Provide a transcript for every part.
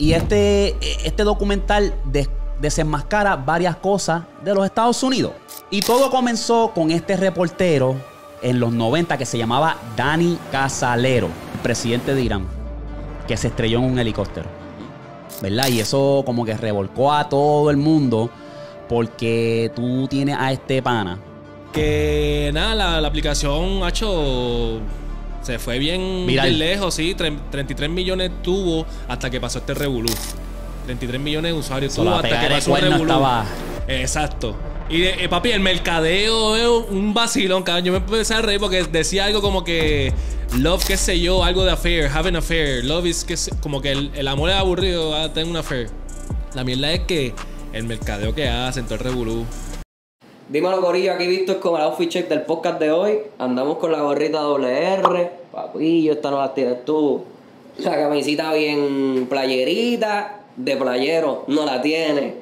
Y este, este documental desenmascara varias cosas de los Estados Unidos. Y todo comenzó con este reportero en los 90 que se llamaba Danny Casalero, presidente de Irán, que se estrelló en un helicóptero. ¿Verdad? Y eso como que revolcó a todo el mundo porque tú tienes a este pana. Que nada, la, la aplicación ha hecho se fue bien, bien lejos, sí. 33 millones tuvo hasta que pasó este revolú. 33 millones de usuarios tuvo hasta que pasó el revolú. Exacto. Y eh, eh, papi, el mercadeo es un vacilón, cabrón. Yo me empecé a reír porque decía algo como que love, qué sé yo, algo de affair, have an affair. Love is que como que el, amor es aburrido, ah, tengo una affair. La mierda es que el mercadeo que en todo el revolú. Dímelo, Corillo, aquí visto es como el outfit check del podcast de hoy. Andamos con la gorrita WR, papillo, esta no la tienes tú. La camisita bien playerita, de playero, no la tiene.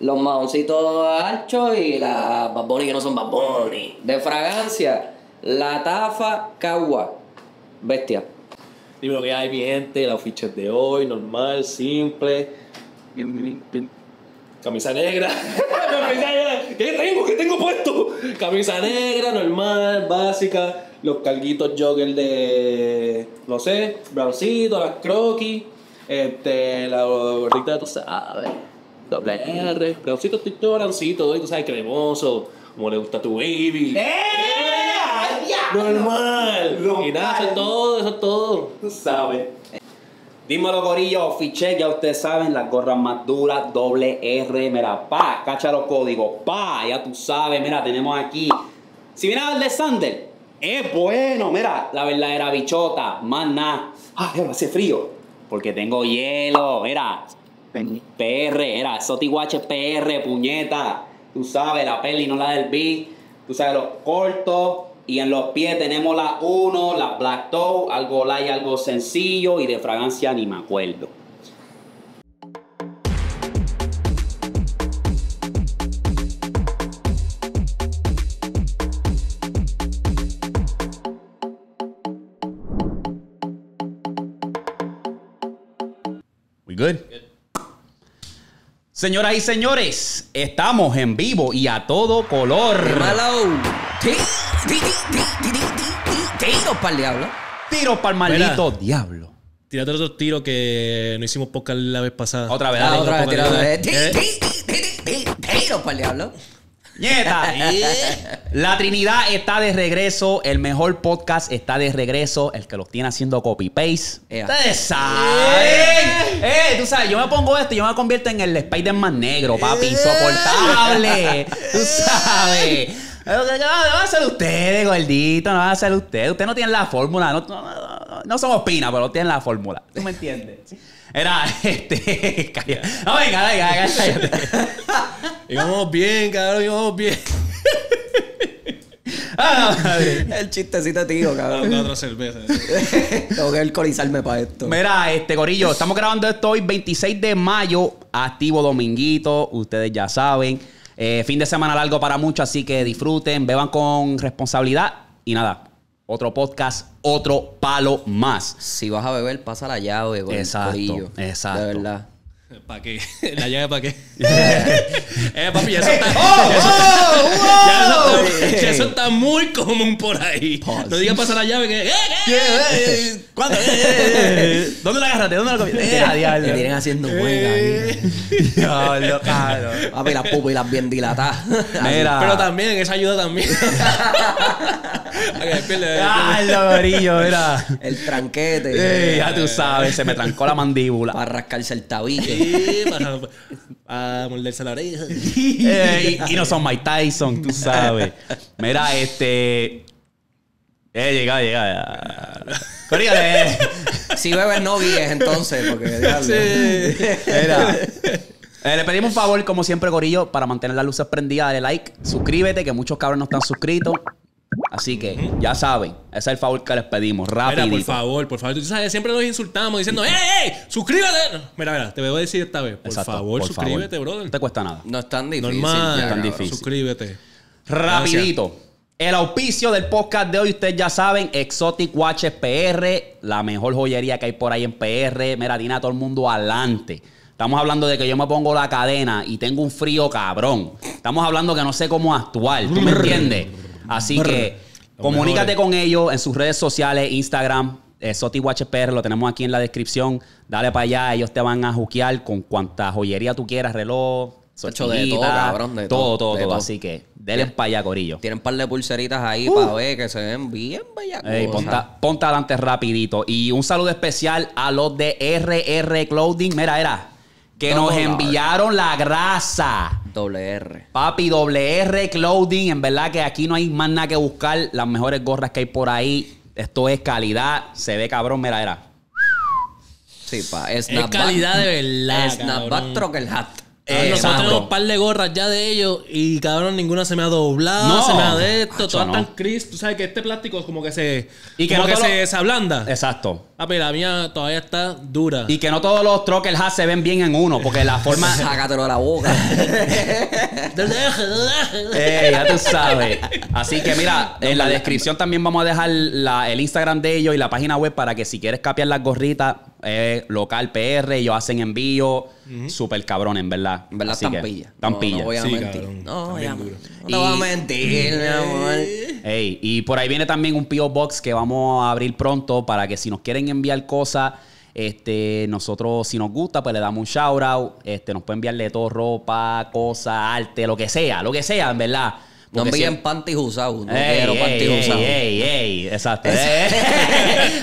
Los maoncitos anchos y las baboni que no son baboni. De fragancia, la tafa cagua. Bestia. Dímelo que hay, mi gente, el outfit check de hoy, normal, simple. Camisa negra. camisa tengo? ¿Qué tengo puesto? Camisa negra, normal, básica. Los calguitos jogger de. No sé, browncito, las croquis. Este, la gordita, tú sabes. Doble R. Browncito, estoy todo tú sabes, cremoso. Como le gusta a tu baby. ¡Eh! Normal. Normal. Y nada, eso es todo, eso es todo. Tú sabes. Dímelo, gorillo, fiché, ya ustedes saben, las gorras más duras, doble R, mira, pa, cacha los códigos, pa, ya tú sabes, mira, tenemos aquí. Si viene a de Sander, es bueno, mira, la verdadera bichota, más nada. Ah, hace frío, porque tengo hielo, mira, PR, era Sotiguache PR, puñeta, tú sabes, la peli, no la del B, tú sabes, los cortos. Y en los pies tenemos la 1, la Black Toe, algo light, algo sencillo y de fragancia ni me acuerdo. We good? Señoras y señores, estamos en vivo y a todo color tiro para el diablo. Tiro para el maldito diablo. Tírate otro tiro que no hicimos podcast la vez pasada. Otra vez, otra, vez, Tiro para el diablo. ¡Nieta! La Trinidad está de regreso. El mejor podcast está de regreso. El que los tiene haciendo copy-paste. Ustedes saben. Eh, tú sabes, yo me pongo esto y yo me convierto en el Spider-Man negro, papi. Insoportable. Tú sabes. No va a ser ustedes, gordito, no va a ser ustedes. Ustedes no tienen la fórmula. No, no, no, somos pero no tienen la fórmula. ¿Tú me entiendes? Era este. venga, venga, cállate. íbamos bien, cabrón, íbamos ah, bien. el chistecito tío, cabrón. otra cerveza. Tengo que alcoholizarme para esto. Mira, este gorillo, estamos grabando esto hoy 26 de mayo, activo dominguito, ustedes ya saben. Eh, fin de semana largo para muchos, así que disfruten, beban con responsabilidad y nada. Otro podcast, otro palo más. Si vas a beber, pasa la llave, güey. Exacto, exacto. De verdad. ¿Para qué? ¿La llave para qué? eh, papi, eso está. ¡Oh! eso, está, muy común por ahí. Pause. No digas pasar la llave que. ¡Eh, eh, eh". eh, eh ¿Cuándo? ¿Dónde la agarraste? ¿Dónde la comiste? ¡Eh, diablo! Te tienen haciendo huelga. Diablo, claro. Papi, las pupilas bien dilatadas. Mira. Pero también, esa ayuda también. ¡Ah, el gorillo! mira, El tranquete. ya tú sabes, se me trancó la mandíbula. Para rascarse el tabique. para, morderse la oreja. Eh, y, no son Mike Tyson, tú sabes. Mira, este. Eh, llega, llega. Corrígale. Si bebes, no guíes entonces, porque. Sí. Mira. Eh, le pedimos un favor, como siempre, Gorillo, para mantener las luces prendidas. Dale like, suscríbete, que muchos cabros no están suscritos. Así que ya saben, ese es el favor que les pedimos, rápido. por favor, por favor. Tú sabes, siempre nos insultamos diciendo, ¡Ey, ey! ¡Suscríbete! Mira, mira, te voy a decir esta vez. Por favor, suscríbete, brother. No te cuesta nada. No es tan difícil. no es tan difícil. Suscríbete. Rapidito. El auspicio del podcast de hoy, ustedes ya saben, Exotic Watches PR, la mejor joyería que hay por ahí en PR. Mira, tiene a todo el mundo adelante. Estamos hablando de que yo me pongo la cadena y tengo un frío cabrón. Estamos hablando que no sé cómo actuar. ¿Tú me entiendes? Así que comunícate con ellos en sus redes sociales, Instagram, eh, lo tenemos aquí en la descripción. Dale para allá, ellos te van a juquear con cuanta joyería tú quieras, reloj, Hecho de todo, cabrón, de todo, todo, todo, Así que denle para allá, Corillo. Tienen un par de pulseritas ahí uh. para ver que se ven bien bellacos. ponta, ponta adelante rapidito. Y un saludo especial a los de RR Clothing. Mira, era. Que nos enviaron la grasa. R Papi, R Clothing. En verdad que aquí no hay más nada que buscar. Las mejores gorras que hay por ahí. Esto es calidad. Se ve cabrón. Mira, era. Sí, pa. Es, calidad de verdad. Snapback el Hat. Ah, eh, nosotros tenemos un par de gorras ya de ellos y cada uno ninguna se me ha doblado, no. se me ha de esto, todas tan crisp. Tú sabes que este plástico es como que se. Y que, no que se, ablanda. Exacto. Ah, pero la mía todavía está dura. Y que no todos los troques se ven bien en uno, porque la forma. Sácatelo de la boca. eh, ya tú sabes. Así que mira, en la descripción también vamos a dejar el Instagram de ellos y la página web para que si quieres capear las gorritas, local PR, ellos hacen envío. super cabrón, en verdad. En verdad, tampilla. No, voy a mentir. No, voy a mentir, mi amor. y por ahí viene también un P.O. Box que vamos a abrir pronto para que si nos quieren enviar cosas. Este, nosotros, si nos gusta, pues le damos un shout out. Este, nos pueden enviarle todo ropa, cosas, arte, lo que sea, lo que sea, en verdad no me envíen ey, Ey, ey, exacto.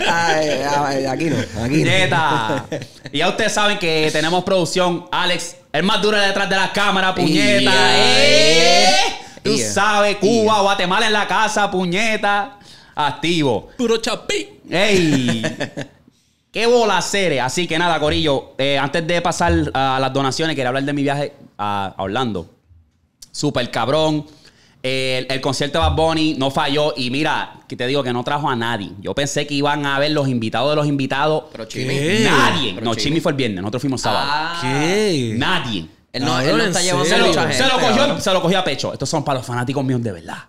aquí no, aquí Neta. ya ustedes saben que tenemos producción. Alex, el más duro detrás de la cámara, puñeta. ¿eh? Tú sabes, Cuba, Guatemala en la casa, puñeta. Activo. Puro chapi! Ey. ¿Qué bola eh. Así que nada, Corillo, eh, antes de pasar a las donaciones, quería hablar de mi viaje a, Orlando. Super cabrón. El, concierto de Bad Bunny no falló. Y mira, que te digo que no trajo a nadie. Yo pensé que iban a ver los invitados de los invitados. Pero Chimi. Nadie. no, Chimi. fue el viernes. Nosotros fuimos sábado. Ah. ¿Qué? Nadie. Él no, ah, está llevando se, lo, se, lo cogió, se lo cogió a pecho. Estos son para los fanáticos míos de verdad.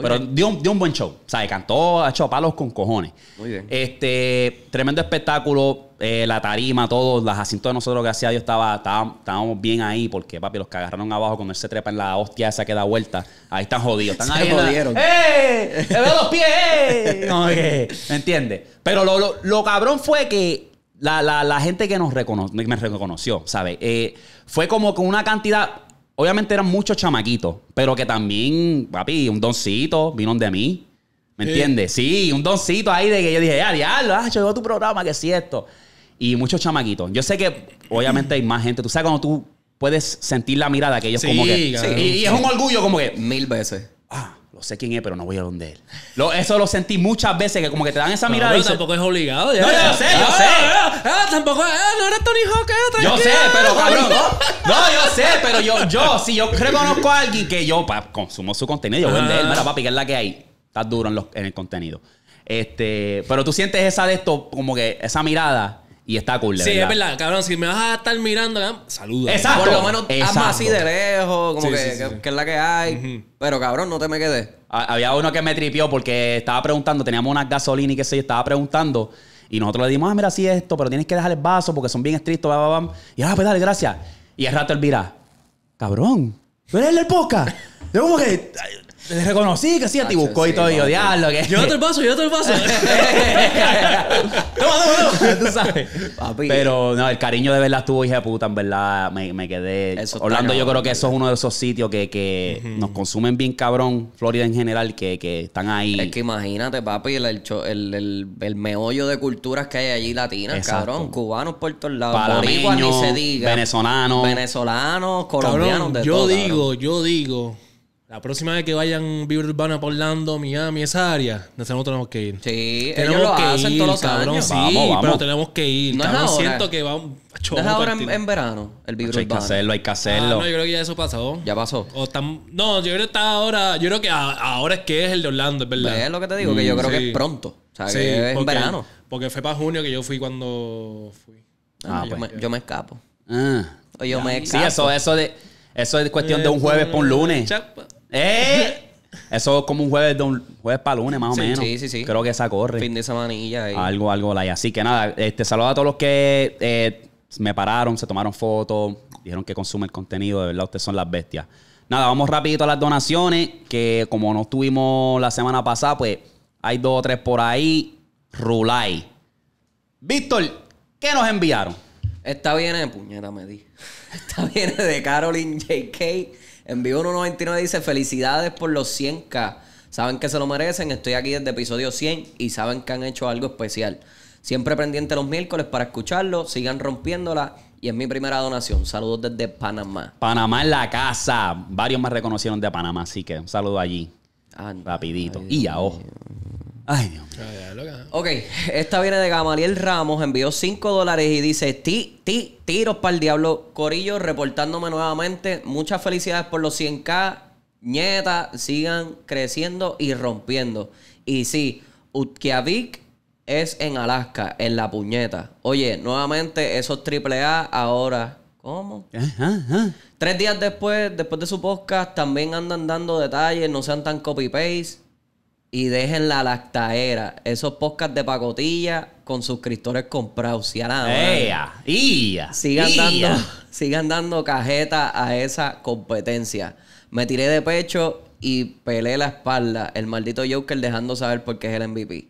pero dio un, buen show. O sea, cantó, ha hecho palos con cojones. Muy bien. Este, tremendo espectáculo. Eh, la tarima, todos las asientos de nosotros, que hacía Dios, estaba, estábamos bien ahí, porque papi, los que agarraron abajo cuando él se trepa en la hostia esa que da vuelta, ahí están jodidos. Están ahí ¡Eh! veo los pies! ¡Eh! Eh, ¿Me entiendes? Pero lo, cabrón fue que la, gente que nos me reconoció, ¿sabes? fue como con una cantidad. Obviamente eran muchos chamaquitos, pero que también, papi, un doncito, vino de mí. ¿Me entiendes? Sí, un doncito ahí de que yo dije, ya, diablo, ah, hecho tu programa, que es cierto y muchos chamaquitos. Yo sé que obviamente hay más gente. Tú sabes cuando tú puedes sentir la mirada que ellos como que... y, es un orgullo como que... Mil veces. Ah, lo sé quién es, pero no voy a donde él. Lo- eso lo sentí muchas veces que como que te dan esa mirada y... tampoco es obligado. No, yo sé, yo ah, sé. Ah, ah, tampoco No eres Tony Hawk, Yo sé, pero cabrón. No, yo sé, pero yo, yo, si yo reconozco a alguien que yo pa, consumo su contenido, yo voy a él, mira, papi, que la que hay. Estás duro en, los- en el contenido. Este, pero tú sientes esa de esto, como que esa mirada y está cool, Sí, es verdad, cabrón. Si me vas a estar mirando, saluda. Por lo menos así de lejos, como que, es la que hay. Pero cabrón, no te me quedes. Había uno que me tripió porque estaba preguntando, teníamos unas gasolina y qué sé yo, estaba preguntando. Y nosotros le dimos, ah, mira, sí esto, pero tienes que dejar el vaso porque son bien estrictos, Y ah, pues dale, gracias. Y al rato el vira, cabrón, tú eres el poca Yo que, le reconocí que sí, ti buscó y todo, y odiarlo. Que... yo el vaso, llévate el vaso. toma, toma, toma. Tú sabes. Pero no, el cariño de verdad estuvo hija de puta, en verdad. Me, quedé. Orlando, yo creo que eso es uno de esos sitios que, que nos consumen bien cabrón, Florida en general, que, que están ahí. Es que imagínate, papi, el, el, el, meollo de culturas que hay allí latinas, cabrón. Cubanos por todos lados. Palameños, ni se diga. Venezolanos. Venezolanos, colombianos, de yo todo. Yo digo, yo digo la próxima vez que vayan Vibra Urbana por Orlando, Miami, esa área, nosotros tenemos que ir. Sí, tenemos ellos que hacen ir, todos los años. vamos, vamos. pero tenemos que ir. No siento que No es ahora en, verano el Vibra Hay que hacerlo, hay que ah, hacerlo. no, yo creo que ya eso pasó. Ya pasó. no, yo creo que está ahora. Yo creo que ahora es que es el de Orlando, es verdad. Es lo que te digo, que yo mm, creo que es pronto. O sea, sí, es en verano. Porque fue para junio que yo fui cuando fui. Ah, ah pues, yo, me, escapo. Ah, o yo me escapo. Sí, eso, eso de. Eso es cuestión de un eh, jueves por para un lunes. ¡Eh! Eso es como un jueves, de un jueves para lunes, más o menos. Sí, sí, sí. Creo que esa corre. Fin de semanilla. ahí. Algo, algo, Así que nada, este, saludo a todos los que eh, me pararon, se tomaron fotos, dijeron que consumen el contenido. De verdad, ustedes son las bestias. Nada, vamos rapidito a las donaciones, que como no estuvimos la semana pasada, pues hay dos o tres por ahí. Rulay. Víctor, ¿qué nos enviaron? Está viene de puñera, me di. Esta viene de Carolyn J.K. En vivo 199 dice: Felicidades por los 100k. Saben que se lo merecen. Estoy aquí desde episodio 100 y saben que han hecho algo especial. Siempre pendiente los miércoles para escucharlo. Sigan rompiéndola. Y es mi primera donación. Saludos desde Panamá. Panamá en la casa. Varios me reconocieron de Panamá, así que un saludo allí. rapidito. y a ojo. Ay, Dios mío. Ok, esta viene de Gamaliel Ramos, envió 5 dólares y dice, ti, ti, tiros para el diablo, Corillo, reportándome nuevamente, muchas felicidades por los 100k, nieta, sigan creciendo y rompiendo. Y sí, Utkiavik es en Alaska, en la puñeta. Oye, nuevamente esos triple A ahora... ¿Cómo? Tres días después, después de su podcast, también andan dando detalles, no sean tan copy-paste y dejen la lactaera. Esos podcast de pacotilla con suscriptores comprados. Si ¡Ea! ya. Sigan, Dando, sigan dando cajeta a esa competencia. Me tiré de pecho y pelé la espalda. El maldito Joker dejando saber por qué es el MVP.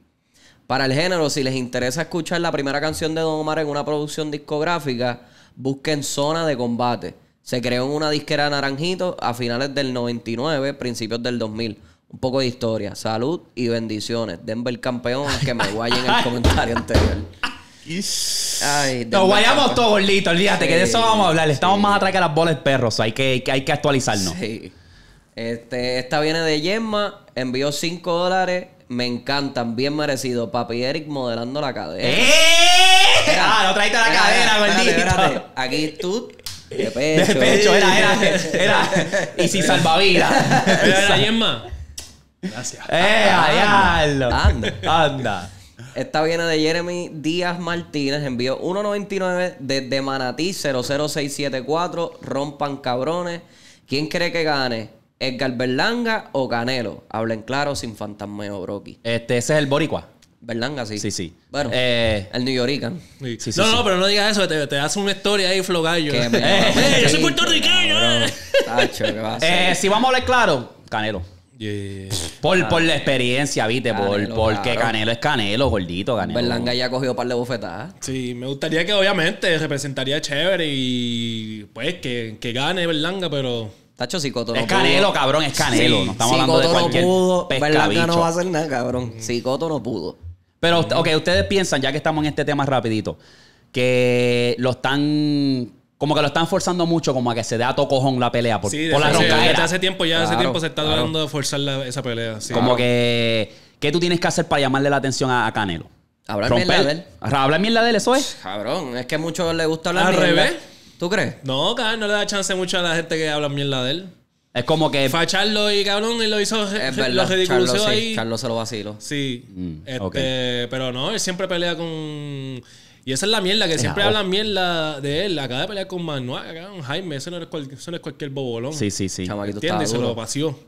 Para el género, si les interesa escuchar la primera canción de Don Omar en una producción discográfica, busquen Zona de Combate. Se creó en una disquera naranjito a finales del 99, principios del 2000 un poco de historia, salud y bendiciones. Denver campeón, que me guayen el comentario anterior. Ay, Nos guayamos todos, gordito. olvídate, que de eso vamos a hablar. Estamos más atrás que las bolas perros, hay que, hay que actualizarnos. Sí. Este, esta viene de Yemma, envió 5 dólares, me encantan, bien merecido. Papi Eric modelando la cadena. ¡Eh! Era, ah, traíste la cadena, gordito. Aquí tú de pecho. De pecho, era, era, Y sin salvavidas. Pero era Yemma. Gracias. ¡Eh, Anda. Anda. Esta viene de Jeremy Díaz Martínez. Envío 1.99 desde Manatí 00674. Rompan cabrones. ¿Quién cree que gane? ¿Edgar Berlanga o Canelo? Hablen claro sin fantasmeo, Broki Este, ese es el Boricua. Berlanga, sí. Sí, sí. Bueno, eh, el New Yorican. no, no, pero no digas eso. Te, te hace una historia ahí, flogallo. Eh, yo soy puertorriqueño. Eh. Eh, si vamos a hablar claro, Canelo. Por, la experiencia, viste, porque Canelo es Canelo, gordito, Canelo. Berlanga ya ha cogido un par de bofetadas. Sí, me gustaría que obviamente representaría a chévere y pues que, gane Berlanga, pero Está hecho Es Canelo, cabrón, es Canelo. no estamos hablando de cualquier no pudo, Berlanga no va a hacer nada, cabrón. Mm. Si no pudo. Pero, ok, ustedes piensan, ya que estamos en este tema rapidito, que lo están como que lo están forzando mucho, como a que se dé a tocojón la pelea por, la ronca. Desde hace tiempo ya, hace tiempo se está claro. de forzar esa pelea. Sí, como que, ¿qué tú tienes que hacer para llamarle la atención a, Canelo? Hablar mierda de él. Ah, hablar mierda de él, eso es. Cabrón, es que a muchos les gusta hablar Al revés. ¿Tú crees? No, cabrón, no le da chance mucho a la gente que habla mierda de él. Es como que. Facharlo y cabrón, y lo hizo. Es verdad, lo Charlo, sí. ahí. se lo vaciló. Sí. Mm, este, pero no, él siempre pelea con y esa es la mierda, que siempre hablan mierda de él. Acaba de pelear con Manuel, Jaime, eso no, es cual, no es cualquier bobolón. Sí, sí, sí. ¿Entiendes? Se lo paseó.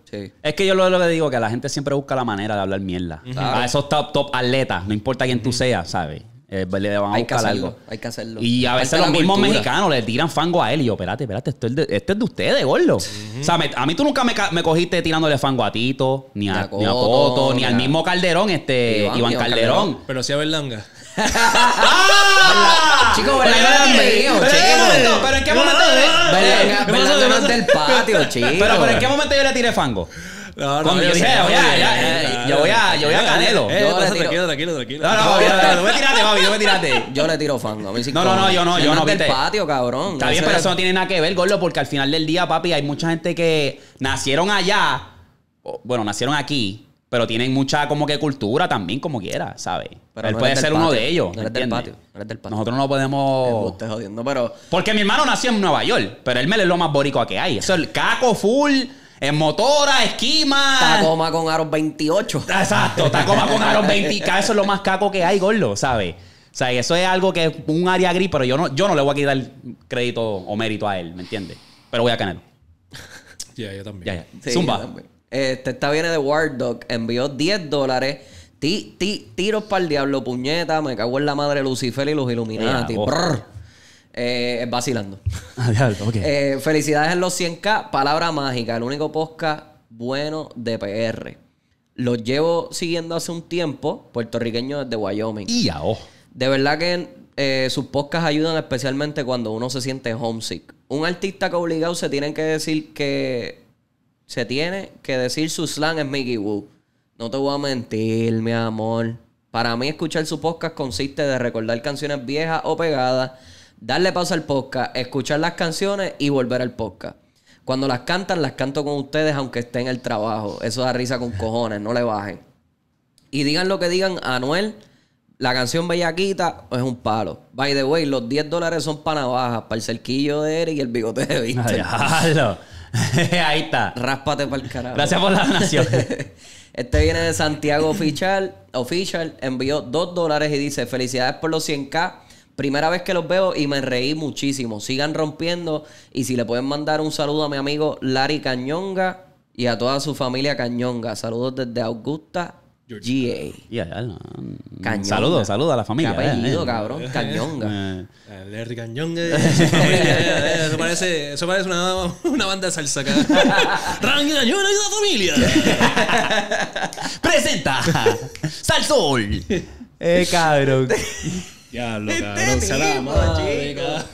Es que yo lo, lo, que digo, que la gente siempre busca la manera de hablar mierda. A esos top, top atletas, no importa quién tú seas, ¿sabes? Eh, pues, le van a hay buscar que algo. Hay que hacerlo. Y a veces los mismos mexicanos le tiran fango a él. Y yo, espérate, espérate, esto es de, este es de ustedes, gordo. O sea, a mí tú nunca me, me, cogiste tirándole fango a Tito, ni a, ni Coto, ni, al mismo Calderón, este Iván, Calderón. Calderón. Pero sí a Berlanga. Chicos, que es mío, chicos. Pero en qué momento. Brengan es del patio, chicos. Pero, pero en qué momento yo le tiré fango. No, no, yo ya, yo voy a, yo voy a Canelo. tranquilo, tranquilo, tranquilo. No, no, no, tú me tiraste, papi. yo me tiraste. Yo le tiro fango. No, no, no, yo no, yo no, Del patio, cabrón. Está bien, pero eso no tiene nada que ver, Gordo, porque al final del día, papi, hay mucha gente que nacieron allá, bueno, nacieron aquí, pero tienen mucha como que cultura también, como quiera, ¿sabes? Pero Él puede ser uno de ellos. patio, patio. Nosotros no podemos. pero. Porque mi hermano nació en Nueva York, pero él me es lo más boricua que hay. Eso es el caco full. En motora, esquima. Tacoma con aros 28. Exacto, Tacoma con aros 20. Eso es lo más caco que hay, gordo, ¿sabes? O sea, eso es algo que es un área gris, pero yo no, yo no le voy a quitar crédito o mérito a él, ¿me entiendes? Pero voy a Canelo. Ya, yo también. Zumba. Este, esta viene de War Dog. Envió 10 dólares. Ti, tiros para el diablo, puñeta. Me cago en la madre Lucifer y los Illuminati. Oh. Eh, vacilando. Ah, eh, felicidades en los 100K. Palabra mágica. El único podcast bueno de PR. Los llevo siguiendo hace un tiempo. Puertorriqueño desde Wyoming. Y oh. De verdad que eh, sus podcasts ayudan especialmente cuando uno se siente homesick. Un artista que obligado se tiene que decir que se tiene que decir su slang es Mickey Woo. No te voy a mentir, mi amor. Para mí, escuchar su podcast consiste de recordar canciones viejas o pegadas, darle pausa al podcast, escuchar las canciones y volver al podcast. Cuando las cantan, las canto con ustedes, aunque esté en el trabajo. Eso da risa con cojones, no le bajen. Y digan lo que digan, Anuel, la canción Bellaquita es un palo. By the way, los 10 dólares son para navajas, para el cerquillo de Eric y el bigote de Víctor. Ah, Ahí está. Ráspate para el carajo. Gracias por las naciones. este viene de Santiago Official. Official envió 2 dólares y dice: Felicidades por los 100K. Primera vez que los veo y me reí muchísimo. Sigan rompiendo. Y si le pueden mandar un saludo a mi amigo Larry Cañonga y a toda su familia Cañonga. Saludos desde Augusta, GA. Cañón. Saludos, saludos a la familia. Qué eh, eh. cabrón. Eh. Cañonga. Eh. Larry Cañonga. eso, parece, eso parece una, una banda de salsa. Rangi Cañonga y la familia. Presenta Salsol. Eh, cabrón. Diablo, este cabrón. Este Salama.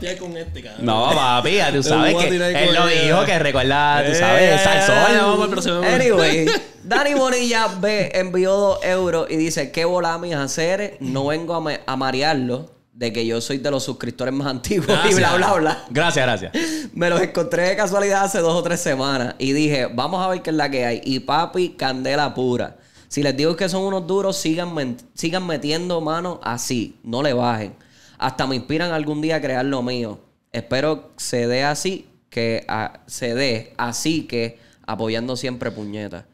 Este, no, papi, tú sabes que él lo dijo, que recuerda, tú sabes, eh, Anyway, Dani Bonilla ve, envió dos euros y dice, qué volá mis haceres, no vengo a, marearlo de que yo soy de los suscriptores más antiguos y bla, bla, bla. Gracias, gracias. Me los encontré de casualidad hace dos o tres semanas y dije, vamos a ver qué es la que hay. Y papi, candela pura. Si les digo que son unos duros, sigan, sigan metiendo mano así, no le bajen. Hasta me inspiran algún día a crear lo mío. Espero se dé así, que se dé así que apoyando siempre puñetas.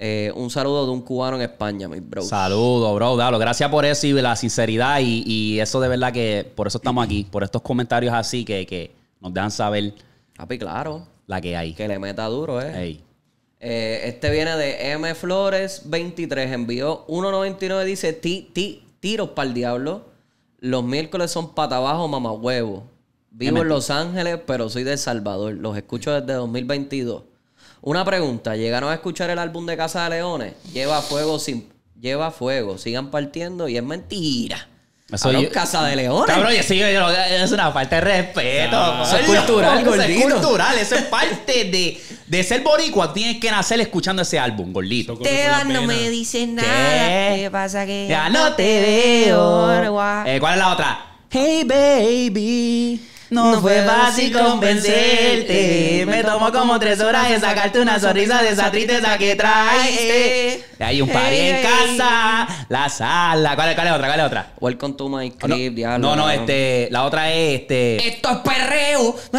Eh, un saludo de un cubano en España, mi bro. Saludo, bro. Dalo. Gracias por eso y la sinceridad. Y, eso de verdad que por eso estamos aquí. Por estos comentarios así que, que nos dejan saber. Papi, claro. La que hay. Que le meta duro, eh. eh este viene de M Flores 23. Envió 1.99. Dice: ti, ti, tiros para el diablo. Los miércoles son pata abajo, mamá huevo. Vivo en Los Ángeles, pero soy de Salvador. Los escucho desde 2022. Una pregunta, ¿llegaron a escuchar el álbum de Casa de Leones? Lleva fuego sin lleva fuego, sigan partiendo y es mentira. Eso yo, casa de leones. Cabrón, es una falta de respeto. es cultural, gordito. es cultural, eso es parte de, de ser boricua. Tienes que nacer escuchando ese álbum, gordito. Esteban no me dice nada. ¿Qué, pasa que ya no te veo? Eh, ¿Cuál es la otra? Hey, baby. No, fue fácil convencerte. Me tomó como tres horas en sacarte una sonrisa de esa tristeza que traes. Hay un par en casa, la sala. ¿Cuál, cuál es otra? ¿Cuál es otra? Welcome to my crib, diablo. No, no, este. La otra es este. Esto es perreo. No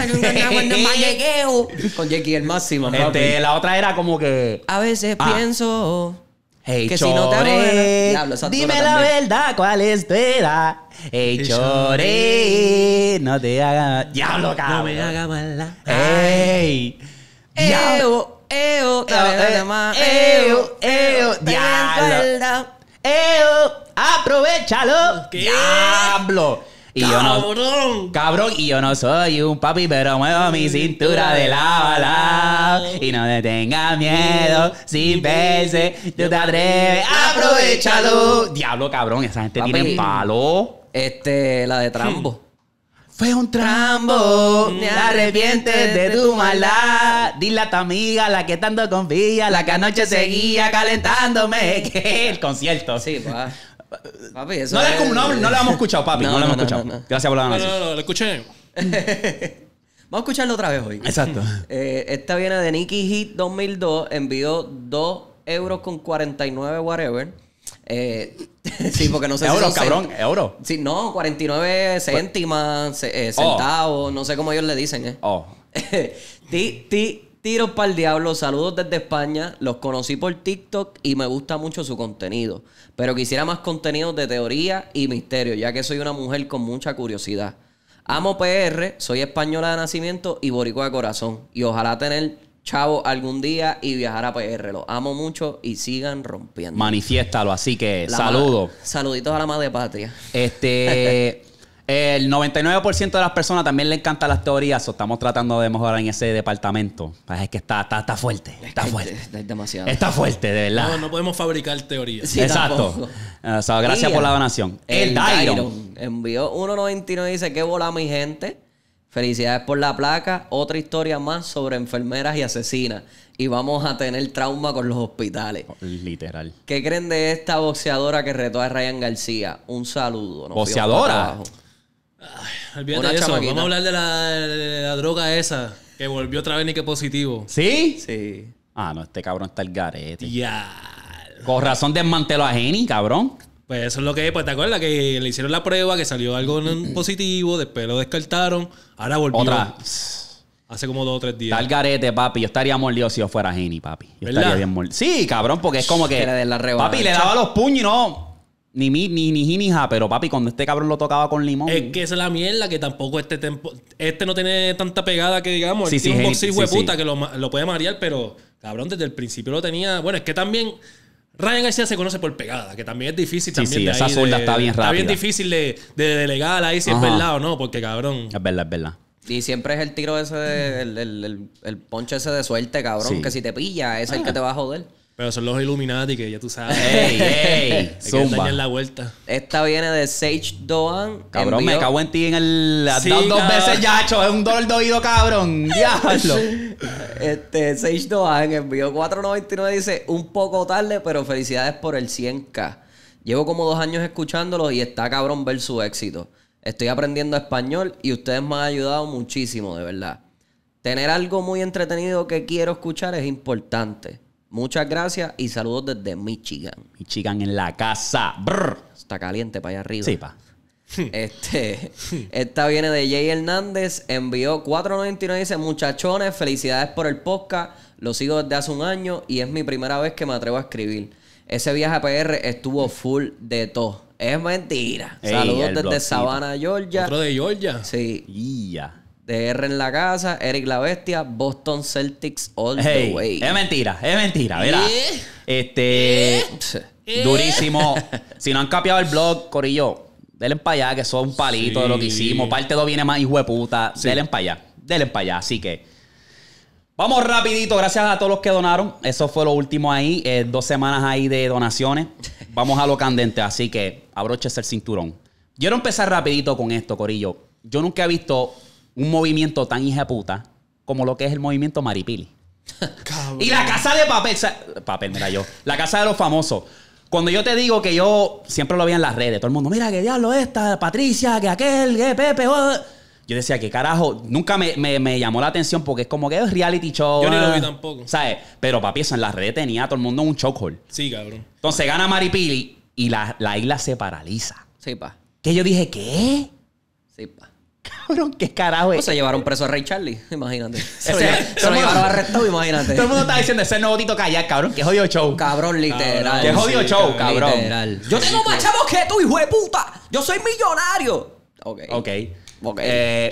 Con Jackie el máximo. Este, la otra era como que. A veces ah. pienso que si no te veo diablo, dime la verdad, ¿cuál es tu edad? Hey, chore, no te haga diablo, cabrón. No me haga mala. Hey, diablo. Eo, eo, eo, eh, diablo. Eo, aprovechalo. Diablo. Y Yo no, cabrón, y yo no soy un papi, pero muevo mi mm. cintura de lado a lado. Y no te tengas miedo, sin verse, mm. Yo te atreves, aprovechalo. Diablo, cabrón, esa gente tiene palo. Este, la de Trambo. Hmm. Fue un trambo, Me hmm. arrepientes de tu hmm. maldad. Dile a tu amiga, la que tanto confía, la que anoche seguía calentándome. que El concierto. Sí, va. Pues, ah. Papi, eso no, es... no, hemos escuchado, papi. No, no, hemos escuchado. Gracias por la donación. No, no, no, lo escuché. Vamos a escucharlo otra vez hoy. Exacto. Eh, esta viene de Nicky heat 2002. Envió 2 euros con 49 whatever. Eh, sí, porque no sé euro, si cabrón, cent... euro. Sí, no, 49 céntimas, eh, oh. centavos, no sé cómo ellos le dicen. Eh. Oh. ti, ti, Tiros para el diablo, saludos desde España. Los conocí por TikTok y me gusta mucho su contenido. Pero quisiera más contenido de teoría y misterio, ya que soy una mujer con mucha curiosidad. Amo PR, soy española de nacimiento y boricua de corazón. Y ojalá tener chavo algún día y viajar a PR. Los amo mucho y sigan rompiendo. Manifiéstalo, así que saludos. Saluditos a la madre patria. Este. El 99% de las personas también le encantan las teorías, estamos tratando de mejorar en ese departamento. Pues es que está, fuerte, está fuerte. Está, fuerte, de verdad. No, podemos fabricar teorías. Exacto. Ah, gracias por la donación. El, Dylan. Envió 1.99 y dice, ¿qué bola mi gente? Felicidades por la placa. Otra historia más sobre enfermeras y asesinas. Y vamos a tener trauma con los hospitales. Oh, literal. ¿Qué creen de esta boxeadora que retó a Ryan García? Un saludo. ¿Boxeadora? Vamos a hablar de la, droga esa que volvió otra vez ni que positivo. ¿Sí? Sí. Ah, no, este cabrón está el garete. Ya. Con razón desmanteló a Jenny, cabrón. Pues eso es lo que es. Pues te acuerdas que le hicieron la prueba, que salió algo positivo, después lo descartaron. Ahora volvió. Otra. Hace como dos o tres días. Está el garete, papi. Yo estaría mordido si yo fuera Jenny, papi. ¿verdad? estaría Sí, cabrón, porque es como que. la papi, le daba los puños y no. Ni mi, ni ni ni ja, pero papi, cuando este cabrón lo tocaba con limón. Es que es la mierda que tampoco este tempo, este no tiene tanta pegada que digamos, sí, este sí, un boxeo puta que lo, puede marear, pero cabrón, desde el principio lo tenía. Bueno, es que también Ryan García se conoce por pegada, que también es difícil también. esa zurda está bien rápida. Está bien difícil de, delegar ahí si es verdad o no, porque cabrón. Es verdad, es verdad. Y siempre es el tiro ese, el, el, ponche ese de suerte, cabrón, que si te pilla es el ah. que te va a joder. Pero son los Illuminati que ya tú sabes. ¡Ey, ey! Zumba. la vuelta. Esta viene de Sage Doan. Cabrón, me cago en ti en el... dos, dos veces ya, Es un dolor de oído, cabrón. Diablo. este, Sage Doan envió 4.99. Dice, un poco tarde, pero felicidades por el 100K. Llevo como dos años escuchándolo y está cabrón ver su éxito. Estoy aprendiendo español y ustedes me han ayudado muchísimo, de verdad. Tener algo muy entretenido que quiero escuchar es importante. Muchas gracias y saludos desde Michigan. Michigan en la casa. Está caliente para allá arriba. Sí, pa. Este, esta viene de Jay Hernández. Envió 499 dice, muchachones, felicidades por el podcast. Lo sigo desde hace un año y es mi primera vez que me atrevo a escribir. Ese viaje a PR estuvo full de todo. Es mentira. Saludos desde Sabana, Savannah, Georgia. Otro de Georgia. Sí. TR en la casa, Eric la Bestia, Boston Celtics all the way. Es mentira, es mentira, ¿verdad? ¿Eh? Este. ¿Eh? ¿Eh? Durísimo. si no han capeado el blog, Corillo, denle para allá, que son un palito de lo que hicimos. Parte 2 viene más hijo de puta. Denle para allá, denle para allá. Así que. Vamos rapidito, gracias a todos los que donaron. Eso fue lo último ahí, dos semanas ahí de donaciones. Vamos a lo candente, así que abróchese el cinturón. Quiero empezar rapidito con esto, Corillo. Yo nunca he visto un movimiento tan hija puta como lo que es el movimiento Maripili. y la casa de papel, papel, mira yo, la casa de los famosos. Cuando yo te digo que yo siempre lo vi en las redes, todo el mundo, mira que diablo esta, Patricia, que aquel, que Pepe, Yo decía, que carajo, nunca me, llamó la atención porque es como que es reality show. Yo ni lo vi ah, tampoco. ¿Sabes? Pero papi, eso en las redes tenía todo el mundo un chokehold. Sí, cabrón. Entonces gana Maripili y la, la isla se paraliza. Sí, pa. Que yo dije, ¿qué? Sí, pa. Cabrón, qué carajo es. O se llevaron preso a Ray Charlie, imagínate. Se, lo, llevaron arrestado, imagínate. Todo el mundo está diciendo, ese nuevo Tito Callar, cabrón, qué jodido show. Cabrón, literal. Qué jodido show, cabrón. Literal. Yo tengo más chavos que tú, hijo de puta. Yo soy millonario. Ok. Ok. Eh,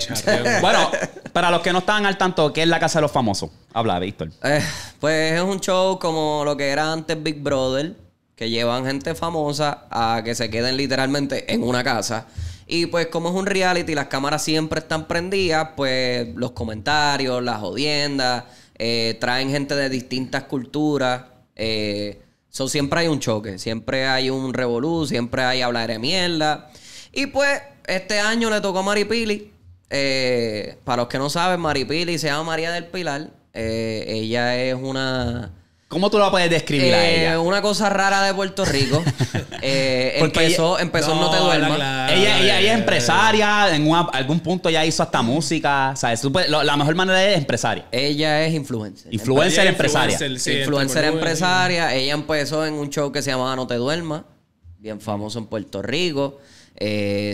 bueno, para los que no estaban al tanto, ¿qué es la Casa de los Famosos? Habla, Víctor. Eh, pues es un show como lo que era antes Big Brother, que llevan gente famosa a que se queden literalmente en una casa y pues como es un reality, las cámaras siempre están prendidas, pues los comentarios, las jodiendas, eh, traen gente de distintas culturas. Eh, siempre hay un choque, siempre hay un revolú, siempre hay hablar de mierda. Y pues este año le tocó a Maripili. Eh, para los que no saben, Maripili se llama María del Pilar. Eh, ella es una ¿Cómo tú la puedes describir a eh, ella? Una cosa rara de Puerto Rico. Eh, empezó, empezó no, te duermas. ella, es eh. empresaria, en algún punto ya hizo hasta música. la mejor manera es empresaria. Ella es influencer. Influencer, empresaria. Influencer, empresaria. Ella empezó en un show que se llamaba No te duermas, bien famoso en Puerto Rico.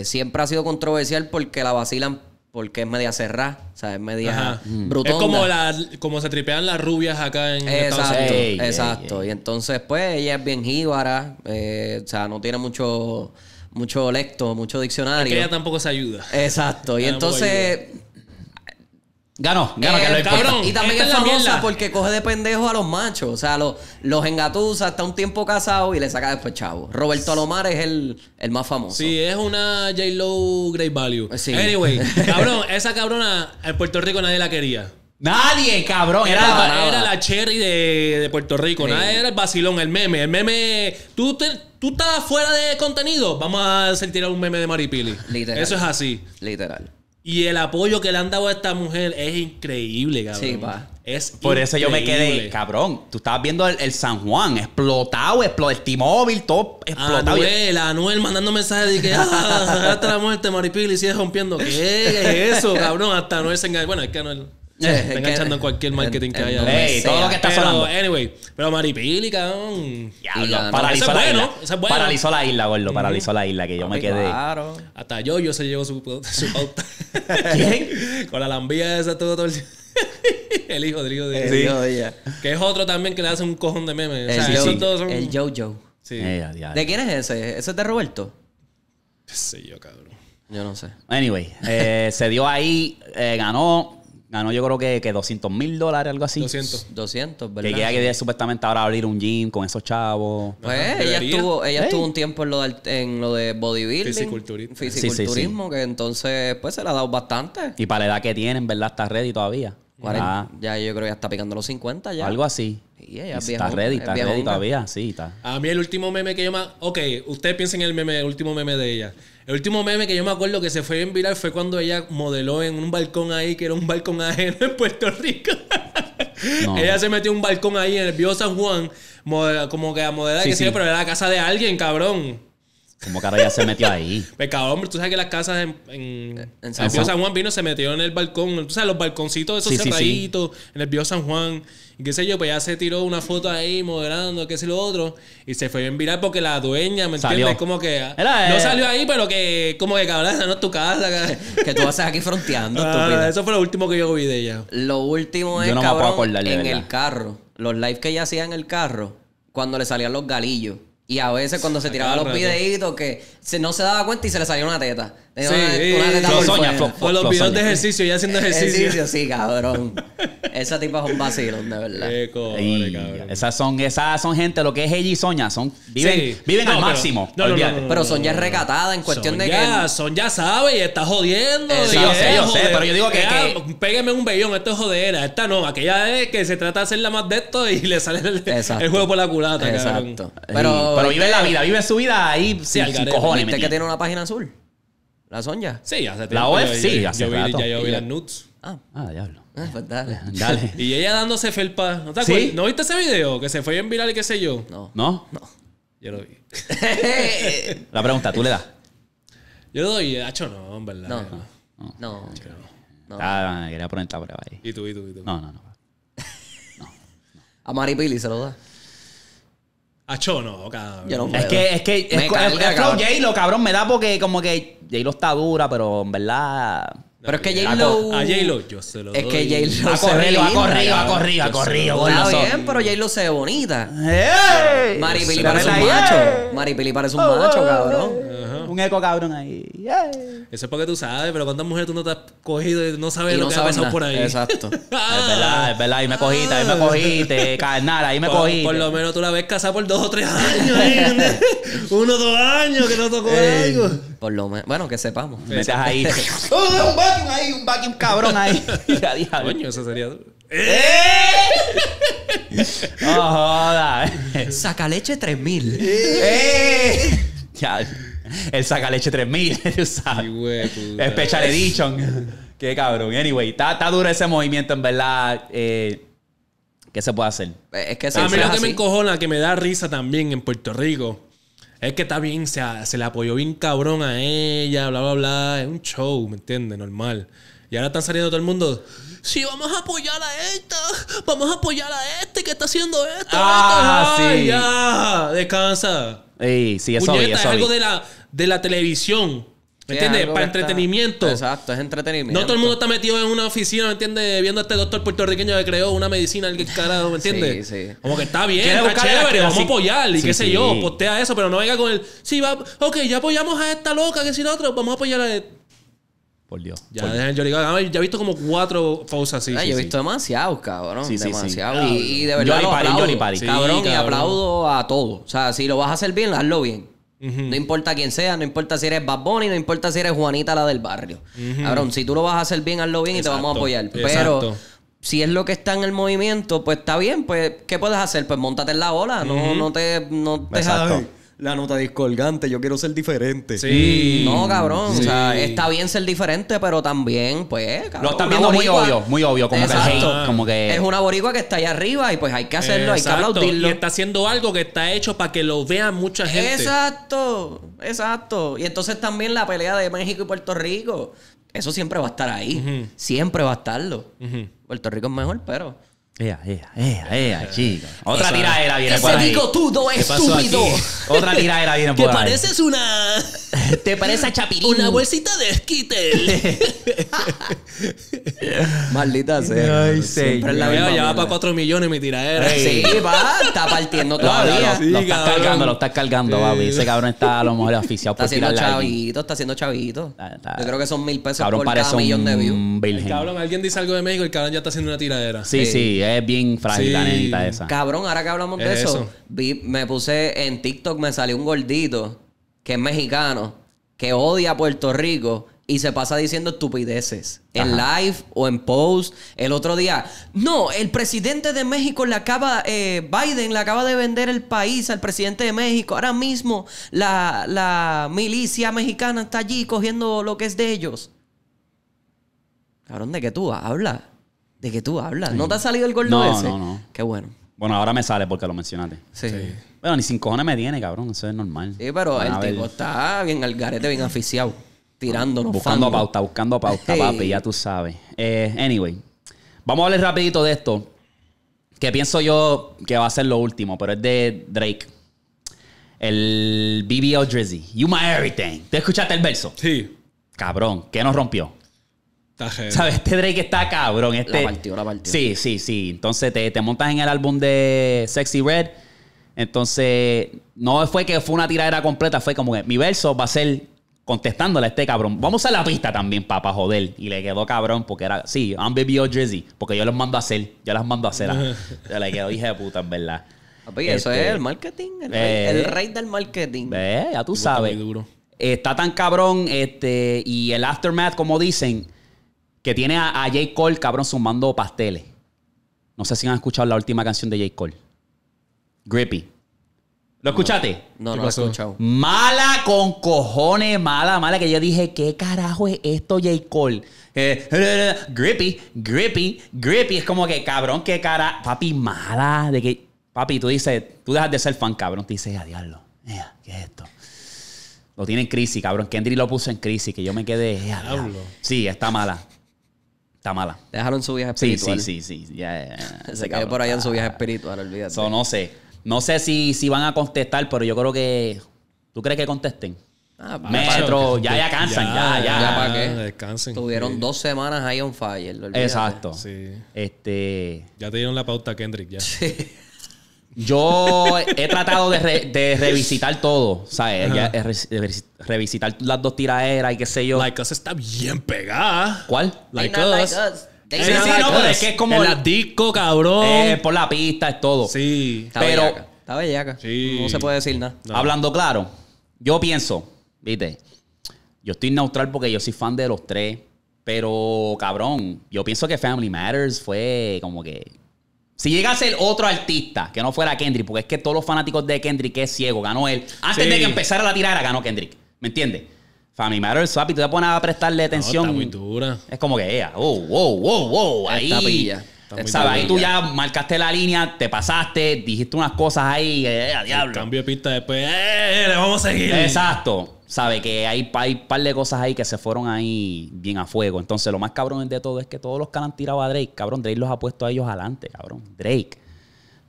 siempre ha sido controversial porque la vacilan porque es media cerrada, o sea, es media mm. brutal. Es como, la, como se tripean las rubias acá en exacto, Estados exacto. Y entonces, pues, ella es bien jíbara, eh, o sea, no tiene mucho mucho lecto, mucho diccionario. que ella tampoco se ayuda. Exacto. y entonces, Ganó, ganó, que eh, Y también es, famosa porque coge de pendejo a los machos. O sea, los, los engatusa, está un tiempo casado y le saca después chavo. Roberto Alomar es el, el más famoso. Sí, es una J-Lo Great Value. Anyway, cabrón, esa cabrona en Puerto Rico nadie la quería. Nadie, cabrón. Era, la cherry de, Puerto Rico. Nadie era el vacilón, el meme. El meme. Tú, tú estás fuera de contenido. Vamos a sentir tirar un meme de Maripili. Literal. Eso es así. Literal. Y el apoyo que le han dado a esta mujer es increíble, cabrón. Sí, va. Es Por eso yo me quedé, cabrón. Tú estabas viendo el, San Juan explotado, explotado, el T-Mobile, todo explotado. Anuel, Anuel mandando mensajes de que ah, hasta la muerte, Maripil y sigue rompiendo. ¿Qué es eso, cabrón? Hasta Anuel se engañó. Bueno, es que Anuel. Eh, enganchando en cualquier marketing que haya. Ey, todo lo que está sonando. Anyway, pero Maripili, cabrón. paralizó bueno, la isla. Paralizó la isla, gordo. Paralizó la isla, que yo me quedé. Hasta yo, yo se llevó su, pauta. ¿Quién? Con la lambilla esa todo, todo el el hijo del hijo de ella. El hijo de ella. Que es otro también que le hace un cojón de memes. El, Jojo. Sí. Eh, ¿De quién es ese? ¿Ese es de Roberto? Sí, sé yo, cabrón. Yo no sé. Anyway, eh, se dio ahí, ganó yo creo que, que 200 mil dólares, algo así. 200. 200, ¿verdad? Que ella supuestamente ahora abrir un gym con esos chavos. Pues ella, estuvo, ella un tiempo en lo de, bodybuilding. Fisiculturismo. que entonces pues se la ha dado bastante. Y para la edad que tienen, ¿verdad? Está ready todavía ya yo creo que ya está picando los 50 ya. Algo así. está ready, está todavía, sí, está. A mí el último meme que yo me... Ok, ustedes piensen en el meme, el último meme de ella. El último meme que yo me acuerdo que se fue en viral fue cuando ella modeló en un balcón ahí, que era un balcón ajeno en Puerto Rico. Ella se metió en un balcón ahí en el San Juan, como que a modelar, que pero era la casa de alguien, cabrón. Como cara ya se metió ahí. Pecado, hombre, tú sabes que las casas en, San, Juan vino, se metió en el balcón, tú sabes, los balconcitos esos cerraditos, en el Vío San Juan, y qué sé yo, pues ya se tiró una foto ahí moderando, qué sé lo otro, y se fue bien viral porque la dueña, ¿me entiendes? Como que eh, no salió ahí, pero que como que cabrón, no es tu casa. Que, tú vas aquí fronteando. Ah, eso fue lo último que yo vi de ella. Lo último es, en el carro. Los lives que ella hacía en el carro, cuando le salían los galillos. Y a veces cuando se tiraba los videitos que se, no se daba cuenta y se le salía una teta. Sí, los videos de ejercicio, ya haciendo ejercicio. Ejercicio, sí, cabrón. Esa tipa es un vacilón de verdad. Qué cabrón. Esas son, esas son gente, lo que es ella y Soña, son, viven, viven al máximo. pero Soña es recatada en cuestión de que. ya sabe y está jodiendo. yo sé, yo sé, pero yo digo que, que, Pégame un vellón, esto es jodera. Esta no, aquella es que se trata de hacerla más de esto y le sale el, juego por la culata, Exacto. Pero, pero vive la vida, vive su vida ahí sin, cojones. ¿Viste que tiene una página azul? ¿La Sonja? Sí, hace tiempo. La OF, sí, hace hace yo vi, Ya yo vi las nudes. Ah, ah diablo. Ah, pues dale. dale. Y ella dándose felpa. ¿No te acuerdas? ¿No viste ese video? Que se fue en viral y qué sé yo. No. ¿No? No. Yo lo vi. la pregunta, ¿tú le das? Yo le doy, hacho no, en verdad. No, no. No. no. Ah, quería poner la prueba ahí. ¿Y tú, y tú, y tú? No, no, no. no, no. A Pili se lo da. Acho, no, cabrón. Yo no puedo. Es que, es que, es, es cabrón. J-Lo, cabrón, me da porque como que J-Lo está dura, pero en verdad... Pero es que J-Lo... A J-Lo yo se lo Es que J-Lo se ve corrido, ha corrido, ha corrido, ha corrido. Está bien, pero J-Lo se ve bonita. ¡Ey! Maripili parece un macho. Maripili parece un macho, cabrón. Ajá un eco cabrón ahí. Eso es porque tú sabes, pero ¿cuántas mujeres tú no te has cogido y no sabes lo que ha pasado por ahí? Exacto. es verdad, es verdad. Ahí me cogiste, ahí me cogiste, carnal, ahí me cogiste. Por lo menos tú la ves casada por dos o tres años. Uno o dos años que no tocó eh, algo. Por lo menos, bueno, que sepamos. Metes ahí. Oh, un vacuum ahí, un vacuum cabrón ahí. ya, diablo. Coño, eso sería... ¡Eh! ¡Eh! no joda. Saca leche 3000. ¡Eh! ¡Eh! Ya el saca leche 3000, tú sabes. Edition. Qué cabrón. Anyway, está duro ese movimiento, en verdad. Eh, ¿Qué se puede hacer? Eh, es que a mí lo que me encojona, que me da risa también en Puerto Rico, es que está bien, se, le apoyó bien cabrón a ella, bla, bla, bla. Es un show, ¿me entiendes? Normal. Y ahora están saliendo todo el mundo si vamos a apoyar a esta, vamos a apoyar a este que está haciendo esto. Ah, ah sí. descansa. Ey, sí, eso es algo de la, de la televisión. ¿Me entiendes? Para entretenimiento. Exacto, es entretenimiento. No todo el mundo está metido en una oficina, ¿me entiendes? Viendo a este doctor puertorriqueño que creó una medicina, el carajo, ¿me entiendes? Sí, sí. Como que está bien, está chévere, vamos a apoyar y qué sé yo, postea eso, pero no venga con el, sí, va, ok, ya apoyamos a esta loca, que si no vamos a apoyar a... Por Dios. Ya, he visto como cuatro pausas así. Ah, yo he visto demasiado, cabrón. demasiado. Y, de verdad. Johnny Party, Johnny Cabrón, cabrón, y aplaudo a todos O sea, si lo vas a hacer bien, hazlo bien. No importa quién sea, no importa si eres Bad Bunny, no importa si eres Juanita, la del barrio. Cabrón, si tú lo vas a hacer bien, hazlo bien y te vamos a apoyar. Pero. si es lo que está en el movimiento, pues está bien, pues ¿qué puedes hacer? Pues montate en la ola, no, no te no Exacto la nota discolgante, yo quiero ser diferente. Sí. No, cabrón. O sea, está bien ser diferente, pero también, pues, cabrón. Lo están viendo muy obvio, muy obvio, como que Es una boricua que está ahí arriba y pues hay que hacerlo, hay que aplaudirlo. está haciendo algo que está hecho para que lo vea mucha gente. Exacto. Exacto. Y entonces también la pelea de México y Puerto Rico. Eso siempre va a estar ahí. Siempre va a estarlo. Puerto Rico es mejor, pero Ea, ea, ea, ea, chico Otra tiradera viene por ahí. digo todo estúpido. Otra tiradera viene por ahí. Te pareces una... Te parece a Una bolsita de skitter Maldita sea. Ay, Siempre en la Ya va para 4 millones mi tiradera. Sí, va. Está partiendo todavía. lo estás cargando, lo estás cargando, baby. Ese cabrón está a lo mejor aficionado por tirarla. Está haciendo chavito, está haciendo chavito. Yo creo que son mil pesos por cada millón de views. Cabrón, alguien dice algo de México, Y el cabrón ya está haciendo una tiradera. Sí, sí es bien frágil, esa. Cabrón, ahora que hablamos de eso, me puse en TikTok, me salió un gordito que es mexicano, que odia a Puerto Rico y se pasa diciendo estupideces. En live o en post. El otro día, no, el presidente de México le acaba, eh, Biden le acaba de vender el país al presidente de México. Ahora mismo la, la milicia mexicana está allí cogiendo lo que es de ellos. Cabrón, ¿de qué tú hablas? ¿De qué tú hablas? ¿No te ha salido el gordo no, No, no, Qué bueno. Bueno, ahora me sale porque lo mencionaste. Sí. Bueno, ni sin cojones me tiene, cabrón. Eso es normal. Sí, pero el tipo está bien al garete, bien aficiado. tirando Buscando pauta, buscando pauta, papi. Ya tú sabes. Eh, anyway. Vamos a hablar rapidito de esto. Que pienso yo que va a ser lo último, pero es de Drake. El BBL Drizzy. You my everything. ¿Te escuchaste el verso? Sí. Cabrón, ¿qué nos rompió? ¿Sabes? Este Drake está cabrón. Este... La partió, la partió. Sí, sí, sí. Entonces te, montas en el álbum de Sexy Red. Entonces, no fue que fue una tiradera completa, fue como que mi verso va a ser contestándole a este cabrón. Vamos a la pista también, papá, joder. Y le quedó cabrón porque era, sí, I'm Baby porque yo los mando a hacer, yo las mando a hacer. yo le quedó hija de puta, en verdad. eso es este, el marketing, el, rey, eh, del marketing. ya tú sabes. Está tan cabrón, este, y el aftermath, como dicen, que tiene a, J. Cole, cabrón, sumando pasteles. No sé si han escuchado la última canción de J. Cole. Grippy. ¿Lo escuchaste? No, no, lo he escuchado. Mala con cojones, mala, mala. Que yo dije, ¿qué carajo es esto, J. Cole? Eh, eh, eh, grippy, grippy, grippy. Es como que, cabrón, qué cara. Papi, mala. De que, papi, tú dices, tú dejas de ser fan, cabrón. Te dices, adiarlo. Ah, ¿Qué es esto? Lo tiene en crisis, cabrón. Kendrick lo puso en crisis, que yo me quedé. Ah, sí, está mala. Está mala. Déjalo en su viaje espiritual. Sí, sí, sí, sí. Se quedó por allá en su viaje espiritual, olvídate. So, no sé. No sé si, si van a contestar, pero yo creo que. ¿Tú crees que contesten? Ah, Metro, ya, ya cansan, ya, ya. ya, para qué. Descansen. Tuvieron dos semanas ahí on fire. Exacto. Sí. Este. Ya te dieron la pauta, Kendrick, ya. Sí. Yo he tratado de, revisitar todo, ¿sabes? Eh, revisitar las dos tiraderas y qué sé yo. Like Us está bien pegada. ¿Cuál? Like Us. Sí, no, es que es como. el disco, cabrón. Eh, por la pista, es todo. Sí. Está pero. Bellaca. Está bellaca. Sí. No se puede decir nada. Hablando claro, yo pienso, viste, yo estoy neutral porque yo soy fan de los tres. Pero, cabrón, yo pienso que Family Matters fue como que si llegase el otro artista que no fuera Kendrick, porque es que todos los fanáticos de Kendrick Que es ciego, ganó él. Antes de que empezara la tirada, ganó Kendrick. ¿Me entiendes? Family Matters, Y tú te pones a prestarle atención. muy dura. Es como que ella, oh, wow, wow, wow, ahí. Ahí tú ya marcaste la línea, te pasaste, dijiste unas cosas ahí, eh, a diablo. cambio de pista después, eh, le vamos a seguir. Exacto. Sabe que hay, un par de cosas ahí que se fueron ahí bien a fuego. Entonces, lo más cabrón de todo es que todos los que han tirado a Drake, cabrón, Drake los ha puesto a ellos adelante, cabrón. Drake.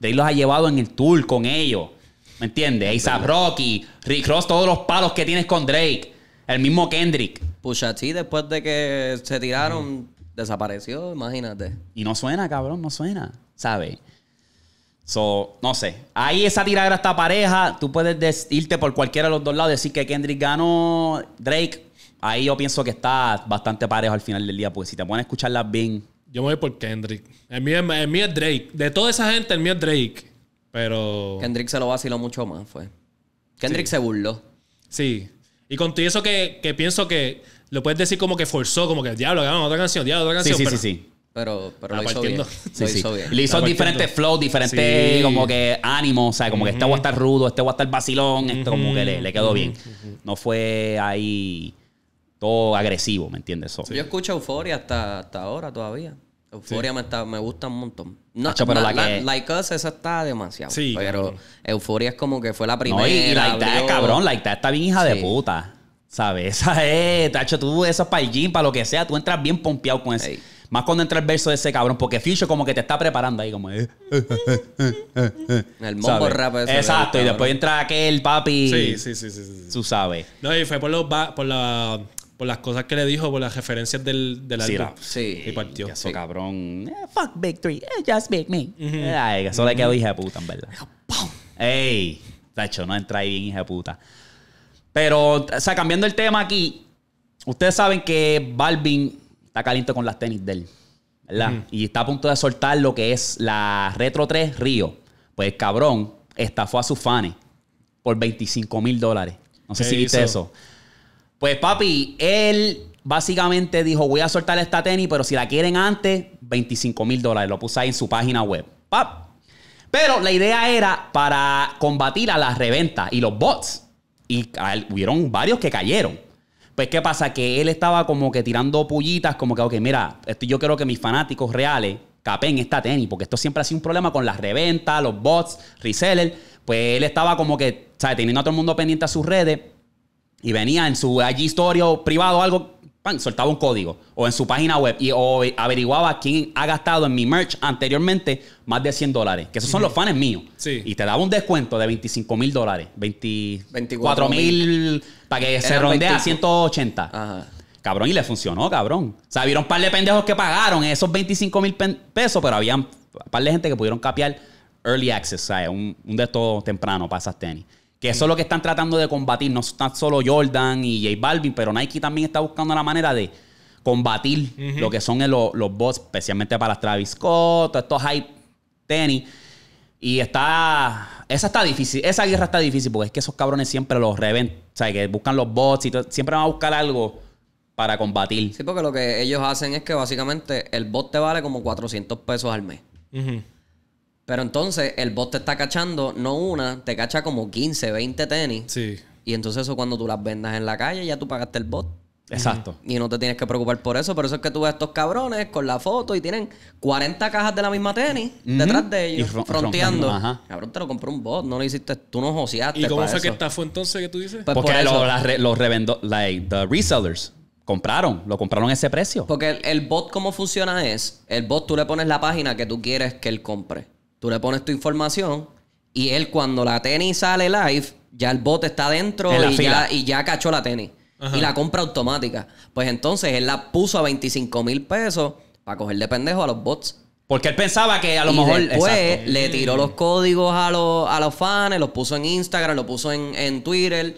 Drake los ha llevado en el tour con ellos. ¿Me entiendes? A$AP Rocky, Rick Ross, todos los palos que tienes con Drake. El mismo Kendrick. Pucha, sí, después de que se tiraron, desapareció, imagínate. Y no suena, cabrón, no suena. Sabe... So, no sé. Ahí esa tiragra está pareja. Tú puedes irte por cualquiera de los dos lados. Decir que Kendrick ganó, Drake. Ahí yo pienso que está bastante parejo al final del día. Porque si te pueden a escucharla bien. Yo me voy por Kendrick. El mío, es Drake. De toda esa gente, el mío es Drake. Pero. Kendrick se lo vaciló mucho más, fue. Kendrick se burló. Sí. Y con eso que, pienso que lo puedes decir como que forzó, como que el diablo, ganó otra canción, diablo, otra canción. Sí, sí, sí. Pero, pero lo, hizo bien. hizo bien. Le hizo diferentes flows, diferentes como que ánimos. O sea, como que este va a estar rudo, este va a estar vacilón. Esto como que le, quedó bien. No fue ahí todo agresivo, ¿me entiendes? So. Yo escucho Euforia hasta, hasta ahora todavía. Euforia me, me gusta un montón. No, pero la, Like Us, esa está demasiado. Sí, pero Euforia es como que fue la primera. y, cabrón, la That está bien hija de puta. ¿Sabes? Esa es, tacho, tú eso es para el gym, para lo que sea. Tú entras bien pompeado con eso. Más cuando entra el verso de ese cabrón, porque Future como que te está preparando ahí, como. Eh, eh, eh, el mongo rap. Ese Exacto, y después entra aquel papi. Sí, sí, sí, sí. sí. Tú sabes. No, y fue por, los, por la por las cosas que le dijo, por las referencias del, del sí, Sí. Y partió. Eso, cabrón. fuck Big Three. just Big Me. Uh que eso le quedó hija de puta, en verdad. ¡Pum! ¡Ey! hecho, no entra ahí bien, hija de puta. Pero, o sea, cambiando el tema aquí, ustedes saben que Balvin está caliente con las tenis de él, ¿verdad? Y está a punto de soltar lo que es la Retro 3 Río. Pues el cabrón estafó a sus fans por 25 mil dólares. No sé si viste eso. Pues papi, él básicamente dijo, voy a soltar esta tenis, pero si la quieren antes, 25 mil dólares. Lo puse ahí en su página web. ¡Pap! Pero la idea era para combatir a las reventas y los bots. Y hubieron varios que cayeron. Pues, ¿qué pasa? Que él estaba como que tirando pullitas, como que, ok, mira, yo creo que mis fanáticos reales capen esta tenis, porque esto siempre ha sido un problema con las reventas, los bots, resellers. Pues él estaba como que, ¿sabes? Teniendo a todo el mundo pendiente a sus redes y venía en su allí historia privado algo soltaba un código o en su página web y averiguaba quién ha gastado en mi merch anteriormente más de 100 dólares. Que esos son los fans míos. Y te daba un descuento de 25 mil dólares, 24 mil, para que se rondea a 180. Cabrón, y le funcionó, cabrón. O sea, vieron un par de pendejos que pagaron esos 25 mil pesos, pero había un par de gente que pudieron capear early access, o sea, un, un de estos temprano para esas tenis. Que eso es lo que están tratando de combatir. No están solo Jordan y J Balvin, pero Nike también está buscando la manera de combatir lo que son los, bots, especialmente para Travis Scott, estos hype tenis. Y está. Esa está difícil. Esa guerra está difícil porque es que esos cabrones siempre los reventan, O sea, que buscan los bots y siempre van a buscar algo para combatir. Sí, porque lo que ellos hacen es que básicamente el bot te vale como 400 pesos al mes. Pero entonces el bot te está cachando, no una, te cacha como 15, 20 tenis. Sí. Y entonces eso cuando tú las vendas en la calle, ya tú pagaste el bot. Exacto. Y no te tienes que preocupar por eso. Por eso es que tú ves a estos cabrones con la foto y tienen 40 cajas de la misma tenis detrás de ellos, fronteando. Cabrón, te lo compró un bot, no lo hiciste, tú no joseaste. ¿Y cómo fue que que estafó entonces que tú dices? Pues Porque los revendó, like, the resellers compraron, lo compraron a ese precio. Porque el, el, bot, ¿cómo funciona? Es el bot, tú le pones la página que tú quieres que él compre. Tú le pones tu información y él cuando la tenis sale live, ya el bot está dentro y ya, y ya, cachó la tenis. Y la compra automática. Pues entonces él la puso a 25 mil pesos para coger de pendejo a los bots. Porque él pensaba que a lo mejor. Después le tiró los códigos a los, a los fans, los puso en Instagram, los puso en, en Twitter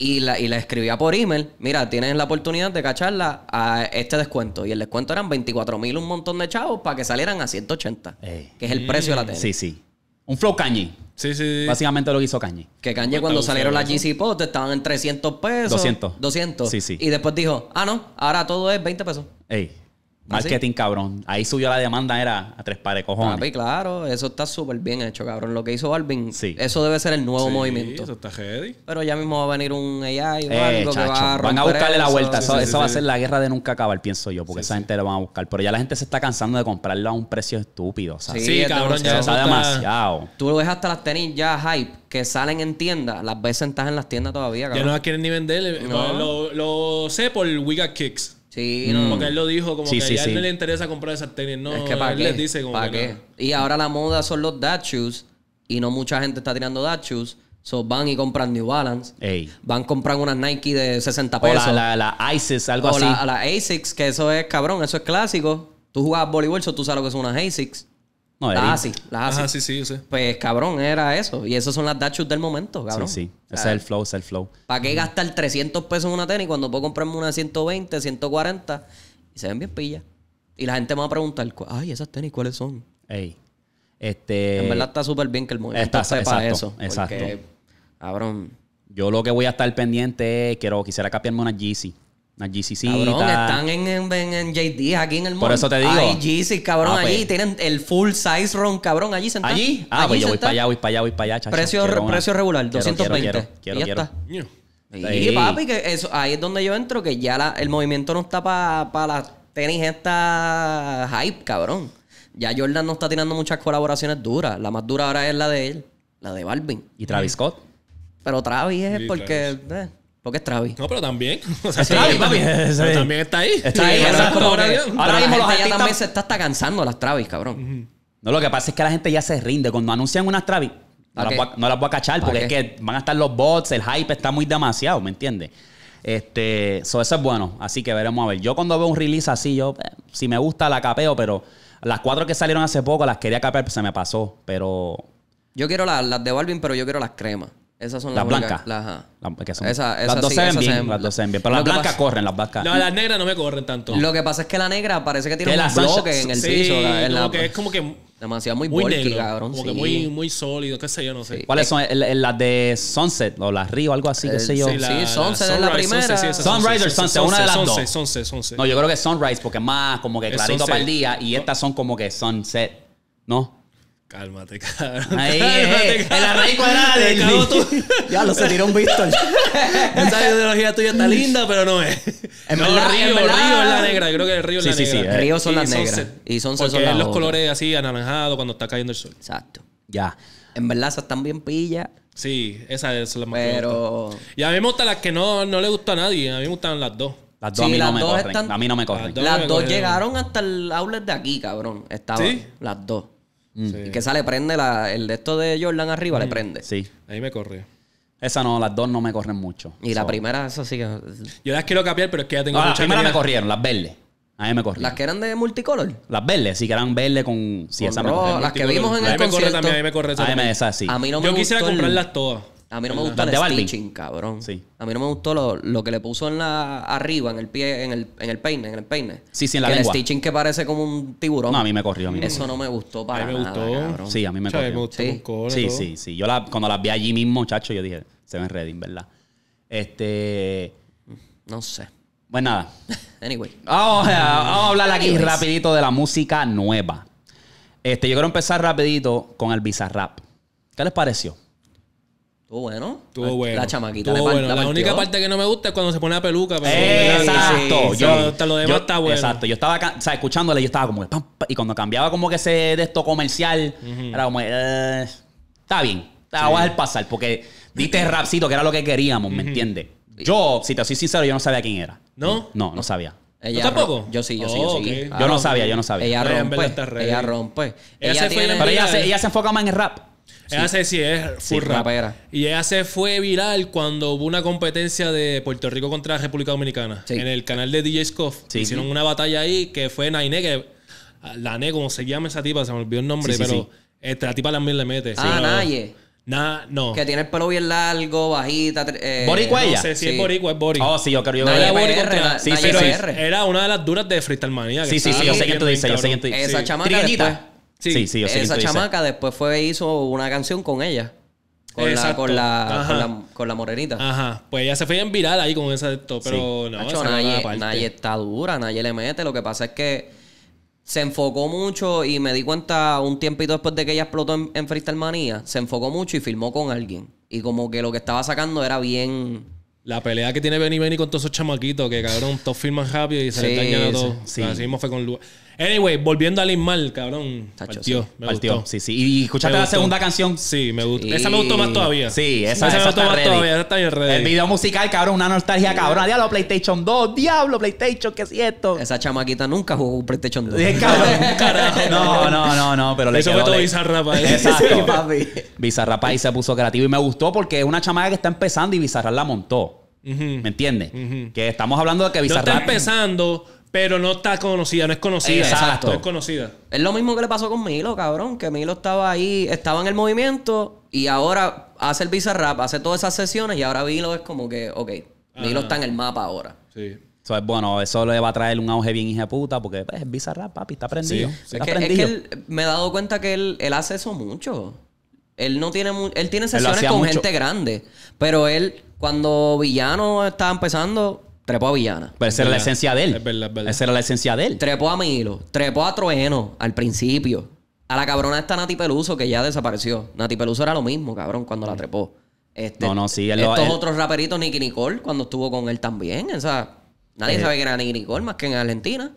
y la, y la escribía por email. Mira, tienes la oportunidad de cacharla a este descuento. Y el descuento eran 24 mil, un montón de chavos para que salieran a 180, que es el precio de la tenis. Sí, sí. Un flow Kanye. Sí, sí. Básicamente lo hizo Kanye. Que Kanye cuando salieron las GC Post estaban en 300 pesos. 200. 200. Sí, sí. Y después dijo, ah, no, ahora todo es 20 pesos. Ey. ¿Ah, Marketing, cabrón. Ahí subió la demanda, era a tres pares, cojones. claro, eso está súper bien hecho, cabrón. Lo que hizo Balvin, sí. eso debe ser el nuevo movimiento. Eso está Pero ya mismo va a venir un AI o eh, algo que va a Van a buscarle la vuelta. eso, va a ser la guerra de nunca acabar, pienso yo, porque esa gente lo van a buscar. Pero ya la gente se está cansando de comprarlo a un precio estúpido. O sí, cabrón, ya. Está demasiado. Tú lo ves hasta las tenis ya hype que salen en tienda, las ves sentadas en las tiendas todavía, cabrón. Ya no las quieren ni vender. Lo, sé por We Got Kicks. Sí, mm. no. Porque él lo dijo, como que a él no le interesa comprar esas tenis, no. Es que para qué. Les dice como ¿Para Y ahora la moda son los dad y no mucha gente está tirando dad So van y compran New Balance. Van a comprar unas Nike de 60 pesos. O la, ISIS, algo así. O la, que eso es cabrón, eso es clásico. Tú jugabas voleibol, so tú sabes lo que son unas ASICS. No, las ASI. Las ASI. sí, sí, Pues cabrón, era eso. Y esas son las dachus del momento, cabrón. Sí, sí. Ese es el flow, ese es el flow. ¿Para qué gastar 300 pesos en una tenis cuando puedo comprarme una de 120, 140? Y se ven bien pillas. Y la gente me va a preguntar, ay, esas tenis, ¿cuáles son? Ey. Este... En verdad está súper bien que el movimiento está, sepa eso. Exacto. Porque, cabrón. Yo lo que voy a estar pendiente es, quiero, quisiera capiarme una Yeezy. Las GCC. Cabrón, están en, en, en JD aquí en el mundo. Por eso te digo. Hay GCC, cabrón, ah, pues. allí. Tienen el full size run, cabrón, allí sentado. ¿Allí? Ah, pues yo voy para allá, voy para allá, voy para allá. Precio, precio regular, 220. Quiero, quiero, y ya está. Y papi, que eso, ahí es donde yo entro, que ya la, el movimiento no está para pa las tenis esta hype, cabrón. Ya Jordan no está tirando muchas colaboraciones duras. La más dura ahora es la de él, la de Balvin. ¿Y Travis Scott? Pero Travis es porque... Eh, porque es Travis. No, pero también. O Travis, también, está ahí. Está ahí. ahora mismo los artistas... también se está hasta cansando las Travis, cabrón. No, lo que pasa es que la gente ya se rinde. Cuando anuncian unas Travis, no, las voy a, cachar porque es que van a estar los bots, el hype está muy demasiado, ¿me entiendes? Este, eso es bueno. Así que veremos a ver. Yo cuando veo un release así, yo eh, si me gusta la capeo, pero las cuatro que salieron hace poco las quería capear, pues se me pasó. Pero. Yo quiero las, las de Balvin, pero yo quiero las cremas. Esas son las, blancas. Las, las dos se bien, Las dos se ven bien. Pero las blancas corren, las blancas. No, las negras no me corren tanto. Lo que pasa es que la negra parece que tiene un bloque en el piso. es como que. Demasiado muy muy negro, cabrón. Como que muy, muy sólido, qué sé yo, no sé. ¿Cuáles son? Las de Sunset o las Río, algo así, qué sé yo. Sí, Sunset es la primera. Sunrise o Sunset, una de las dos. Sunset, Sunset. No, yo creo que Sunrise porque es más como que clarito para el día y estas son como que Sunset, ¿no? Cálmate, cabrón. Ahí, cálmate, eh, eh, En la raíz cuadrada ya lo se tiró un Víctor. Esa ideología tuya está linda, pero no es. En verdad, Río, Río es la negra. Creo que el Río es la negra. Sí, sí, eh. sí. Río son las negras. y son Porque los colores así, anaranjados, cuando está cayendo el sol. Exacto. Ya. En verdad, esas están bien pillas. Sí, esa es la más Pero... y a mí me gustan las que no, no le gusta a nadie. A mí me gustan las dos. Las dos, a, mí las no dos están... a mí no me corren. Las dos, llegaron hasta el outlet de aquí, cabrón. Estaban las dos. Mm. Y que esa le prende el de esto de Jordan arriba, le mm. prende. Sí. Ahí me corre. Esa no, las dos no me corren mucho. Y la primera, eso sí que. Yo las quiero cambiar, pero es que ya tengo no, ah, muchas. me corrieron, las verdes. Ahí me corrieron. ¿Las que eran de multicolor? Las verdes, sí, que eran verdes con. Sí, esa Las que vimos en el concierto. me corre también. A mí me esa, sí. A mí no me Yo quisiera comprarlas todas. A mí no me gustó el stitching, cabrón. A mí no me gustó lo, que le puso en la arriba, en el pie, en el, peine, en el peine. Sí, sí, en la que lengua. El stitching que parece como un tiburón. No, a mí me corrió. A mí Eso no me gustó para nada, Sí, a mí me corrió. gustó sí. sí, sí, Yo cuando las vi allí mismo, chacho, yo dije, se ven ready, ¿verdad? Este... No sé. Pues nada. anyway. Vamos, a, hablar aquí rapidito de la música nueva. Este, yo quiero empezar rapidito con el Bizarrap. ¿Qué les pareció? Estuvo bueno. Estuvo bueno. La chamaquita. Estuvo bueno. La, única parte que no me gusta es cuando se pone la peluca. Eh, exacto. yo, sí. Lo demás bueno. Exacto. Yo estaba o sea, escuchándole, yo estaba como. y cuando cambiaba como que ese de esto comercial, era como. Eh, está bien. Te sí. a pasar porque diste rapcito, que era lo que queríamos, ¿me entiendes? Yo, si te soy sincero, yo no sabía quién era. ¿No? No, no sabía. Ella tampoco? Yo sí, yo sí, yo oh, sí. Yo no sabía, yo no sabía. Ella rompe. Ella rompe. Ella, Pero ella ella se enfoca más en el rap. Ella sí. se es full Rapera. Y ella se fue viral cuando hubo una competencia de Puerto Rico contra la República Dominicana. En el canal de DJ Scoff. Hicieron una batalla ahí que fue Nainé, que la Né como se llama esa tipa, se me olvidó el nombre, pero este, la tipa también le mete. Ah, Naye. Nah, no. Que tiene el pelo bien largo, bajita. Eh, ¿Boricua sí. es Boricua, es Boricua. Oh, sí, yo creo que era Sí, sí, Era una de las duras de Freestyle Manía. Sí, sí, sí, yo sé que tú dices, yo sé tú Esa chamada. Sí, sí, sí Esa chamaca después fue hizo una canción con ella. Con la, con la, con, morenita. Ajá. Pues ella se fue en viral ahí con esa todo. pero sí. no. nadie, nadie, está dura, nadie le mete. Lo que pasa es que se enfocó mucho y me di cuenta un tiempito después de que ella explotó en, en Freestyle Manía. Se enfocó mucho y filmó con alguien. Y como que lo que estaba sacando era bien. La pelea que tiene Benny Benny con todos esos chamaquitos que cabrón, todos filman rápido y se le dañan a todos. Sí. mismo fue con Lua. Anyway, volviendo a Limar, cabrón. partió, sí. me Sí, sí. Y escuchaste la segunda canción. Sí, me gustó. Esa me gustó más todavía. Sí, esa, esa me gustó más todavía. Esa está bien ready. El video musical, cabrón, una nostalgia, cabrón. Diablo, PlayStation 2. Diablo, PlayStation, ¿qué es esto? Esa chamaquita nunca jugó PlayStation 2. Es cabrón, no, no, no, no, pero le Eso fue todo Bizarrapa. Esa Exacto. papi. Bizarrapa ahí se puso creativo y me gustó porque es una chamaca que está empezando y Bizarrap la montó. ¿Me entiendes? Que estamos hablando de que Bizarrap... está empezando pero no está conocida, no es conocida. Exacto. No es conocida. Es lo mismo que le pasó con Milo, cabrón. Que Milo estaba ahí, estaba en el movimiento y ahora hace el Bizarrap, hace todas esas sesiones y ahora Milo es como que, ok, Milo está en el mapa ahora. Sí. bueno, eso le va a traer un auge bien hija puta porque pues, es Bizarrap, papi, está prendido. es, que, es, me he dado cuenta que él, él hace eso mucho. Él no tiene él tiene sesiones con gente grande, pero él cuando Villano estaba empezando Trepó a Villana. Pero esa era la esencia de él. Es Esa era la esencia de él. Trepó a Milo. Trepó a Trueno al principio. A la cabrona está Nati Peluso que ya desapareció. Nati Peluso era lo mismo, cabrón, cuando la mm. trepó. Este, no, no, sí. estos otros raperitos, Nicky Nicole, cuando estuvo con él también. O sea, nadie eh. sabe que era Nicky Nicole más que en Argentina.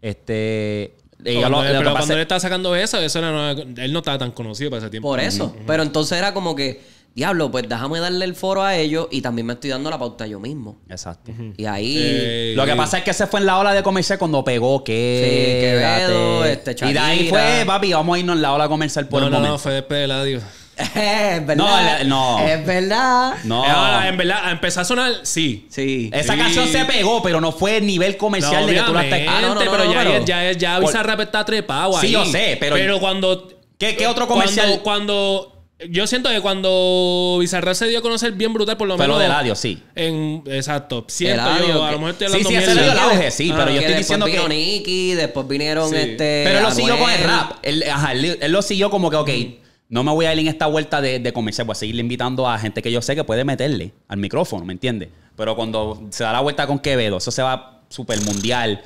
Este. pero cuando él estaba sacando eso él no estaba tan conocido para ese tiempo. Por eso. Pero entonces era como que diablo, pues déjame darle el foro a ellos y también me estoy dando la pauta yo mismo. Exacto. Y ahí. lo que pasa es que se fue en la ola de comercial cuando pegó que. Sí, pedo, este chaval. Y de ahí fue, papi, vamos a irnos en la ola comercial por no, el no, No, fue después de Dios. es verdad. No, no. Es verdad. No. Eh, en verdad, a empezar a sonar, sí. Sí. Esa canción se pegó, pero no fue el nivel comercial de que tú la estás ah, no, no, pero, no, ya, pero ya, ya, ya, está trepado ahí. Sí, yo sé, pero. Pero cuando. ¿Qué, qué otro comercial? cuando yo siento que cuando Bizarra se dio a conocer bien brutal, por lo menos. Pero de radio, sí. exacto. Siento el yo, a lo mejor Sí, sí, ese es el auge, sí, ah. pero yo estoy diciendo que. Después Nicky, después vinieron este. Pero él lo siguió con el rap. Él, ajá, él, lo siguió como que, ok, no me voy a ir en esta vuelta de, de comercial, voy a seguirle invitando a gente que yo sé que puede meterle al micrófono, ¿me entiendes? Pero cuando se da la vuelta con Quevedo, eso se va super mundial.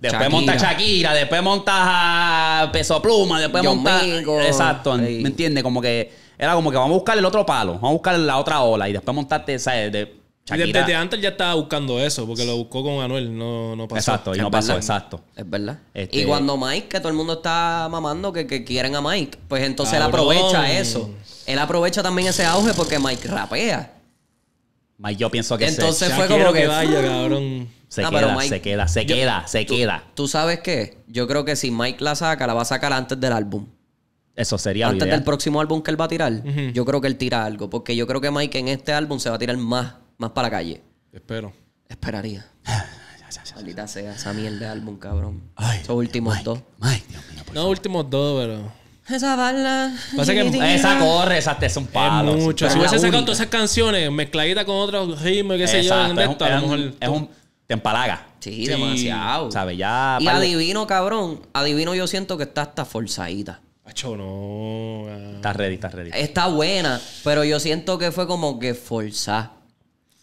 Después monta Shakira, después monta Peso Pluma, después monta... Exacto. ¿Me entiendes? Como que era como que vamos a buscar el otro palo, vamos a buscar la otra ola y después montarte, De, Y desde, antes ya estaba buscando eso, porque lo buscó con Anuel, no, pasó. Exacto, y no pasó, exacto. Es verdad. Este, y cuando Mike, que todo el mundo está mamando que, quieren a Mike, pues entonces él aprovecha eso. Él aprovecha también ese auge porque Mike rapea. Mike, yo pienso que Entonces fue como que. vaya, cabrón. Ah, se, queda, se, queda, queda, se queda, se queda. ¿Tú sabes qué? Yo creo que si Mike la saca, la va a sacar antes del álbum. Eso sería Antes del próximo álbum que él va a tirar, yo creo que él tira algo. Porque yo creo que Mike en este álbum se va a tirar más, más para la calle. Espero. Esperaría. Maldita sea esa mierda de álbum, cabrón. Ay, Esos últimos dos. Mike, no, últimos dos, pero. Esa bala. Pasa que esa corre, esa te es un palo. Es mucho. Si hubiese sacado todas esas canciones mezcladitas con otros ritmos, qué sé yo, en es a lo mejor. Es un, te empalaga. Sí, demasiado. ¿Sabes? Ya. Y adivino, cabrón. Adivino, yo siento que está hasta forzadita. Acho, no. Ah. está ready, está ready. Está buena, pero yo siento que fue como que forzada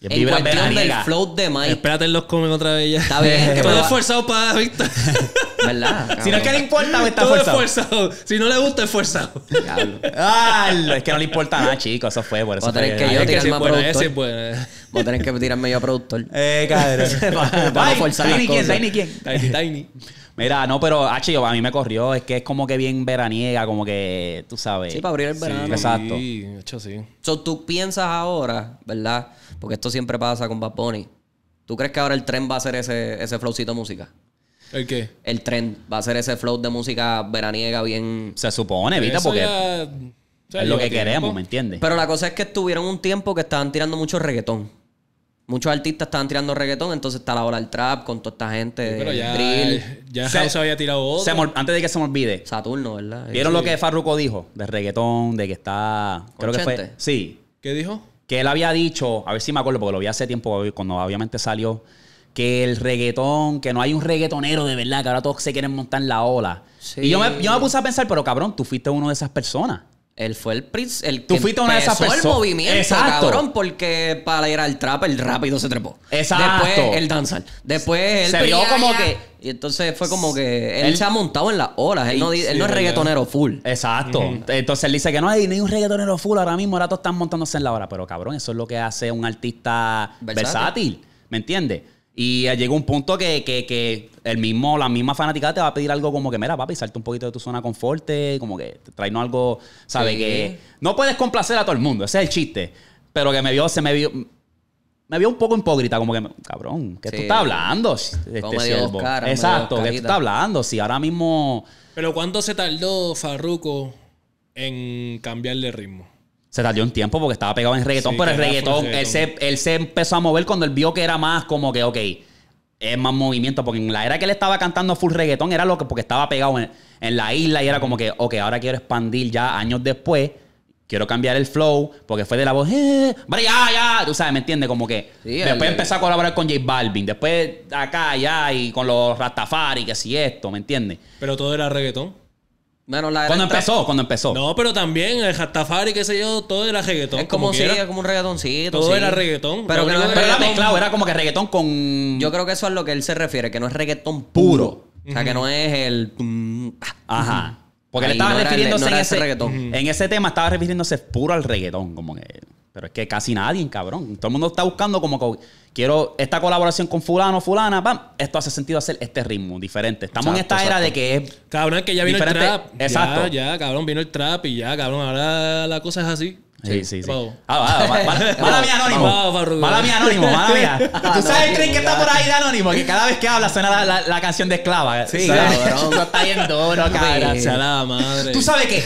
En Vibra cuestión del flow de Mike. Espérate en los comen otra vez ya. Está bien. Todo es forzado para Víctor. ¿Verdad? Si no es que le importa, pues está forzado. Es forzado. Si no le gusta, es forzado. Diablo. es que no le importa nada, chicos. Eso fue por eso. Voy a que, tirarme yo a productor. Eh, cabrón. Vamos a Tiny, ¿Quién? Tiny, Tiny. Mira, no, pero H, a mí me corrió. Es que es como que bien veraniega, como que tú sabes. Sí, para abrir el verano. Exacto. Sí, hecho sí. So, tú piensas ahora, ¿verdad? Porque esto siempre pasa con Bad Bunny. ¿Tú crees que ahora el tren va a ser ese, ese flowcito de música? ¿El qué? El tren va a ser ese flow de música veraniega bien. Se supone, ¿viste? Porque. Es lo que queremos, ¿me entiendes? Pero la cosa es que estuvieron un tiempo que estaban tirando mucho reggaetón muchos artistas estaban tirando reggaetón, entonces está la ola del trap con toda esta gente. pero ya, se, había tirado otro. antes de que se me olvide. Saturno, ¿verdad? ¿Vieron lo que Farruko dijo? De reggaetón, de que está. Creo que fue. Sí. ¿Qué dijo? Que él había dicho, a ver si me acuerdo, porque lo vi hace tiempo, cuando obviamente salió, que el reggaetón, que no hay un reggaetonero de verdad, que ahora todos se quieren montar en la ola. Y yo me, yo me puse a pensar, pero cabrón, tú fuiste uno de esas personas. Él fue el príncipe. el Tú fuiste una de el movimiento, Exacto. cabrón, porque para ir al trap, el rápido se trepó. Exacto. Después el danzar. Después él Se vio como que- Y entonces fue como que él, se ha montado en las olas. Él no, es reggaetonero full. Exacto. Entonces él dice que no hay, ni un reggaetonero full ahora mismo, ahora todos están montándose en la hora. Pero cabrón, eso es lo que hace un artista Versátil. ¿Me entiendes? Y llega un punto que, que, el mismo, la misma fanática te va a pedir algo como que, mira, papi, salte un poquito de tu zona de confort, como que traernos algo, ¿sabes? Que no puedes complacer a todo el mundo, ese es el chiste. Pero que me vio, se me vio, me vio un poco hipócrita, como que, cabrón, ¿qué tú estás hablando? Este Exacto, ¿qué tú estás hablando? Si ahora mismo... Pero ¿cuánto se tardó Farruko en cambiarle ritmo? se tardó un tiempo porque estaba pegado en reggaetón, pero el reggaetón, Él, se, empezó a mover cuando él vio que era más como que, ok, es más movimiento, porque en la era que él estaba cantando full reggaetón era lo que, porque estaba pegado en, la isla y era como que, ok, ahora quiero expandir ya años después quiero cambiar el flow, porque fue de la voz, eh, eh, eh". ya, ya, tú sabes, ¿me entiendes? Como que después empezó a colaborar con J Balvin, después acá, allá, y con los Rastafari, que si esto, ¿me entiendes? Pero todo era reggaetón cuando empezó, cuando empezó. No, pero también el Hastafari, qué sé yo, todo era reggaetón. Es como, como un reggaetoncito. Todo era reggaetón. Pero, que no era, mezclado, era como que reggaetón con. Yo creo que eso es a lo que él se refiere, que no es reggaetón puro. O sea, que no es el. Ah. Ajá. Porque él estaba refiriéndose en, ese, en ese tema, estaba refiriéndose puro al reggaetón, como que. Pero es que casi nadie, cabrón. Todo el mundo está buscando como que quiero esta colaboración con fulano, fulana, pam. Esto hace sentido hacer este ritmo diferente. Estamos en esta era de que es... Cabrón, es que ya vino el trap. Exacto. Ya, cabrón, vino el trap y ya, cabrón, ahora la cosa es así. Sí, sí, sí. Ah, va mala, mía anónimo. mala mía anónimo, mala mía. ¿Tú sabes creen que está por ahí de anónimo? Que cada vez que habla suena la, canción de esclava. Sí, cabrón. No está yendo oro, cabrón. la madre. Tú sabes qué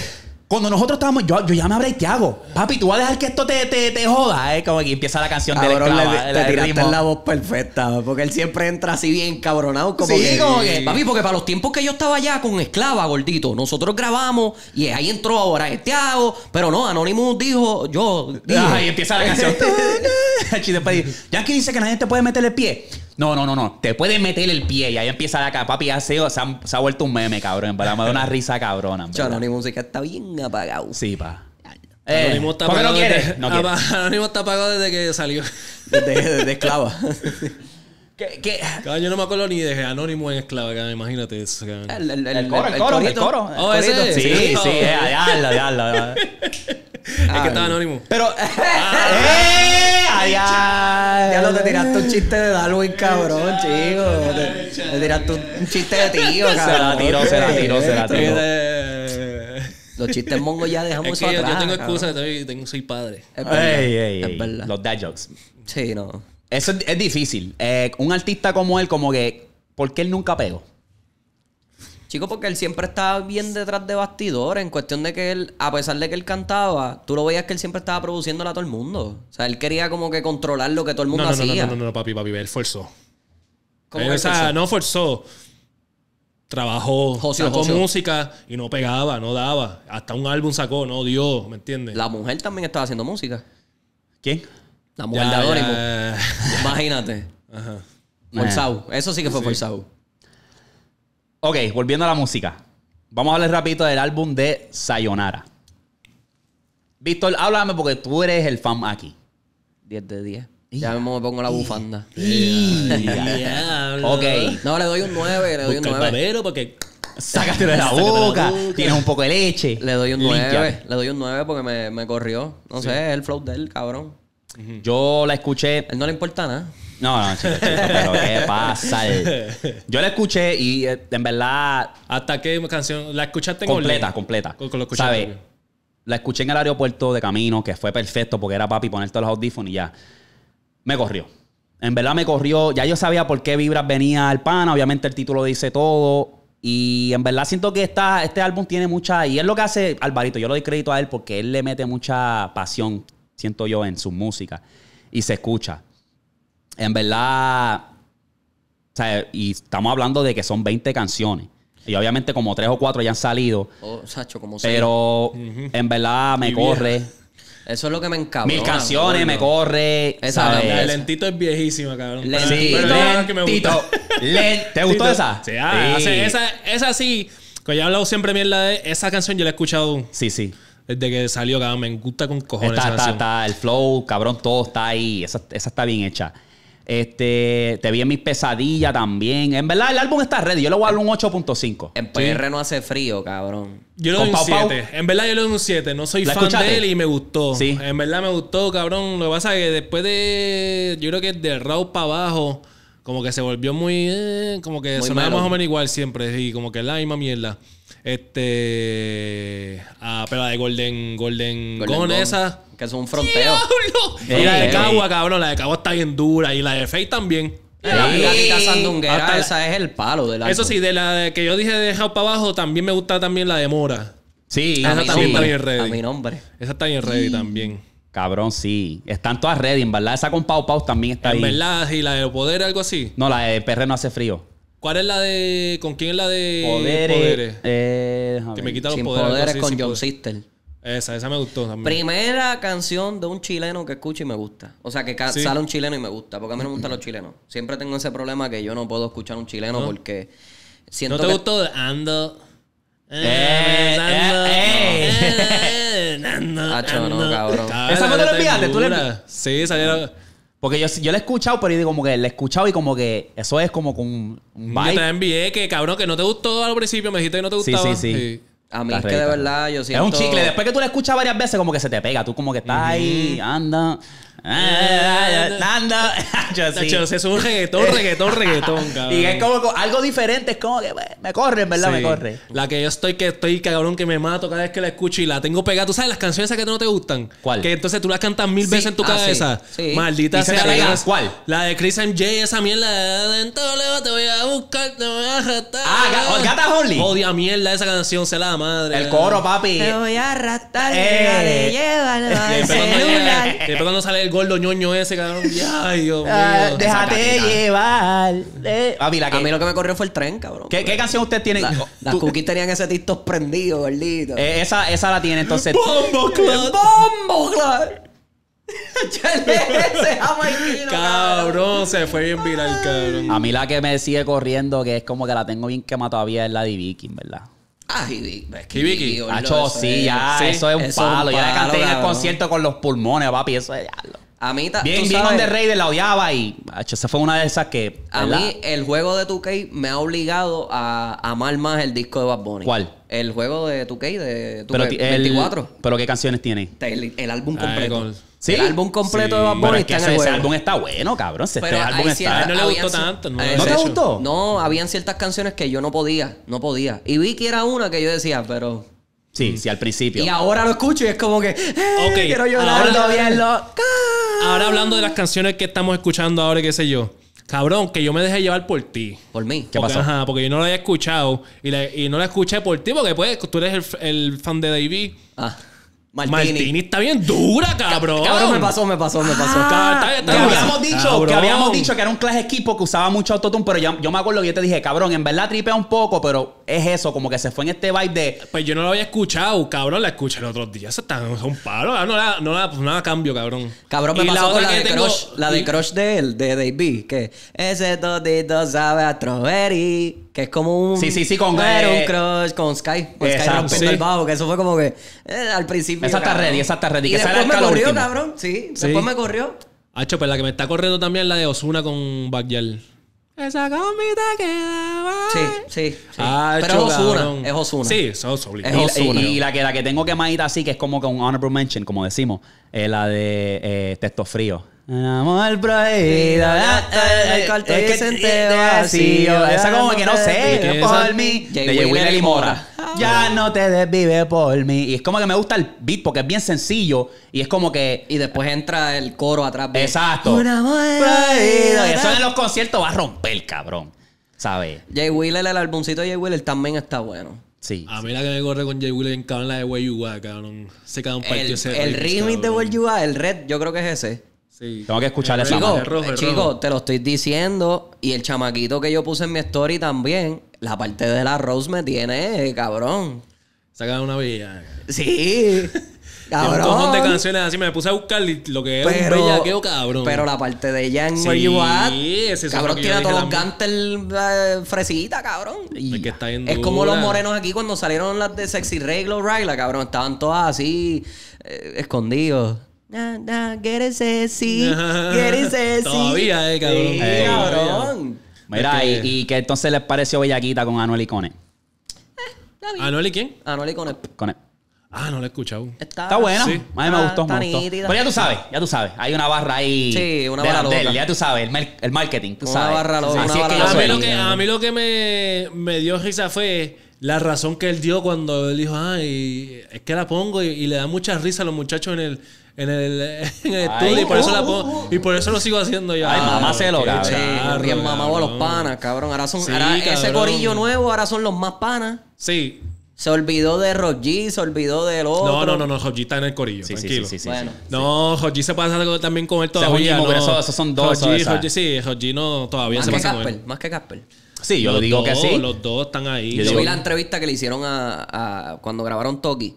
cuando nosotros estábamos, yo, yo llamé a Tiago, Papi, tú vas a dejar que esto te, joda, ¿eh? Como aquí empieza la canción de la, Te la voz perfecta, porque él siempre entra así bien cabronado. Como sí, que, Papi, porque para los tiempos que yo estaba allá con Esclava, gordito, nosotros grabamos y ahí entró ahora Tiago pero no, Anonymous dijo, yo. Ahí empieza la canción. ya que dice que nadie te puede meterle el pie. No, no, no, no. Te puedes meter el pie y ahí empieza la capa. Papi, hace, se, se, ha vuelto un meme, cabrón. Para me da una risa cabrona. no, ni música está bien apagado. Sí, pa. Eh, Anónimo está ¿Por qué no quieres? no Anónimo está apagado desde que salió. Desde, desde esclava. yo no me acuerdo ni de Anónimo en Esclava, imagínate eso. El, el, el, coro, el coro, el coro. Oh, ese. Sí, sí, eh, sí, diablo, Es que estaba anónimo. Pero. Ah, eh, ya lo te tiraste un chiste de Darwin, cabrón, chico. Te, tiraste un chiste de tío, cabrón. Se la tiró, se la tiró, se la tiró. Este este Los chistes mongos ya dejamos eso atrás. Yo tengo excusa, soy padre. Es verdad. Los dad jokes. Sí, no. Eso es, difícil. Eh, un artista como él, como que, ¿por qué él nunca pegó? Chico, porque él siempre estaba bien detrás de bastidores, en cuestión de que él, a pesar de que él cantaba, tú lo veías que él siempre estaba produciéndola a todo el mundo. O sea, él quería como que controlar lo que todo el mundo no, no, hacía. No, no, no, no, papi, papi, él forzó. no forzó. Trabajó, sacó música y no pegaba, no daba. Hasta un álbum sacó, no dio, ¿me entiendes? La mujer también estaba haciendo música. ¿Quién? La mujer de Adónimo. Imagínate. Ajá. Forzado. Eso sí que fue forzado. Ok, volviendo a la música. Vamos a hablar rapidito del álbum de Sayonara. Víctor, háblame porque tú eres el fan aquí. 10 de 10. Ya mismo me pongo la bufanda. ok. No, le doy un 9, le doy un 9. porque... sacaste de la boca, tienes un poco de leche. Le doy un 9, le doy un 9 porque me, corrió. No sé, es el flow del cabrón. Yo la escuché, no le importa nada. No, no, pero qué pasa. Eh. Yo la escuché y eh, en verdad. ¿Hasta qué canción? ¿La escuchaste en Completa, completa. Con, La escuché en el aeropuerto de camino, que fue perfecto porque era papi ponerte los audífonos y ya. Me corrió. En verdad me corrió. Ya yo sabía por qué Vibras venía al pana. Obviamente el título dice todo. Y en verdad siento que esta, este álbum tiene mucha. Y es lo que hace Alvarito. Yo le doy crédito a él porque él le mete mucha pasión siento yo, en su música. Y se escucha. En verdad, y estamos hablando de que son 20 canciones. Y obviamente como tres o cuatro ya han salido. Oh, Sacho, Pero en verdad me corre. Eso es lo que me encanta. Mis canciones me corre. Esa El lentito es viejísima, cabrón. Lentito. lentito. ¿Te gustó esa? Ah, sí, Esa, esa sí. que yo he hablado siempre la de esa canción, yo la he escuchado. Sí, sí. Desde que salió, cabrón, me gusta con cojones. Está, está, está, el flow, cabrón, todo está ahí. Esa, está bien hecha. Este, te vi en mis pesadillas también. En verdad, el álbum está ready. Yo le voy a dar un 8.5. En PR hace frío, cabrón. Yo le doy un 7. En verdad, yo le doy un 7. No soy fan de él y me gustó. Sí. En verdad, me gustó, cabrón. Lo que pasa es que después de. Yo creo que de Raw para abajo como que se volvió muy. Eh, como que sonaba más o menos igual siempre. Y como que la misma mierda. Este. Ah, pero la de Golden. Golden, Golden esa. Que es un fronteo. mira Y la de Cagua, cabrón. La de Cagua está bien dura. Y la de Faye también. La de sandunguera, esa es el palo de la. Eso sí, de la que yo dije de dejar para abajo, también me gusta también la de Mora. Sí, esa también está bien ready. A mi nombre. Esa está bien ready también. Cabrón, sí. Están todas ready, en verdad. Esa con Pau Pau también está en ahí. En verdad, y la de poder, algo así. No, la de Perre no hace frío. ¿Cuál es la de. ¿Con quién es la de. Poderes. Eh, que me quita los sin poderes. con John Sister. Esa, esa me gustó también. Primera canción de un chileno que escucho y me gusta. O sea, que sale un chileno y me gusta. Porque a mí me gustan los chilenos. Siempre tengo ese problema que yo no puedo escuchar un chileno porque siento. ¿No te gustó Ando? Ando? Eh, eh, eh, eh, eh. Ando, Ando, Ando, Ando, Ando, Ando, Ando, Ando, Ando, Ando, Ando, Ando, porque yo, yo la he escuchado, pero yo digo como que la he escuchado y como que eso es como con un vibe. Yo te envié que, cabrón, que no te gustó al principio. Me dijiste que no te gustaba. Sí, sí, sí. A mí es que de verdad yo siento... Es un chicle. Después que tú la escuchas varias veces, como que se te pega. Tú como que estás ahí, anda... Eh, Nando. se surge reggaetón, reggaetón, reggaetón, Y es como algo diferente, es como que pues, me corre, ¿verdad? Me corre. La que yo estoy, que estoy, cabrón, que me mato cada vez que la escucho y la tengo pegada. ¿Tú sabes las canciones esas que no te gustan? ¿Cuál? Que entonces tú las cantas mil veces en tu ah, cabeza. Maldita sea. ¿Cuál? La de Chris MJ esa mierda de adentro, te voy a buscar, te voy a arrastrar. Ah, oh, Gata Holly. Odia mierda esa canción, se la madre. El coro, papi. Te voy a arrastrar, Te eh. lleva llévalo Después cuando sale el gordo ñoño ese, cabrón. Ay, Dios ah, mío. déjate eh. llevar. Eh. la que- A mí lo que me corrió fue el tren, cabrón. ¿Qué, pues, canción usted tiene? La- las cookies tenían ese TikTok prendido, gordito. Eh, esa, esa la tiene entonces. ¡Bombo Club! ¡Bombo, Club ese Cabrón, se fue bien viral, cabrón. A mí la que me sigue corriendo, que es como que la tengo bien quemada todavía, es la de Viking, ¿verdad? Ah, y Vicky. sí, ya, eso es un palo. Ya le canté en el concierto con los pulmones, papi, eso es. ya, lo- a mí bien, sabes... bien Rey de la odiaba y esa fue una de esas que. A mí el juego de 2K me ha obligado a amar más el disco de Bad Bunny. ¿Cuál? El juego de 2K de 2K, pero, 24. ¿Pero qué canciones tiene? El, álbum ah, completo. ¿Sí? El álbum completo de Bad Bunny está en el ese álbum está bueno, cabrón. Pero álbum está... No le gustó tanto. ¿No, ¿No te gustó? No, habían ciertas canciones que yo no podía. No podía. Y vi que era una que yo decía, pero... Sí, sí, al principio. Y ahora lo escucho y es como que. Eh, quiero llorar, ahora, ¡Ah! ahora hablando de las canciones que estamos escuchando ahora, qué sé yo. Cabrón, que yo me dejé llevar por ti. Por mí. ¿Qué pasó? Ajá, porque yo no la había escuchado. Y, no la escuché por ti, porque pues, tú eres el, fan de David. Ah. Martini. está bien dura, cabrón. Cabrón, me pasó, me pasó, me pasó. que, ah, habíamos dicho, que habíamos dicho que era un clash equipo que usaba mucho autotune, pero yo, me acuerdo que yo te dije, cabrón, en verdad tripea un poco, pero es eso, como que se fue en este vibe de. Pues yo no lo había escuchado, cabrón, la escuché los otros días. Están, un palo. Ah, no la, no la, pues nada cambio, cabrón. Cabrón, me pasó la, con la, de crush, la de crush de él, de David que ese todito sabe a strawberry. Que es como un. Sí, sí, sí, con. Gero, ah, un eh, crush con Sky. Con rompiendo el bajo, que eso fue como que. Eh, al principio. Esa está ready, esa está ready. Y que después me corrió, cabrón. Sí, después me corrió. Hacho, pues la que me está corriendo también es la de Osuna con Bagyal. Esa comida que Sí, sí. sí. Pero es Osuna. Es Osuna. Sí, es Y, la, que, la que tengo ir así, que es como que un honorable mention, como decimos, eh, la de eh, Texto Frío. Un mal prohibido. el cuarto es que así, vacío. Esa como que no sé, por mí. De y Mora. Ya ah. no te desvive por mí. Y es como que me gusta el beat porque es bien sencillo. Y es como que. Y después entra el coro atrás. De... Exacto. amor prohibido. Y Eso en los conciertos va a romper, cabrón. ¿Sabes? Jay Wheeler, el albumcito de Jay Wheeler también está bueno. Sí. A mí la que me corre con Jay Wheeler en cabrón la de Way You cabrón. Se queda un partido El, el remix de Way You el red, yo creo que es ese. Sí. Tengo que escuchar eh, esa eh, Chico, rojo, chico, te lo estoy diciendo. Y el chamaquito que yo puse en mi story también. La parte de la Rose me tiene, cabrón. Saca una villa. Sí. cabrón. un montón de canciones así. Me puse a buscar lo que era pero, un bellaqueo, cabrón. Pero la parte de ella en sí, Where You At. Ese cabrón, tiene todos los gantes fresita, cabrón. es, como los morenos aquí cuando salieron las de Sexy Reglo Ryla, cabrón. Estaban todas así, eh, escondidos. Quieres decir, get decir, Todavía, eh, cabrón. Mira, este, y, que entonces les pareció Bellaquita con Anuel y Cone? Eh, ¿Anuel y quién? Anuel y Cone. Ah, no lo he escuchado. Está, bueno. Más me ah, gustó, está me Pero ya tú sabes, ya tú sabes. Hay una barra ahí. Sí, una barra loca. ya tú sabes, el, marketing, tú una sabes. Barra a mí, lo que me, dio risa fue la razón que él dio cuando él dijo, ay, es que la pongo y, y le da mucha risa a los muchachos en el en el, estudio y por, eso la uh, uh, uh. y por eso lo sigo haciendo ya. Ay, mamá se lo Bien mamado a los panas, cabrón. Ahora son, ese corillo nuevo, ahora son los más panas. Sí. Se olvidó de Roger, se olvidó del otro. No, no, no, no, Roger está en el corillo, tranquilo. Sí, sí, sí, bueno, no, Roger se pasa también con él todavía. Esos, son dos. sí, Roger no, todavía más se pasa Más que Casper. Sí, yo digo que sí. Los dos están ahí. Yo, vi la entrevista que le hicieron a cuando grabaron Toki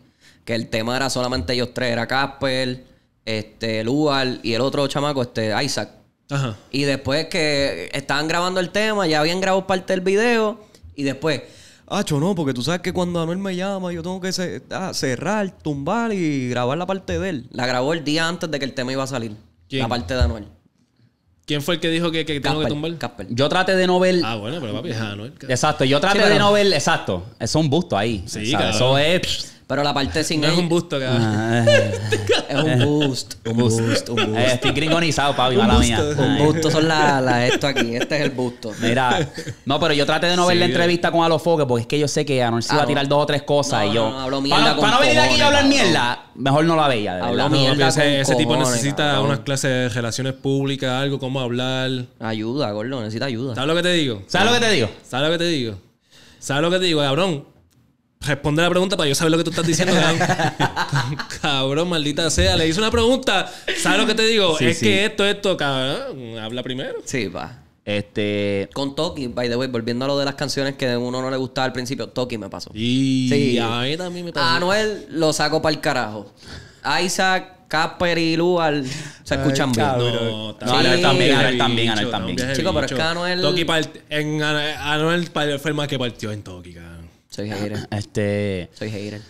que el tema era solamente ellos tres, era Casper, este, Lugar y el otro chamaco, este, Isaac. Ajá. Y después que estaban grabando el tema, ya habían grabado parte del video y después... Acho, no, porque tú sabes que cuando Anuel me llama, yo tengo que ah, cerrar, tumbar y grabar la parte de él. La grabó el día antes de que el tema iba a salir. La parte de Anuel. ¿Quién fue el que dijo que, tengo que tumbar? Yo traté de no ver. Ah, bueno, pero papi, Anuel. Exacto, yo traté de no ver. Exacto. es un busto ahí. Sí, claro. Eso es. Pero la parte sin no es un busto, cabrón. Ah, es un busto. Un eh, estoy gringonizado, papi, mala mía. Un busto son las esto aquí. Este es el busto. Mira, no, pero yo traté de no ver la entrevista con Alofoque porque es que yo sé que Anuel se iba a ah, tirar dos o tres cosas y yo. No, hablo mierda para, no venir aquí a hablar mierda, mejor no la veía. mierda ese, tipo necesita unas clases de relaciones públicas, algo, cómo hablar. Ayuda, gordo, necesita ayuda. ¿Sabes lo que te digo? ¿Sabes lo que te digo? ¿Sabes lo que te digo? ¿Sabes lo que te digo, cabrón? Responde la pregunta para yo saber lo que tú estás diciendo. cabrón, maldita sea. Le hice una pregunta. ¿Sabes lo que te digo? es que esto, esto, cabrón. Habla primero. Sí, va. Este. Con Toki, by the way, volviendo a lo de las canciones que a uno no le gustaba al principio, Toki me pasó. sí. a mí también me pasó. A Anuel lo saco para el carajo. Isaac, Casper y Lual se escuchan bien. No, Anuel también, Anuel también, Anuel también. Chico, pero es que Anuel. Toki en Anuel fue el más que partió en Toki, cabrón. Soy hater. Ah, este. Soy hater.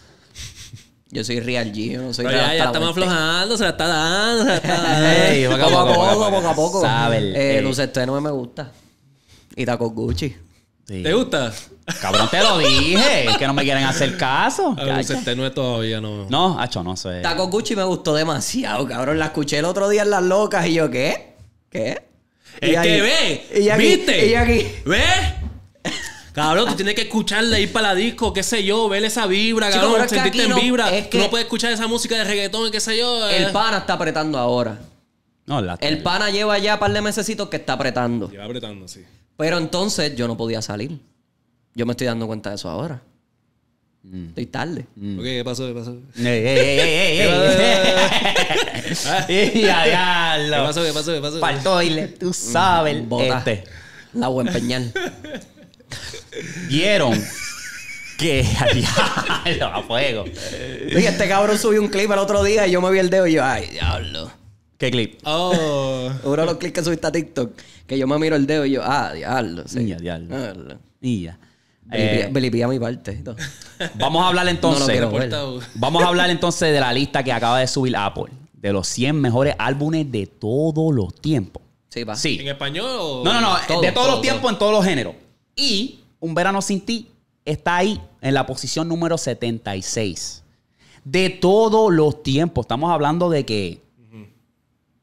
Yo soy Real G, soy ya, ya estamos aflojando, se la está dando, se la está dando. Ey, poco, a poco, poco, a poco. Eh, no me gusta. Y Taco Gucci. ¿Te gusta? Cabrón, te lo dije. Es que no me quieren hacer caso. Ah, Luce no todavía, no. No, hecho no sé. Taco Gucci me gustó demasiado, cabrón. La escuché el otro día en Las Locas y yo, ¿qué? ¿Qué? Es y que ve, ¿viste? Y aquí. ¿Ves? Cabrón, tú tienes que escucharle, ir para la disco, qué sé yo, ver esa vibra, cabrón, sentirte en vibra. tú no puedes escuchar esa música de reggaetón, qué sé yo. El eh. pana está apretando ahora. No, la El pana lleva ya un par de mesecitos que está apretando. Lleva apretando, sí. Pero entonces yo no podía salir. Yo me estoy dando cuenta de eso ahora. Mm. Estoy tarde. Mm. Ok, ¿qué pasó? ¿Qué pasó? ¿Qué pasó? ¿Qué pasó? ¿Qué pasó? Faltó tú sabes. Mm, bota. Este. La buen peñal. vieron que a fuego. este cabrón subió un clip el otro día y yo me vi el dedo y yo, ay, diablo. ¿Qué clip? Oh. Uno de los clips que subiste a TikTok, que yo me miro el dedo y yo, ah, diablo. diablo. Diablo. Niña. Eh, mi parte. Vamos a hablar entonces. vamos a hablar entonces de la lista que acaba de subir Apple. De los 100 mejores álbumes de todos los tiempos. Sí, ¿En español No, no, no. de todos los tiempos en todos los géneros. Y Un Verano Sin Ti está ahí en la posición número 76. De todos los tiempos. Estamos hablando de que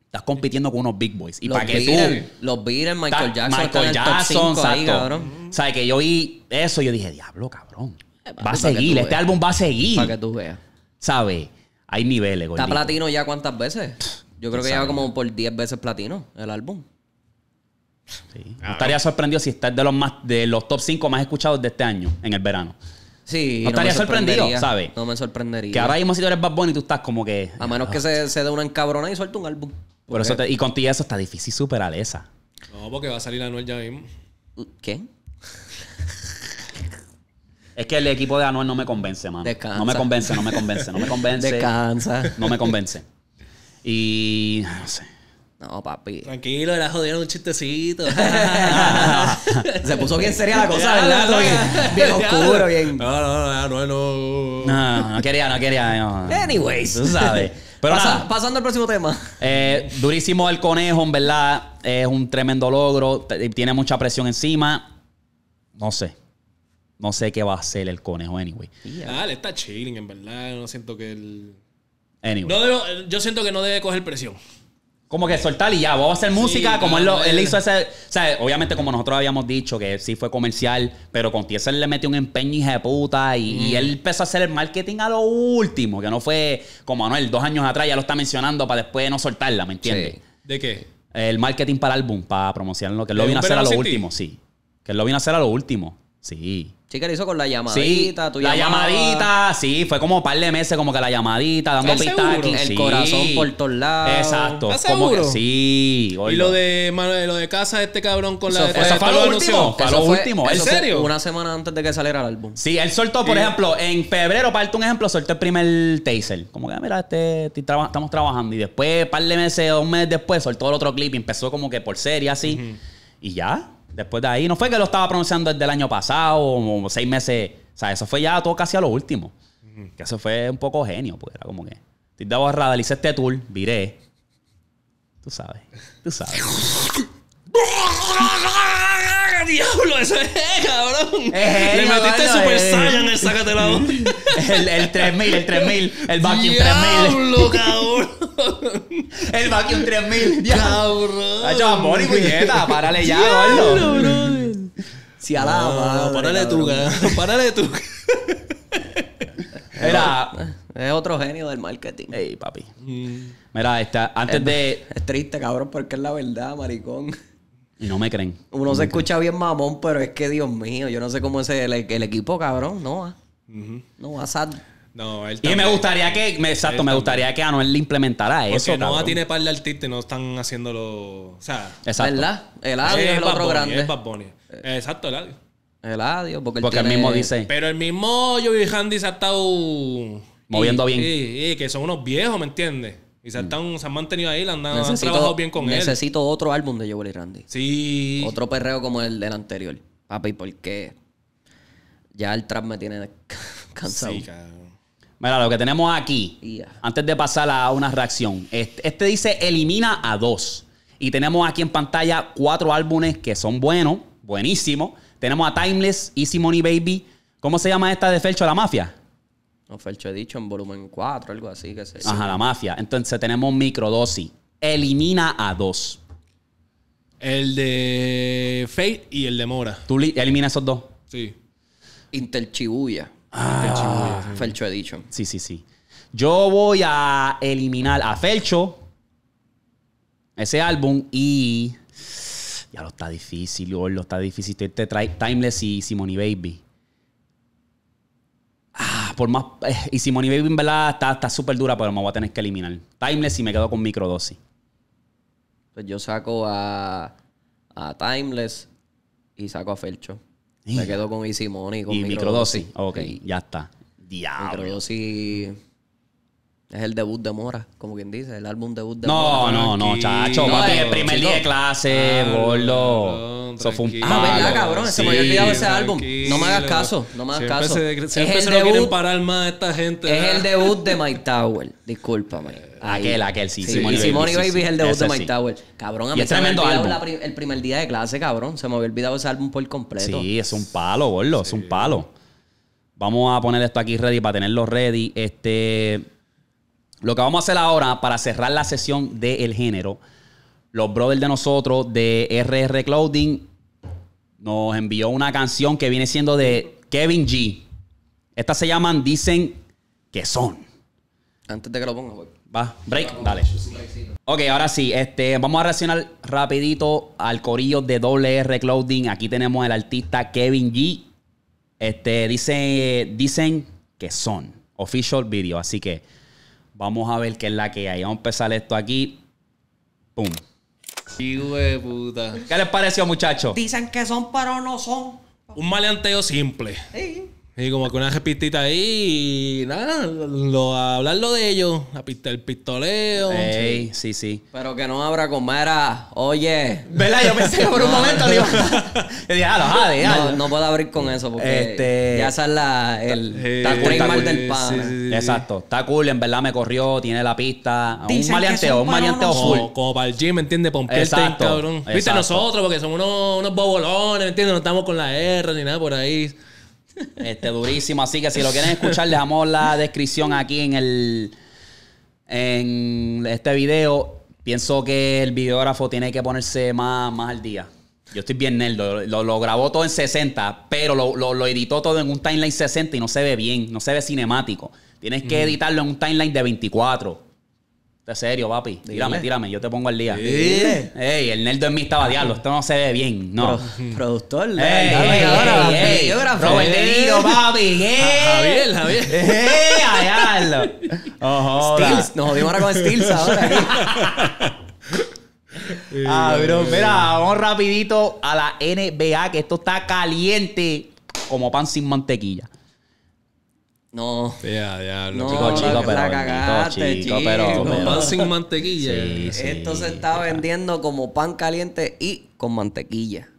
estás compitiendo con unos big boys. Y para que tú. Los Michael Jackson. Michael Jackson, exacto. O que yo vi eso y yo dije, diablo, cabrón. Eh, va a seguir, este álbum va a seguir. Para que tú veas. ¿Sabes? Hay niveles, Está platino ya cuántas veces. Yo creo que lleva como por 10 veces platino el álbum. No estaría sorprendido si estás de los más de los top 5 más escuchados de este año en el verano. Sí, no, estaría sorprendido, ¿sabes? No me sorprendería. Que ahora mismo si tú eres Bad Bunny tú estás como que a menos que ah, se, dé una encabrona y suelte un álbum. y contigo eso está difícil superar esa. No, porque va a salir Anuel ya mismo. ¿Qué? Es que el equipo de Anuel no me convence, mano. Descansa. No me convence, no me convence, no me convence. Descansa. No me convence. Y no sé. No, papi. Tranquilo, era jodiendo un chistecito. Se puso bien seria la cosa, ¿verdad? Bien, oscuro, bien. No, no, no, no, no. No, quería, no quería. Anyways, tú sabes. Pero pasando al próximo tema. Eh, durísimo el conejo, en verdad. Es un tremendo logro. Tiene mucha presión encima. No sé. No sé qué va a hacer el conejo, anyway. Ya, le está chilling, en verdad. No siento que el. Anyway. No, yo siento que no debe coger presión. Como que soltar y ya, vamos a hacer música, como él, hizo ese... O sea, obviamente como nosotros habíamos dicho que sí fue comercial, pero con Tiesel le metió un empeño de puta y, mm. él empezó a hacer el marketing a lo último, que no fue como Manuel dos años atrás, ya lo está mencionando para después no soltarla, ¿me entiendes? ¿De qué? El marketing para el álbum, para promocionarlo, que él lo vino a hacer a lo último, sí. Que él lo vino a hacer a lo último, sí. Chica, lo hizo con la llamadita. Sí, la llamadita, sí, fue como un par de meses como que la llamadita, dando pistas, El corazón por todos lados. Exacto. como sí. Y lo de, lo de casa este cabrón con la... eso fue lo último. Fue lo último. ¿En serio? Una semana antes de que saliera el álbum. Sí, él soltó, por ejemplo, en febrero, para darte un ejemplo, soltó el primer taser. Como que, ah, mira, este, estamos trabajando. Y después, un par de meses, dos meses después, soltó el otro clip y empezó como que por serie así. Y ya, Después de ahí, no fue que lo estaba pronunciando desde el año pasado, como seis meses. O sea, eso fue ya todo casi a lo último. Que eso fue un poco genio, pues era como que. Estoy de borrada, le hice este tour, viré. Tú sabes, tú sabes. ¡Ah, diablo! Eso es, eh, cabrón. Le metiste el Super Saiyan el sácate la El, el 3000, el 3000, el Vacuum 3000. ¡Diablo, cabrón! El Vacuum 3000, ¡Cabrón! ¡Hacho, amor y puñeta! ¡Párale ya, gordo! ¡Diablo, Si alaba. párale tú, cabrón. Párale tú. Era. Es otro genio del marketing. Ey, papi. Mira, esta, antes de. Es triste, cabrón, porque es la verdad, maricón. Y no me creen. Uno se escucha bien mamón, pero es que, Dios mío, yo no sé cómo es el, equipo, cabrón. No va. No va a no, él y me gustaría que, me, exacto, me gustaría que Anuel le implementara eso. Porque Noah tiene par de artistas y no están haciéndolo. O sea, exacto. ¿verdad? El audio es, el otro grande. Es Exacto, el audio. El audio, porque, el mismo dice. Pero el mismo Joey Handy se ha estado. Moviendo bien. Sí, que son unos viejos, ¿me entiendes? Y se, han mantenido ahí, han, han trabajado bien con él. Necesito otro álbum de Joel y Randy. Sí. Otro perreo como el del anterior. Papi, porque ya el trap me tiene cansado. Sí, cabrón. Mira, lo que tenemos aquí, antes de pasar a una reacción, este, este, dice elimina a dos. Y tenemos aquí en pantalla cuatro álbumes que son buenos, buenísimos. Tenemos a Timeless, Easy Money Baby. ¿Cómo se llama esta de Felcho la Mafia? No, Felcho Edition, volumen 4, algo así, que se Ajá, la mafia. Entonces tenemos micro microdosis. Elimina a dos. El de Fate y el de Mora. Tú eliminas elimina esos dos. Sí. Interchibuya. Ah. Felcho Edition. Sí, sí, sí. Yo voy a eliminar a Felcho, ese álbum, y. Ya lo está difícil, lo está difícil. trae Timeless y Simone Baby. Ah, por más. Eh, y Baby, en verdad, está súper dura, pero me voy a tener que eliminar. Timeless y me quedo con microdosis. Pues yo saco a, a Timeless y saco a Felcho. Me quedo con Easy y Con y microdosis. Ok, ya está. Diablo. Microdosis es el debut de Mora, como quien dice, el álbum debut de Mora. No, no, no, chacho, eh, el primer día de clase, boludo. Ah, Eso fue un palo. Ah, verdad, cabrón, se me había olvidado ese álbum. No me hagas caso, no me hagas caso. siempre es se el debut, quieren parar más esta gente. Es el debut de My Tower, discúlpame. Aquel, aquel, sí. sí. Simone y Simone Baby, es el debut de My Tower. Cabrón, a mí se me había olvidado el primer día de clase, cabrón. Se me había olvidado ese álbum por completo. Sí, es un palo, gordo, es un palo. Vamos a poner esto aquí ready para tenerlo ready. Este lo que vamos a hacer ahora para cerrar la sesión del El género, los brothers de nosotros de RR Clothing nos envió una canción que viene siendo de Kevin G. Estas se llaman Dicen que son. Antes de que lo ponga, voy. Va, break, dale. Ok, ahora sí, este, vamos a reaccionar rapidito al corillo de RR Clothing. Aquí tenemos el artista Kevin G. Este, dice, dicen que son. Official video, así que... Vamos a ver qué es la que hay. Vamos a empezar esto aquí. ¡Pum! Hijo de puta. ¿Qué les pareció, muchachos? Dicen que son, pero no son. Un maleanteo simple. Sí. Y como que una jepitita ahí y nada, lo, hablarlo de ellos, la pista, el pistoleo. Ey, sí, sí. Pero que no abra con mera, oye. ¿Verdad? Yo pensé que por un momento le iba a... dije, no, no puedo abrir con eso porque Este- ya esa es la, el está está del pan. Exacto. Está cool, en verdad me corrió, tiene la pista. un maleanteo, un maleanteo Como, para el gym, ¿me entiendes? Exacto, Viste, nosotros, porque somos unos, unos bobolones, ¿me entiendes? No estamos con la R ni nada por ahí. Este, durísimo. Así que si lo quieren escuchar, dejamos la descripción aquí en el. En este video. Pienso que el videógrafo tiene que ponerse más, más al día. Yo estoy bien nerd, lo, grabó todo en 60, pero lo, editó todo en un timeline 60 y no se ve bien, no se ve cinemático. Tienes que editarlo en un timeline de 24. De serio, papi. Tírame, tírame, yo te pongo al día. Ey, el nerd en mí estaba diablo, esto no se ve bien, no. productor, ey, ey, ey, ey, Robert De Niro, papi. Javier, Javier. Ey, allá. Oh, Steels, nos jodimos ahora con Steels ahora. ah, bro, mira, vamos rapidito a la NBA, que esto está caliente como pan sin mantequilla. No. ya, ya. no, chico, chico, pero. chico, pero. pan sin mantequilla. Esto se está vendiendo como pan caliente y con mantequilla.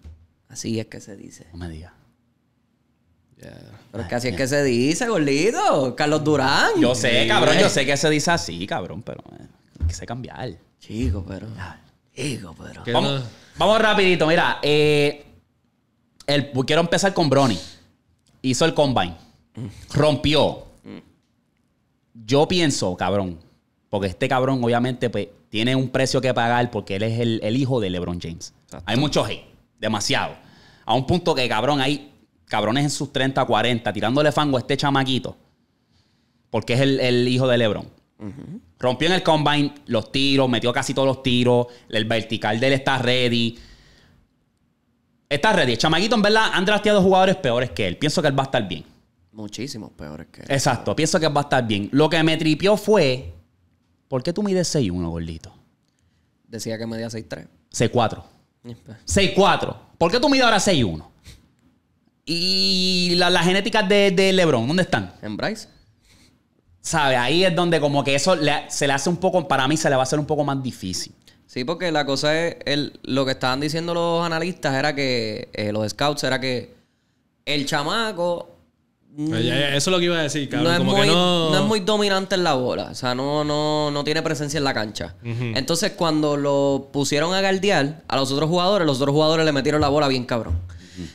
Así es que se dice. No me digas. Pero es que ah, así es que se dice, gordito. Carlos Durán. Yo sé, cabrón. Yo sé que se dice así, cabrón, pero eh, hay que cambiar. Chico, pero. Chico, pero. Vamos, rapidito, mira. Eh, el, quiero empezar con Brony. Hizo el combine. Rompió. Yo pienso, cabrón, porque este cabrón obviamente pues, tiene un precio que pagar porque él es el, hijo de LeBron James. Hay muchos demasiado. A un punto que, cabrón, hay cabrones en sus 30, 40 tirándole fango a este chamaquito porque es el, hijo de LeBron. Rompió en el combine los tiros, metió casi todos los tiros. El vertical de él está ready. Está ready. El chamaquito, en verdad, han drafteado jugadores peores que él. Pienso que él va a estar bien. Muchísimos peores que. Exacto, pienso que va a estar bien. Lo que me tripió fue. ¿Por qué tú mides 6'1, gordito? Decía que medía 6'3. 6'4. 6'4. ¿Por qué tú mides ahora 6'1? Y las genéticas de, de, LeBron, ¿dónde están? En Bryce. ¿Sabes? Ahí es donde como que eso se le hace un poco, para mí se le va a hacer un poco más difícil. Sí, porque la cosa es, lo que estaban diciendo los analistas era que, eh, los scouts, era que el chamaco eso es lo que iba a decir, cabrón. No es, muy, dominante en la bola. O sea, no, no, no tiene presencia en la cancha. Entonces, cuando lo pusieron a guardiar a los otros jugadores, los otros jugadores le metieron la bola bien cabrón.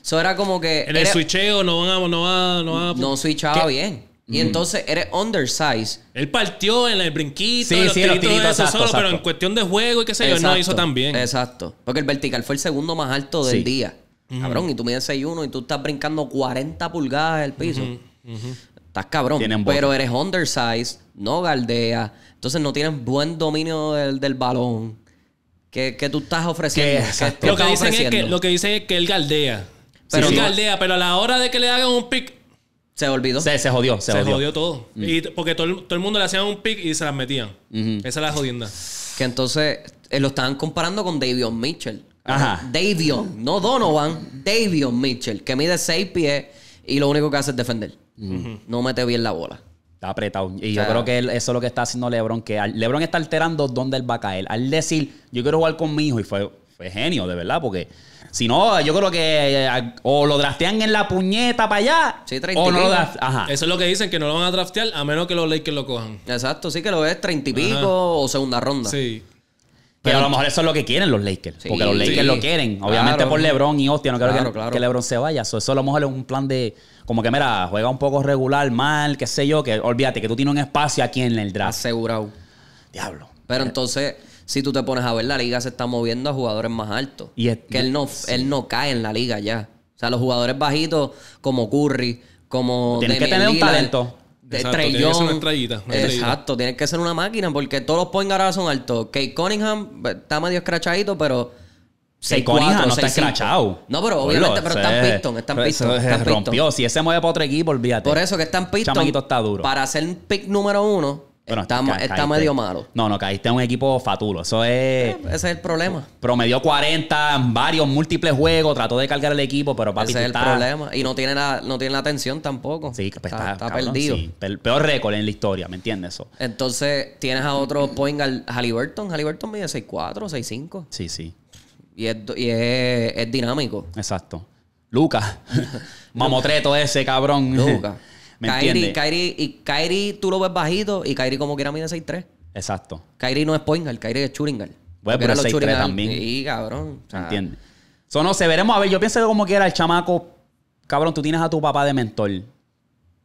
Eso era como que. En el switcheo no van No, va, no, no switchaba bien. Y entonces eres undersized. Él partió en el brinquito, los sí, pero en cuestión de juego y qué sé yo, no hizo tan bien. Exacto. Porque el vertical fue el segundo más alto del día. Cabrón, y tú mides 6'1 y tú estás brincando 40 pulgadas del piso. Estás cabrón. Pero eres undersized, no galdea. Entonces no tienes buen dominio del, balón. ¿Qué, tú estás ofreciendo? lo, que dicen Es que, lo él galdea. Pero galdea, pero a la hora de que le hagan un pick. Se olvidó. Se, jodió. Se, jodió. todo. Mm. porque todo, el mundo le hacían un pick y se las metían. Esa es la jodienda. Que entonces eh, lo estaban comparando con Davion Mitchell. Ajá. Davion, no Donovan, Davion Mitchell, que mide 6 pies y lo único que hace es defender. No mete bien la bola. Está apretado. Y yo creo que eso es lo que está haciendo LeBron, que LeBron está alterando dónde él va a caer. Al decir, yo quiero jugar con mi hijo, y fue, genio, de verdad, porque si no, yo creo que eh, o lo draftean en la puñeta para allá. o no lo Eso es lo que dicen, que no lo van a draftear a menos que los Lakers lo cojan. Exacto, sí que lo ves 30 y pico o segunda ronda. Sí. Pero a lo mejor eso es lo que quieren los Lakers. porque los Lakers lo quieren. Obviamente por LeBron y hostia, no quiero que, LeBron se vaya. Eso, a lo mejor es un plan de. Como que, mira, juega un poco regular, mal, qué sé yo. Que olvídate que tú tienes un espacio aquí en el draft. Asegurado. Diablo. Pero entonces, si tú te pones a ver, la liga se está moviendo a jugadores más altos. que él no, él no cae en la liga ya. O sea, los jugadores bajitos como Curry, como. Tienes que tener un talento. Exacto, eh, tiene que ser una estrellita. exacto, tiene que ser una máquina porque todos los point ahora son altos. Kate Cunningham pues, está medio escrachadito, pero... 6, Cunningham no está escrachado. No, pero obviamente, pero está en Piston, Está en Piston. Se rompió. Si ese mueve para otro equipo, olvídate. Por eso que en Piston. Chamaquito está duro. Para ser pick número uno, está, medio malo. No, no, caíste en un equipo fatulo. Eso es. Eh, pues, ese es el problema. Promedió 40 en varios múltiples juegos, trató de cargar el equipo, pero papi. Ese es el problema. Y no tiene la, no tiene la atención tampoco. Sí, pues, está, perdido. Peor récord en la historia, ¿me entiendes? Eso. Entonces, tienes a otro point al Halliburton. Halliburton mide 6'4, 6'5. Sí, sí. Y, es, es dinámico. Exacto. Lucas. Mamotreto ese, cabrón. Lucas. ¿Me Kyrie, Kyrie, y Kyrie tú lo ves bajito y Kyrie como quiera mide 6'3. Exacto. Kyrie no es Poingal, guard, Kyrie es Churingal. guard. Bueno, pero 6'3 también. Sí, cabrón. O sea, no sé, veremos. A ver, yo pienso que como quiera el chamaco, cabrón, tú tienes a tu papá de mentor.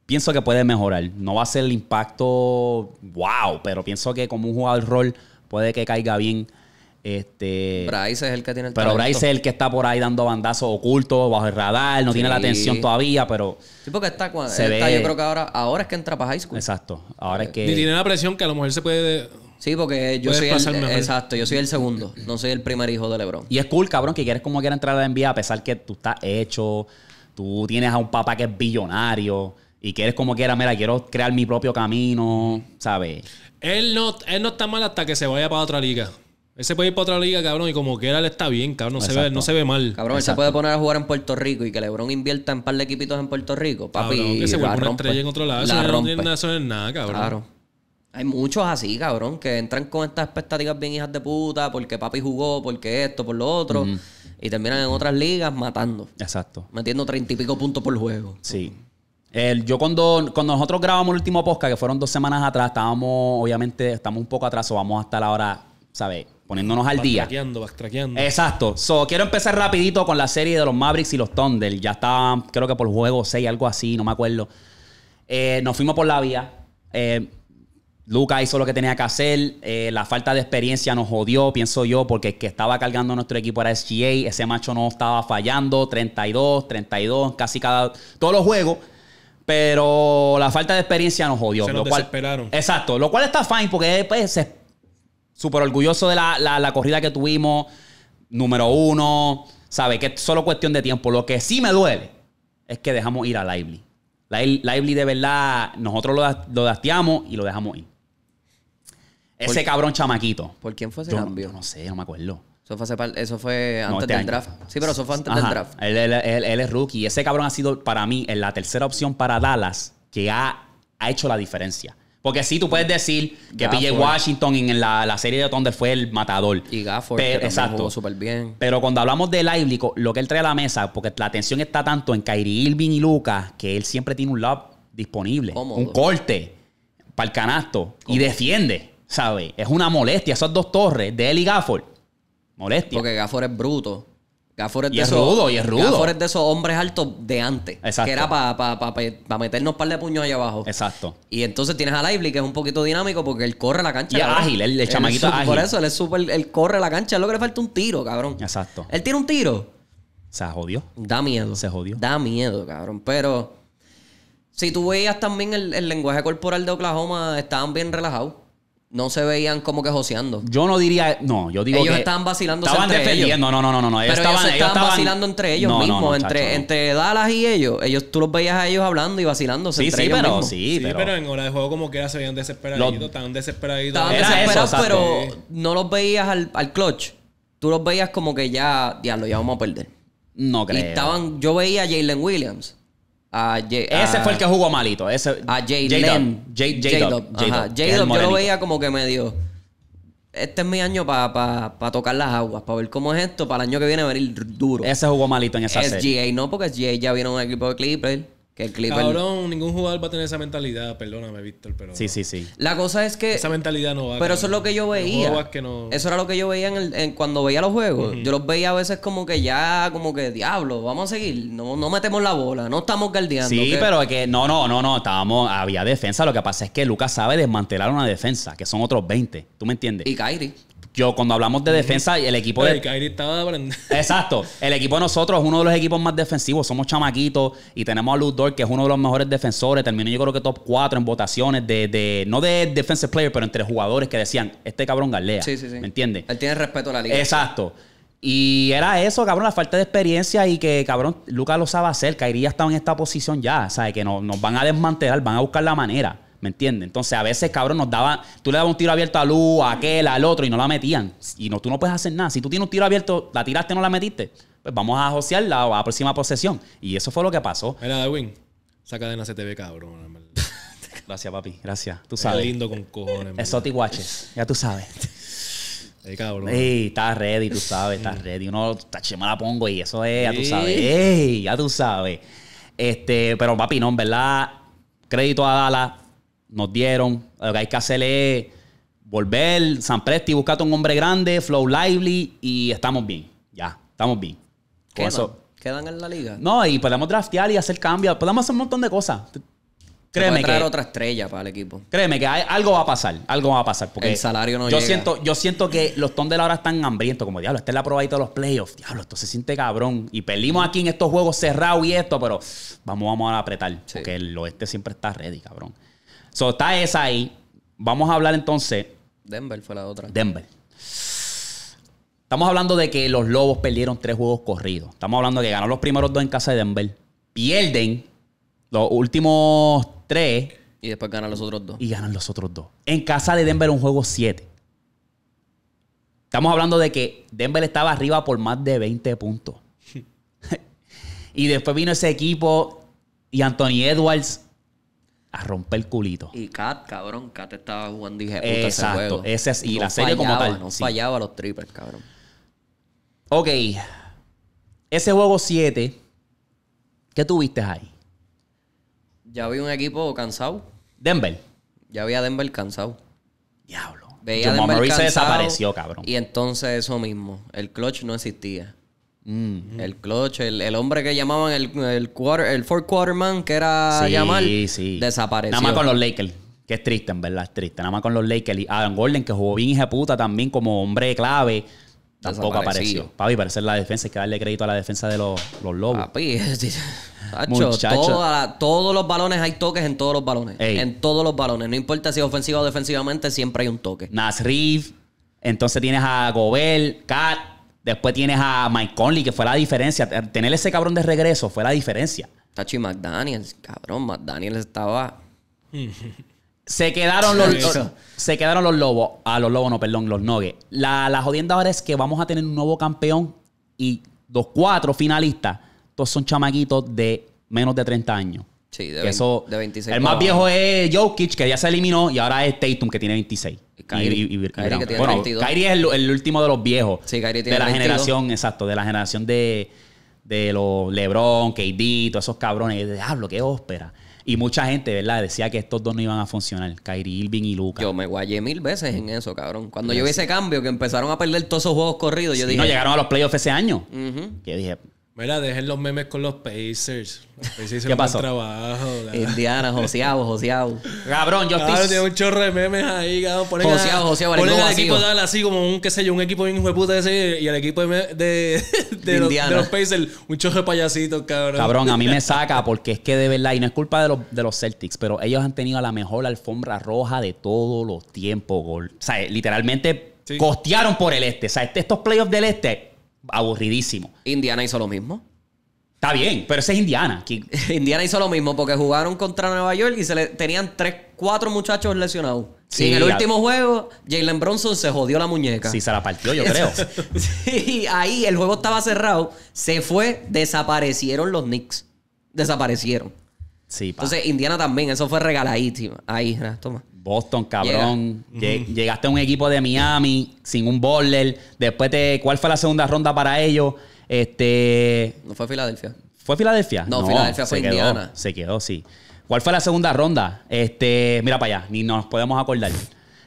Pienso que puede mejorar. No va a ser el impacto wow, pero pienso que como un jugador rol puede que caiga bien. Este, Bryce es el que tiene el Pero Bryce es el que está por ahí dando bandazos ocultos, bajo el radar, no tiene la atención todavía, pero. Sí, porque está, yo creo que ahora, ahora es que entra para high school. Exacto. Ahora es eh, que. Y tiene la presión que a lo mejor se puede. Sí, porque yo soy el, exacto, yo soy el segundo, no soy el primer hijo de LeBron. Y es cool, cabrón, que quieres como quiera entrar a la NBA a pesar que tú estás hecho, tú tienes a un papá que es billonario y quieres como quiera, mira, quiero crear mi propio camino, ¿sabes? Él no, él no está mal hasta que se vaya para otra liga. Ese puede ir para otra liga, cabrón, y como quiera él está bien, cabrón. No, se ve, mal. Cabrón, él se puede poner a jugar en Puerto Rico y que Lebrón invierta en un par de equipitos en Puerto Rico, papi. Cabrón, que se vuelva en otro lado. La eso, No nada, cabrón. Claro. Hay muchos así, cabrón, que entran con estas expectativas bien hijas de puta, porque papi jugó, porque esto, por lo otro, y terminan en otras ligas matando. Exacto. Metiendo treinta y pico puntos por juego. Sí. El, yo cuando, cuando nosotros grabamos el último podcast, que fueron dos semanas atrás, estábamos, obviamente, estamos un poco atrás o vamos hasta la hora, ¿sabes? poniéndonos al día. Exacto. quiero empezar rapidito con la serie de los Mavericks y los Thunder. Ya estaban, creo que por juego 6, algo así, no me acuerdo. Eh, nos fuimos por la vía. Eh, Lucas hizo lo que tenía que hacer. Eh, la falta de experiencia nos jodió, pienso yo, porque el que estaba cargando nuestro equipo era SGA. Ese macho no estaba fallando. 32, 32, casi cada. Todos los juegos. Pero la falta de experiencia nos jodió. Se lo cual, desesperaron. Exacto. Lo cual está fine porque después pues, se, súper orgulloso de la, corrida que tuvimos, número uno, Sabe Que es solo cuestión de tiempo. Lo que sí me duele es que dejamos ir a Lively. Lively de verdad, nosotros lo, lo dasteamos y lo dejamos ir. Ese cabrón chamaquito. ¿Por quién fue ese cambio? no sé, no me acuerdo. Eso fue, eso este antes del draft. Sí, pero eso fue antes del draft. Él, es rookie. Ese cabrón ha sido para mí la tercera opción para Dallas que ha, ha hecho la diferencia. Porque sí, tú puedes decir que PJ Washington en la, serie de Thunder fue el matador. Y Gafford, exacto. jugó súper bien. Pero cuando hablamos de Lively, lo que él trae a la mesa, porque la atención está tanto en Kyrie Irving y Lucas, que él siempre tiene un lob disponible. Un corte para el canasto. Y defiende, ¿sabes? Es una molestia. Esas dos torres de él y Gafford. Molestia. Porque Gafford es bruto es, y de es esos, rudo, y es rudo. es de esos hombres altos de antes. Exacto. Que era para meternos un par de puños allá abajo. Exacto. Y entonces tienes a Lively, que es un poquito dinámico porque él corre la cancha. Y ágil, el, es Por eso, él es súper. Él corre la cancha, es lo que le falta un tiro, cabrón. Exacto. Él tiene un tiro. Se jodió. Da miedo. Se jodió. Da miedo, cabrón. Pero si tú veías también el lenguaje corporal de Oklahoma, estaban bien relajados no se veían como que joseando. Yo no diría, no, yo digo ellos estaban vacilando entre ellos. no, no, no, no, no. Pero estaban, ellos estaban, vacilando entre ellos mismos, entre, entre Dallas y ellos. Ellos tú los veías a ellos hablando y vacilándose sí, entre ellos pero, mismos. Sí, sí pero... pero en hora de juego como que era se veían desesperaditos, estaban desesperaditos. Estaban era desesperados, eso, pero no los veías al, al clutch. Tú los veías como que ya, diablo, ya vamos a perder. No creo. Y estaban, yo veía a Jalen Williams ese fue el que jugó malito. Ese, a J. J. yo lo veía como que me medio. Este es mi año para tocar las aguas, para ver cómo es esto, para el año que viene venir duro. Ese jugó malito en esa serie. Es GA, no, porque SGA ya vino un equipo de Clippers. Que ningún jugador va a tener esa mentalidad, perdóname, Víctor, pero. Sí, sí, sí. La cosa es que. Esa mentalidad no va. Pero eso es lo que yo veía. Eso era lo que yo veía en cuando veía los juegos. Yo los veía a veces como que ya, como que, diablo, vamos a seguir. No, no metemos la bola, no estamos guardiando. Sí, pero pero que no, no, no, no. Estábamos, había defensa. Lo que pasa es que Lucas sabe desmantelar una defensa, que son otros 20. ¿Tú me entiendes? Y Kairi. Yo, cuando hablamos de defensa, el equipo de. Exacto. El equipo de nosotros es uno de los equipos más defensivos. Somos chamaquitos y tenemos a Luz que es uno de los mejores defensores. Terminó, yo creo que top 4 en votaciones de, de. No de defensive player, pero entre jugadores que decían, este cabrón galea. Sí, sí, sí. ¿Me entiendes? Él tiene respeto a la liga. Exacto. Y era eso, cabrón, la falta de experiencia y que, cabrón, Lucas lo sabe hacer. Kairi ya estaba en esta posición ya. O que no, nos van a desmantelar, van a buscar la manera. ¿Me entiendes? Entonces, a veces, cabrón, nos daban. Tú le dabas un tiro abierto a Luz, a aquel, al otro, y no la metían. Y no, tú no puedes hacer nada. Si tú tienes un tiro abierto, la tiraste, no la metiste. Pues vamos a asociarla a la próxima posesión. Y eso fue lo que pasó. Mira, Darwin, esa cadena se te ve, cabrón. gracias, papi. Gracias. Tú sabes. lindo con cojones. Exotic Watches. Ya tú sabes. Ey, cabrón. Ey, estás ready, tú sabes, estás ready. Uno, la pongo y eso es, ya tú sabes. Ey, ya tú sabes. Este, pero papi, no, en verdad, crédito a Dala nos dieron. Lo que hay que hacerle volver, San Presti, Buscarte un hombre grande, Flow Lively y estamos bien. Ya, estamos bien. Quedan, eso, quedan en la liga. No, y podemos draftear y hacer cambios, podemos hacer un montón de cosas. Créeme traer otra estrella para el equipo. Créeme que algo va a pasar, algo va a pasar porque el salario no yo siento yo siento que los la ahora están hambrientos como diablo, esta es la probadita de los playoffs, diablo, esto se siente cabrón y perdimos aquí en estos juegos cerrados y esto, pero vamos vamos a apretar porque el oeste siempre está ready, cabrón. So, está esa ahí. Vamos a hablar entonces. Denver fue la otra. Denver. Estamos hablando de que los Lobos perdieron tres juegos corridos. Estamos hablando de que ganaron los primeros dos en casa de Denver. Pierden los últimos tres. Y después ganan los otros dos. Y ganan los otros dos. En casa de Denver un juego 7. Estamos hablando de que Denver estaba arriba por más de 20 puntos. y después vino ese equipo y Anthony Edwards a romper culito. Y Cat, cabrón, Kat estaba jugando y dije, puta Exacto, ese juego. y la serie como tal. No sí. fallaba los triples, cabrón. Ok. Ese juego 7, ¿qué tuviste ahí? Ya vi un equipo cansado. Denver. Ya vi Denver cansado. Diablo. Veía Denver cansado, se desapareció, cabrón. Y entonces eso mismo, el clutch no existía. Mm. El clutch, el, hombre que llamaban el, el, quarter, el quarterman, que era sí, desapareció. Nada más con los Lakers. Que es triste, en verdad, es triste. Nada más con los Lakers. Y Adam Gordon, que jugó bien hija puta también como hombre clave, tampoco apareció. Papi, parece la defensa. Hay que darle crédito a la defensa de los, los lobos. Papi, todos los balones hay toques en todos los balones. En todos los balones. No importa si es ofensiva o defensivamente, siempre hay un toque. Nasrif. Entonces tienes a Gobel, Kat. Después tienes a Mike Conley, que fue la diferencia. Tener ese cabrón de regreso fue la diferencia. Tachi McDaniels, cabrón, McDaniels estaba. Se quedaron los, se quedaron los lobos. a ah, los lobos, no, perdón, los nogues. La, jodienda ahora es que vamos a tener un nuevo campeón y dos, cuatro finalistas, todos son chamaquitos de menos de 30 años. Sí, de, eso, de 26. El más viejo es Jokic, que ya se eliminó, y ahora es Tatum, que tiene 26. Kyrie, y, Kyrie que tiene bueno, Kyrie es el, último de los viejos. Sí, Kyrie tiene De la generación, exacto, de la generación de, de los LeBron, KD, todos esos cabrones. Diablo, qué ópera. Y mucha gente, ¿verdad? Decía que estos dos no iban a funcionar, Kyrie Irving y Lucas. Yo me guayé mil veces en eso, cabrón. Cuando yo vi ese cambio, que empezaron a perder todos esos juegos corridos, yo dije... No, llegaron a los playoffs ese año. Yo dije, Mira, dejen los memes con los Pacers. Pacers ¿Qué pasó? trabajo. Indiana, joseado, joseado. Cabrón, yo estoy... tiene un chorro de memes ahí, cabrón. Ponen joseado, joseado. Ponen el equipo así como un, qué sé yo, un equipo bien hijo de puta ese y el equipo de, los, Pacers, un chorro de payasitos, cabrón. Cabrón, a mí me saca porque es que de verdad, y no es culpa de los, de los Celtics, pero ellos han tenido la mejor alfombra roja de todos los tiempos, gol. O sea, literalmente costearon por el este. O sea, este, estos playoffs del este aburridísimo. Indiana hizo lo mismo. Está bien, pero ese es Indiana. Indiana hizo lo mismo porque jugaron contra Nueva York y se le tenían tres, cuatro muchachos lesionados. Sí, y en el último juego, Jalen Bronson se jodió la muñeca. Sí, se la partió, yo creo. sí, ahí el juego estaba cerrado, se fue, desaparecieron los Knicks. Desaparecieron. Sí, Entonces, Indiana también, eso fue regaladísimo. Ahí, toma. Boston, cabrón. Llegaste a un equipo de Miami sin un bowler. Después de. ¿cuál fue la segunda ronda para ellos? Este. No fue Filadelfia. ¿Fue Filadelfia? No, Filadelfia fue Indiana. Se quedó, sí. ¿Cuál fue la segunda ronda? Este, mira para allá, ni nos podemos acordar.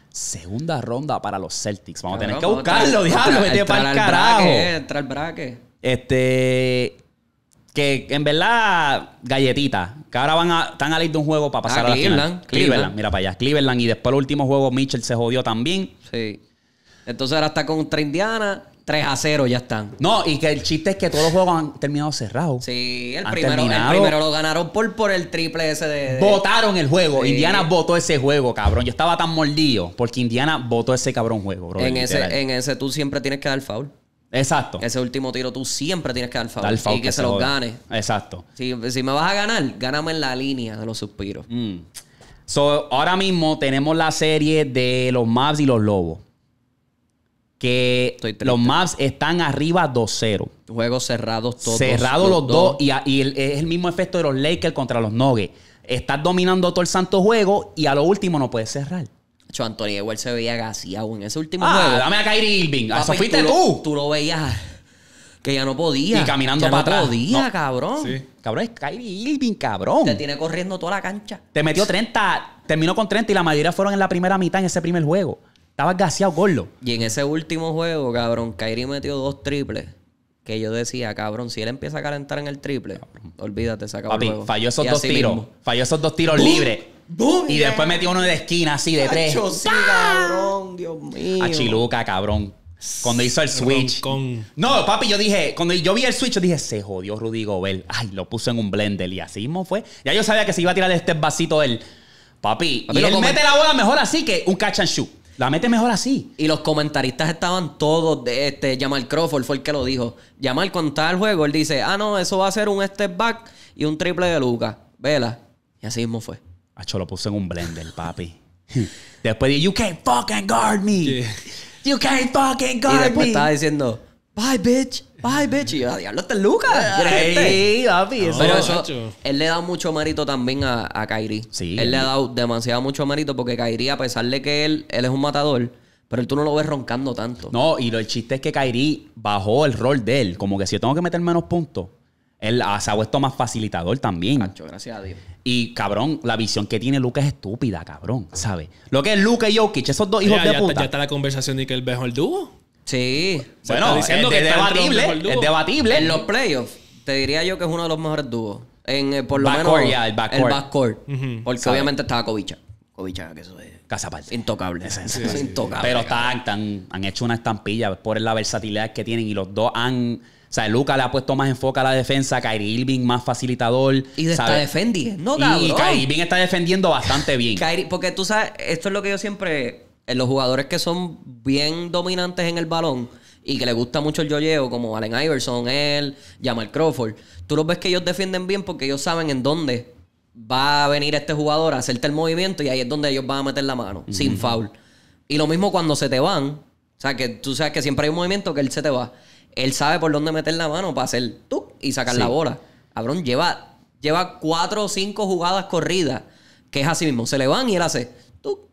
Segunda ronda para los Celtics. Vamos a tener que buscarlo, diablo, para el entra el braque. Este que en verdad, galletita, Que ahora van a, están a ir de un juego para ah, pasar a la Cleveland, final. Cleveland. mira para allá. Cleveland. Y después el último juego, Mitchell se jodió también. Sí. Entonces ahora está contra Indiana. 3 a 0 ya están. No, y que el chiste es que todos los juegos han terminado cerrados. Sí, el, primero, primero lo ganaron por, por el triple ese de, Votaron el juego. Indiana votó ese juego, cabrón. Yo estaba tan mordido porque Indiana votó ese cabrón juego, bro. En ese, en ese tú siempre tienes que dar foul. Exacto. Ese último tiro tú siempre tienes que dar favor. Dar y que, se, los gane. Exacto. Si, si, me vas a ganar, gáname en la línea de los suspiros. Mm. So, ahora mismo tenemos la serie de los Mavs y los Lobos. Que los Mavs están arriba 2-0. Juegos cerrados todos. Cerrados los, dos. Y, es el mismo efecto de los Lakers contra los Nuggets. Estás dominando todo el santo juego y a lo último no puedes cerrar. Antonio Antonio se veía gaseado en ese último ah, juego. Dame a Kyrie Irving. Ah, ¿Eso fuiste tú? tú lo veías que ya no podía. Y caminando para atrás. Ya no. cabrón. Sí. Cabrón, es Kyrie Irving, cabrón. Te tiene corriendo toda la cancha. Te metió 30, terminó con 30 y la mayoría fueron en la primera mitad en ese primer juego. Estaba gaseado, gordo. Y en ese último juego, cabrón, Kyrie metió dos triples. Que yo decía, cabrón, si él empieza a calentar en el triple, olvídate, se acabó Papi, falló esos dos tiros. Falló esos dos tiros libres. Y después metió uno de esquina así de tres. cabrón, Dios mío. A Chiluca, cabrón. Cuando hizo el switch. No, papi, yo dije, cuando yo vi el switch, yo dije, se jodió Rudy Gobel. Ay, lo puso en un blender y así mismo fue. Ya yo sabía que se iba a tirar de este vasito él. papi. y él mete la bola mejor así que un catch and shoot. La mete mejor así. Y los comentaristas estaban todos de este. Jamal Crawford fue el que lo dijo. Jamal, cuando estaba el juego, él dice: Ah, no, eso va a ser un step back y un triple de Lucas. Vela. Y así mismo fue. Acho, lo puse en un blender, papi. Después dije, You can't fucking guard me. You can't fucking guard me. Y después estaba diciendo Bye, bitch. Bye, bitch. Y yo, diablo, este es Lucas. Sí, este. papi. Eso Pero eso, él le da mucho mérito también a, Kairi. Sí. Él le ha dado demasiado mucho mérito porque Kairi, a pesar de que él, él es un matador, pero tú no lo ves roncando tanto. No, y lo, el chiste es que Kairi bajó el rol de él. Como que si yo tengo que meter menos puntos, él se ha puesto más facilitador también. Cacho, gracias a Dios. Y cabrón, la visión que tiene Luca es estúpida, cabrón. ¿Sabes? Lo que es Luca y Jokic, esos dos hijos de puta. ya está la conversación de que es el mejor dúo. Sí. bueno, diciendo que es debatible. Es debatible. En los playoffs, te diría yo que es uno de los mejores dúos. En, eh, por lo backcourt, menos. el backcourt. El backcourt. Porque obviamente estaba Kovicha. Kovicha, que eso es. Casa Intocable. intocable. Pero están... han hecho una estampilla por la versatilidad que tienen y los dos han o sea, Luca le ha puesto más enfoque a la defensa, Kyrie Irving más facilitador. Y está defendiendo, cabrón. Y Kyrie Irving está defendiendo bastante bien. porque tú sabes, esto es lo que yo siempre. En eh, los jugadores que son bien dominantes en el balón y que le gusta mucho el llevo, como Allen Iverson, él, Jamal Crawford, tú los ves que ellos defienden bien porque ellos saben en dónde va a venir este jugador a hacerte el movimiento y ahí es donde ellos van a meter la mano, sin foul. Y lo mismo cuando se te van. O sea, que tú sabes que siempre hay un movimiento que él se te va él sabe por dónde meter la mano para hacer tú y sacar la bola. Cabrón, lleva, lleva cuatro o cinco jugadas corridas, que es así mismo. Se le van y él hace tú.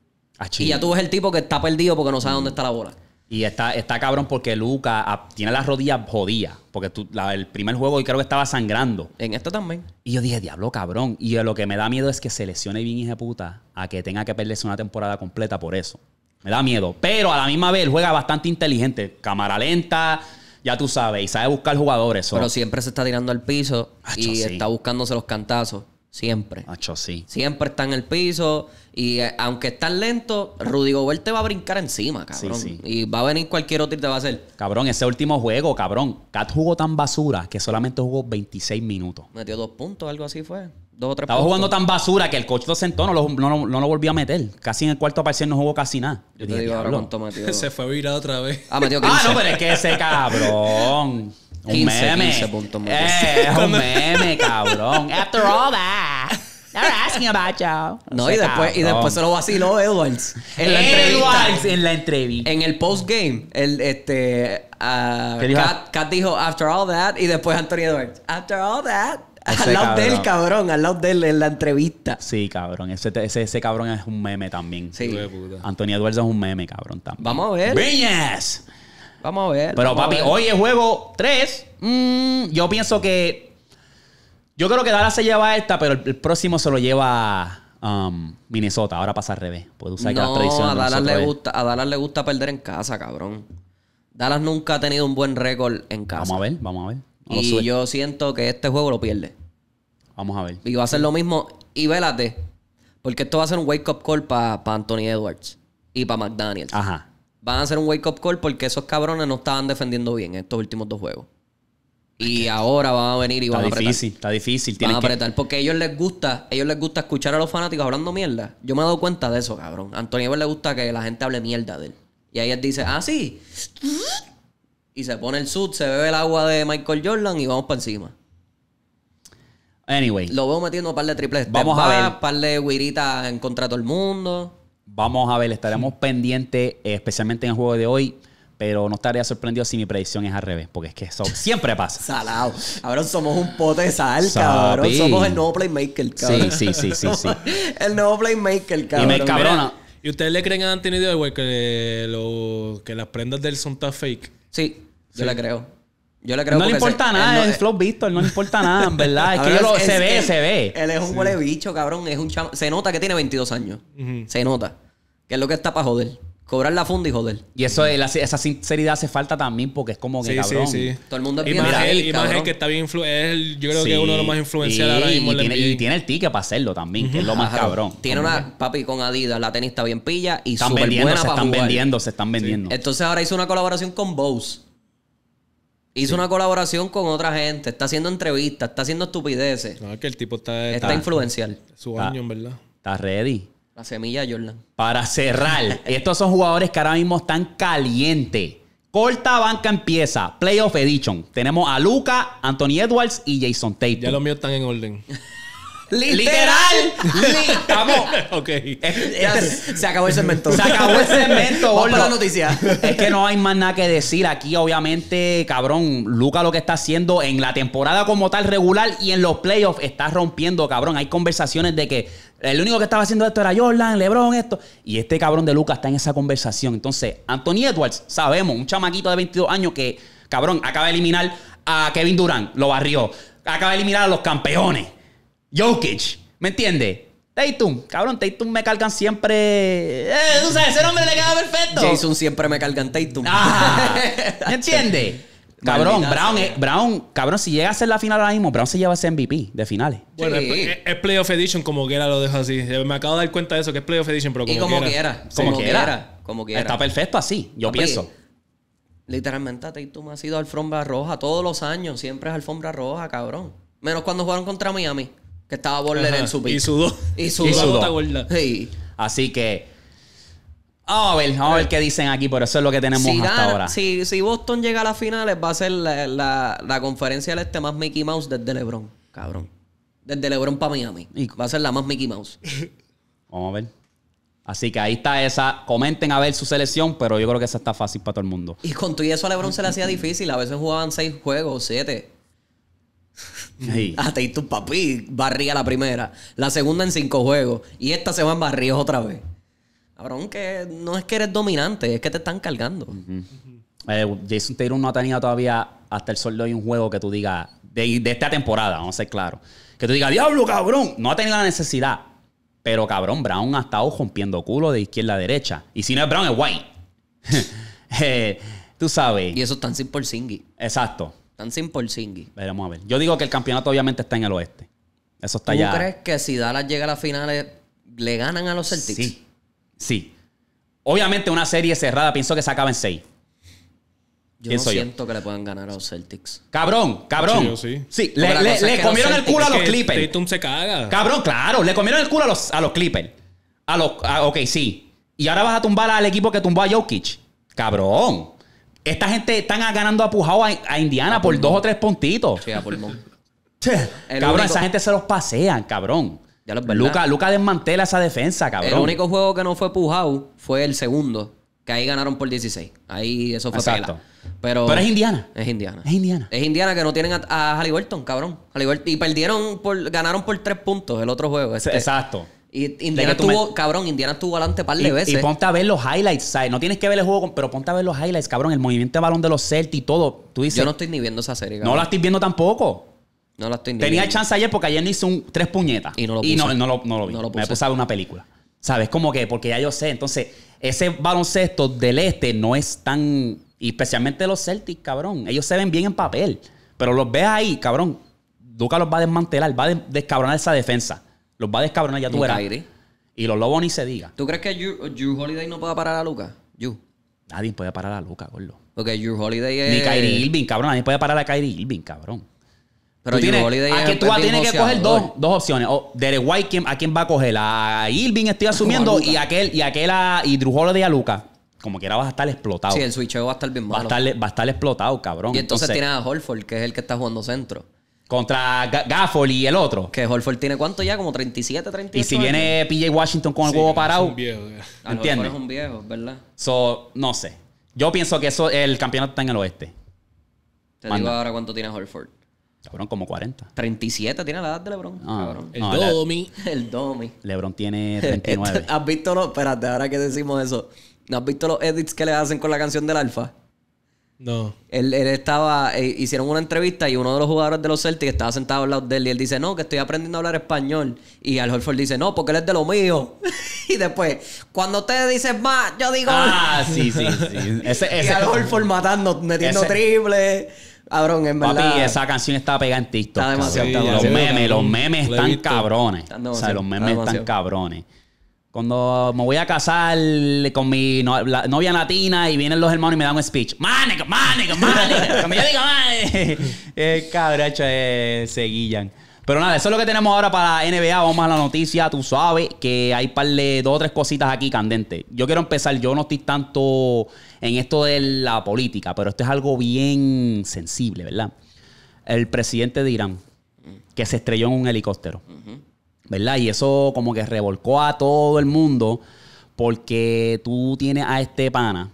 Y ya tú ves el tipo que está perdido porque no sabe dónde está la bola. Y está, está cabrón porque Luca ah, tiene las rodillas jodidas. Porque tú, el primer juego y creo que estaba sangrando. En esto también. Y yo dije, diablo, cabrón. Y lo que me da miedo es que se lesione bien, hija puta, a que tenga que perderse una temporada completa por eso. Me da miedo. Pero a la misma vez juega bastante inteligente. Cámara lenta, ya tú sabes, y sabe buscar jugadores. Pero siempre se está tirando al piso y está buscándose los cantazos. Siempre. sí. Siempre está en el piso. Y eh, aunque estás lento, Rudy Gobert te va a brincar encima, cabrón. Y va a venir cualquier otro y te va a hacer. Cabrón, ese último juego, cabrón. Cat jugó tan basura que solamente jugó 26 minutos. Metió dos puntos, algo así fue. Estaba jugando tan basura que el coach lo sentó, no lo, no, no, no lo volvió a meter. Casi en el cuarto parcial no jugó casi nada. Yo te digo Se fue a virar otra vez. Ah, Ah, no, pero es que ese cabrón. un meme. Eh, es un meme, cabrón. After all that. They're asking about you. No, y después, y después se lo vaciló Edwards. En la Edwards en la entrevista. En el postgame, el este ah, Kat, Kat dijo after all that y después Anthony Edwards after all that al lado de del cabrón, al lado de él en la entrevista. Sí, cabrón. Ese, cabrón es un meme también. Sí. Antonio Edwards es un meme, cabrón, también. Vamos a ver. ¡Viñas! Vamos a ver. Pero papi, hoy es juego 3. Mm, yo pienso que. Yo creo que Dallas se lleva a esta, pero el, próximo se lo lleva. a um, Minnesota, ahora pasa al revés. Puede usar no, A Dallas, le gusta, a Dallas le gusta perder en casa, cabrón. Dallas nunca ha tenido un buen récord en casa. Vamos a ver, vamos a ver y yo siento que este juego lo pierde. Vamos a ver. Y va a ser lo mismo. Y vélate. Porque esto va a ser un wake-up call para Anthony Edwards y para McDaniels. Ajá. Van a ser un wake-up call porque esos cabrones no estaban defendiendo bien estos últimos dos juegos. Y ahora van a venir y van a apretar. Está Difícil, está difícil, Van a apretar. Porque a ellos les gusta, ellos les gusta escuchar a los fanáticos hablando mierda. Yo me he dado cuenta de eso, cabrón. A Edwards le gusta que la gente hable mierda de él. Y ahí él dice, ah, sí y se pone el sud, se bebe el agua de Michael Jordan y vamos para encima. Anyway. Lo veo metiendo un par de triples. Vamos a ver. Un par de guiritas en contra de todo el mundo. Vamos a ver, estaremos pendientes, eh, especialmente en el juego de hoy. Pero no estaría sorprendido si mi predicción es al revés, porque es que eso siempre pasa. Salado. Ahora somos un pote de sal, cabrón. Somos el nuevo playmaker, cabrón. Sí, sí, sí, sí. sí. el nuevo playmaker, cabrón. Y me cabrona. ¿Y ustedes le creen a Anthony Dewey que, que las prendas del él son tan fake? Sí. Yo le creo. Yo le creo No le importa nada, es flow Flow Víctor, no le importa nada, en verdad. Es que se ve, se ve. Él es un sí. bicho, cabrón. Es un chamo. Se nota que tiene 22 años. Se nota. Que es lo que está para joder. Cobrar la funda y joder. Y eso, esa sinceridad hace falta también porque es como que, cabrón. Todo el mundo es y bien. él, él, que está bien influenciado. Yo creo que es uno de los más influenciados ahora mismo. Y tiene, el ticket para hacerlo también, que es lo más cabrón. Tiene una, papi, con Adidas, la tenista bien pilla y súper se para están vendiendo, se están vendiendo. Entonces ahora hizo una colaboración con Bose Hizo una colaboración con otra gente, está haciendo entrevistas, está haciendo estupideces. No, que el tipo está. Está, influencial. Su año, en verdad. Está ready. La semilla, Jordan. Para cerrar, estos son jugadores que ahora mismo están calientes. Corta banca empieza. Playoff Edition. Tenemos a Luca, Anthony Edwards y Jason Tate. Ya los míos están en orden. Literal. VAMOS ok. se acabó el segmento. Se acabó el segmento. la Es que no hay más nada que decir. Aquí, obviamente, cabrón, Luca lo que está haciendo en la temporada como tal regular y en los playoffs está rompiendo, cabrón. Hay conversaciones de que el único que estaba haciendo esto era Jordan, LeBron, esto. Y este cabrón de Luca está en esa conversación. Entonces, Anthony Edwards, sabemos, un chamaquito de 22 años que, cabrón, acaba de eliminar a Kevin Durant, lo barrió. Acaba de eliminar a los campeones. Jokic. ¿Me entiendes? Tatum, cabrón, Tatum me cargan siempre. Eh, ese nombre le queda perfecto. Jason siempre me cargan Tatum. Ah, ¿Me entiendes? Cabrón, Brown, eh, Brown, cabrón, si llega a ser la final ahora mismo, Brown se lleva ese MVP de finales. Bueno, es, Playoff Edition, como quiera lo dejo así. Eh, me acabo de dar cuenta de eso, que es Playoff Edition, pero como, como quiera. Como, quiera. Como quiera. Está perfecto así, yo pienso. Literalmente, Tatum ha sido alfombra roja todos los años, siempre es alfombra roja, cabrón. Menos cuando jugaron contra Miami. Que estaba Borler en su pico. Y sudó. Y sudó. Y Sí. Así que. Vamos a ver, vamos a ver qué dicen aquí, Por eso es lo que tenemos hasta ahora. Si, Boston llega a las finales, va a ser la, conferencia del este más Mickey Mouse desde LeBron, cabrón. Desde LeBron para Miami. Va a ser la más Mickey Mouse. vamos a ver. Así que ahí está esa. Comenten a ver su selección, pero yo creo que esa está fácil para todo el mundo. Y con y eso a LeBron se le hacía difícil. A veces jugaban seis juegos, siete. Hasta ah, y tu papi barría la primera, la segunda en cinco juegos y esta se va en barrios otra vez. Cabrón, que no es que eres dominante, es que te están cargando. Eh, Jason Taylor no ha tenido todavía hasta el sol de hoy un juego que tú digas, de, esta temporada, vamos a ser claros, que tú digas, diablo, cabrón, no ha tenido la necesidad. Pero cabrón, Brown ha estado rompiendo culo de izquierda a derecha. Y si no es Brown, es White. Eh, tú sabes. Y eso es tan simple Singy. Exacto. Tan sin porcingui. Veremos a ver. Yo digo que el campeonato obviamente está en el oeste. Eso está ya. ¿Tú crees que si Dallas llega a las finales, le ganan a los Celtics? Sí. Sí. Obviamente una serie cerrada, pienso que se acaba en 6. Yo no siento que le puedan ganar a los Celtics. Cabrón, cabrón. Sí, sí. le, comieron el culo a los Clippers. se caga. Cabrón, claro. Le comieron el culo a los, Clippers. A los, ok, sí. Y ahora vas a tumbar al equipo que tumbó a Jokic. Cabrón. Esta gente están ganando a a, a Indiana por dos o tres puntitos. Sí, a cabrón, esa gente se los pasean, cabrón. Ya Luca, Luca desmantela esa defensa, cabrón. El único juego que no fue pujau fue el segundo, que ahí ganaron por 16. Ahí eso fue Pero, es Indiana. Es Indiana. Es Indiana. Es Indiana que no tienen a, harry Halliburton, cabrón. Y perdieron por, ganaron por tres puntos el otro juego. Este. Exacto. Indiana tuvo, cabrón, Indiana tuvo adelante par de y, veces. ponte a ver los highlights, ¿sabes? No tienes que ver el juego, pero ponte a ver los highlights, cabrón. El movimiento de balón de los Celtics y todo. Tú dices, Yo no estoy ni viendo esa serie, cabrón. No la estoy viendo tampoco. No la estoy ni Tenía chance ayer porque ayer ni hice un, tres puñetas. Y no lo puse. Y no, lo, vi. Me puse a una película. ¿Sabes? Como que, porque ya yo sé. Entonces, ese baloncesto del este no es tan. especialmente los Celtics, cabrón. Ellos se ven bien en papel. Pero los ves ahí, cabrón. Duca los va a desmantelar, va a descabronar esa defensa. Los va a descabronar, ya tú verás. Y los lobos ni se diga. ¿Tú crees que Drew Holiday no pueda parar a Luca? You. Nadie puede parar a Luca, gordo. Porque Drew Holiday es. Ni Kyrie Irving, cabrón. Nadie puede parar a Kyrie Irving, cabrón. Pero tú tienes, Holiday ah, es... Aquí tú vas a tener que coger dos, dos opciones. O Derek White, ¿a quién va a coger? A Irving estoy asumiendo y aquel, y y Drew Holiday a Luca. Como quiera vas a estar explotado. Sí, el switcheo va a estar bien malo. Va a estar, explotado, cabrón. Y entonces, entonces tienes a Holford, que es el que está jugando centro. Contra Gaffol y el otro. Que Holford tiene cuánto ya, como 37, 38. Y si viene PJ Washington con el huevo parado. Es un viejo, eh. es un viejo, ¿verdad? So, no sé. Yo pienso que eso, el campeonato está en el oeste. Te digo ahora cuánto tiene Holford. Lebron como 40. 37 tiene la edad de Lebron. Ah, el Domi. El Domi. Lebron tiene 39. ¿Has visto los. Espérate, ahora que decimos eso. ¿No has visto los edits que le hacen con la canción del Alfa? No. Él, estaba, eh, hicieron una entrevista y uno de los jugadores de los Celtics estaba sentado al lado de él y él dice, no, que estoy aprendiendo a hablar español. Y Al Holford dice, no, porque él es de lo mío. y después, cuando ustedes dicen más, yo digo... Ah, sí, sí, sí. Ese, y Al Holford matando, metiendo triple. Cabrón, en verdad. Papi, esa canción estaba pegada en TikTok. Está demasiado, Los memes, los memes están cabrones. o sea, los memes están cabrones. Cuando me voy a casar con mi novia latina y vienen los hermanos y me dan un speech. maneca manico, manico! como yo digo manico. Eh, cabracho, Pero nada, eso es lo que tenemos ahora para NBA. Vamos a la noticia. Tú sabes que hay par de dos o tres cositas aquí candentes. Yo quiero empezar. Yo no estoy tanto en esto de la política, pero esto es algo bien sensible, ¿verdad? El presidente de Irán, que se estrelló en un helicóptero. ¿verdad? Y eso como que revolcó a todo el mundo porque tú tienes a este pana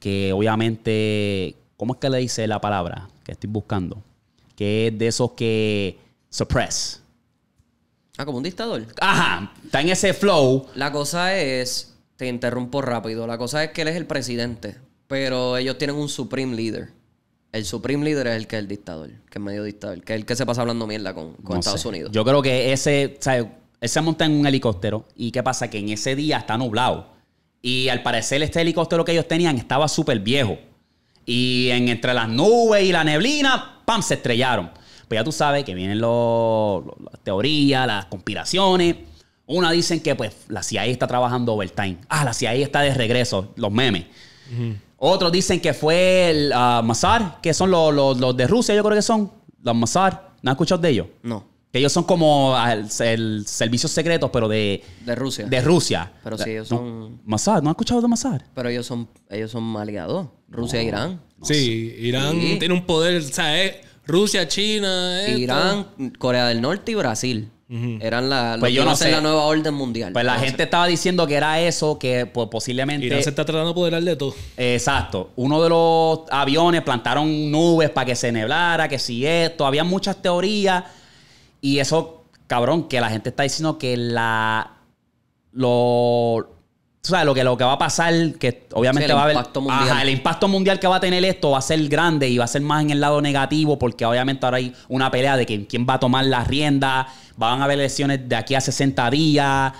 que obviamente, ¿cómo es que le dice la palabra que estoy buscando? Que es de esos que suppress. Ah, como un dictador. Ajá, está en ese flow. La cosa es, te interrumpo rápido, la cosa es que él es el presidente, pero ellos tienen un supreme leader. El Supreme Leader es el que es el dictador, que es medio dictador, que es el que se pasa hablando mierda con, Estados Unidos. Yo creo que ese, ¿sabes? Él se monta en un helicóptero y ¿qué pasa? Que en ese día está nublado. Y al parecer este helicóptero que ellos tenían estaba súper viejo. Y en, entre las nubes y la neblina, ¡pam! se estrellaron. Pues ya tú sabes que vienen las teorías, las conspiraciones. Una dicen que pues la CIA está trabajando overtime. Ah, la CIA está de regreso, los memes. Otros dicen que fue el uh, Mazar, que son los, de Rusia, yo creo que son. Los Mazar. ¿No has escuchado de ellos? No. Que ellos son como ah, el, servicio servicios secretos, pero de... De Rusia. De Rusia. Pero sí, ellos son... Mazar, ¿no has escuchado de Mazar? Pero ellos son, ellos son aliados. Rusia e Irán. sí, Irán tiene un poder, o sea, Rusia, China... Irán, Corea del Norte y Brasil. Eran la, pues yo la nueva orden mundial. Pues la gente estaba diciendo que era eso, que pues, posiblemente. se está tratando de apoderar de todo. Exacto. Uno de los aviones plantaron nubes para que se neblara, que si esto. Había muchas teorías. Y eso, cabrón, que la gente está diciendo que la. Lo, o sea, lo que, lo que va a pasar, que obviamente va a haber. el impacto mundial que va a tener esto va a ser grande y va a ser más en el lado negativo, porque obviamente ahora hay una pelea de que, quién va a tomar las riendas, van a haber elecciones de aquí a 60 días,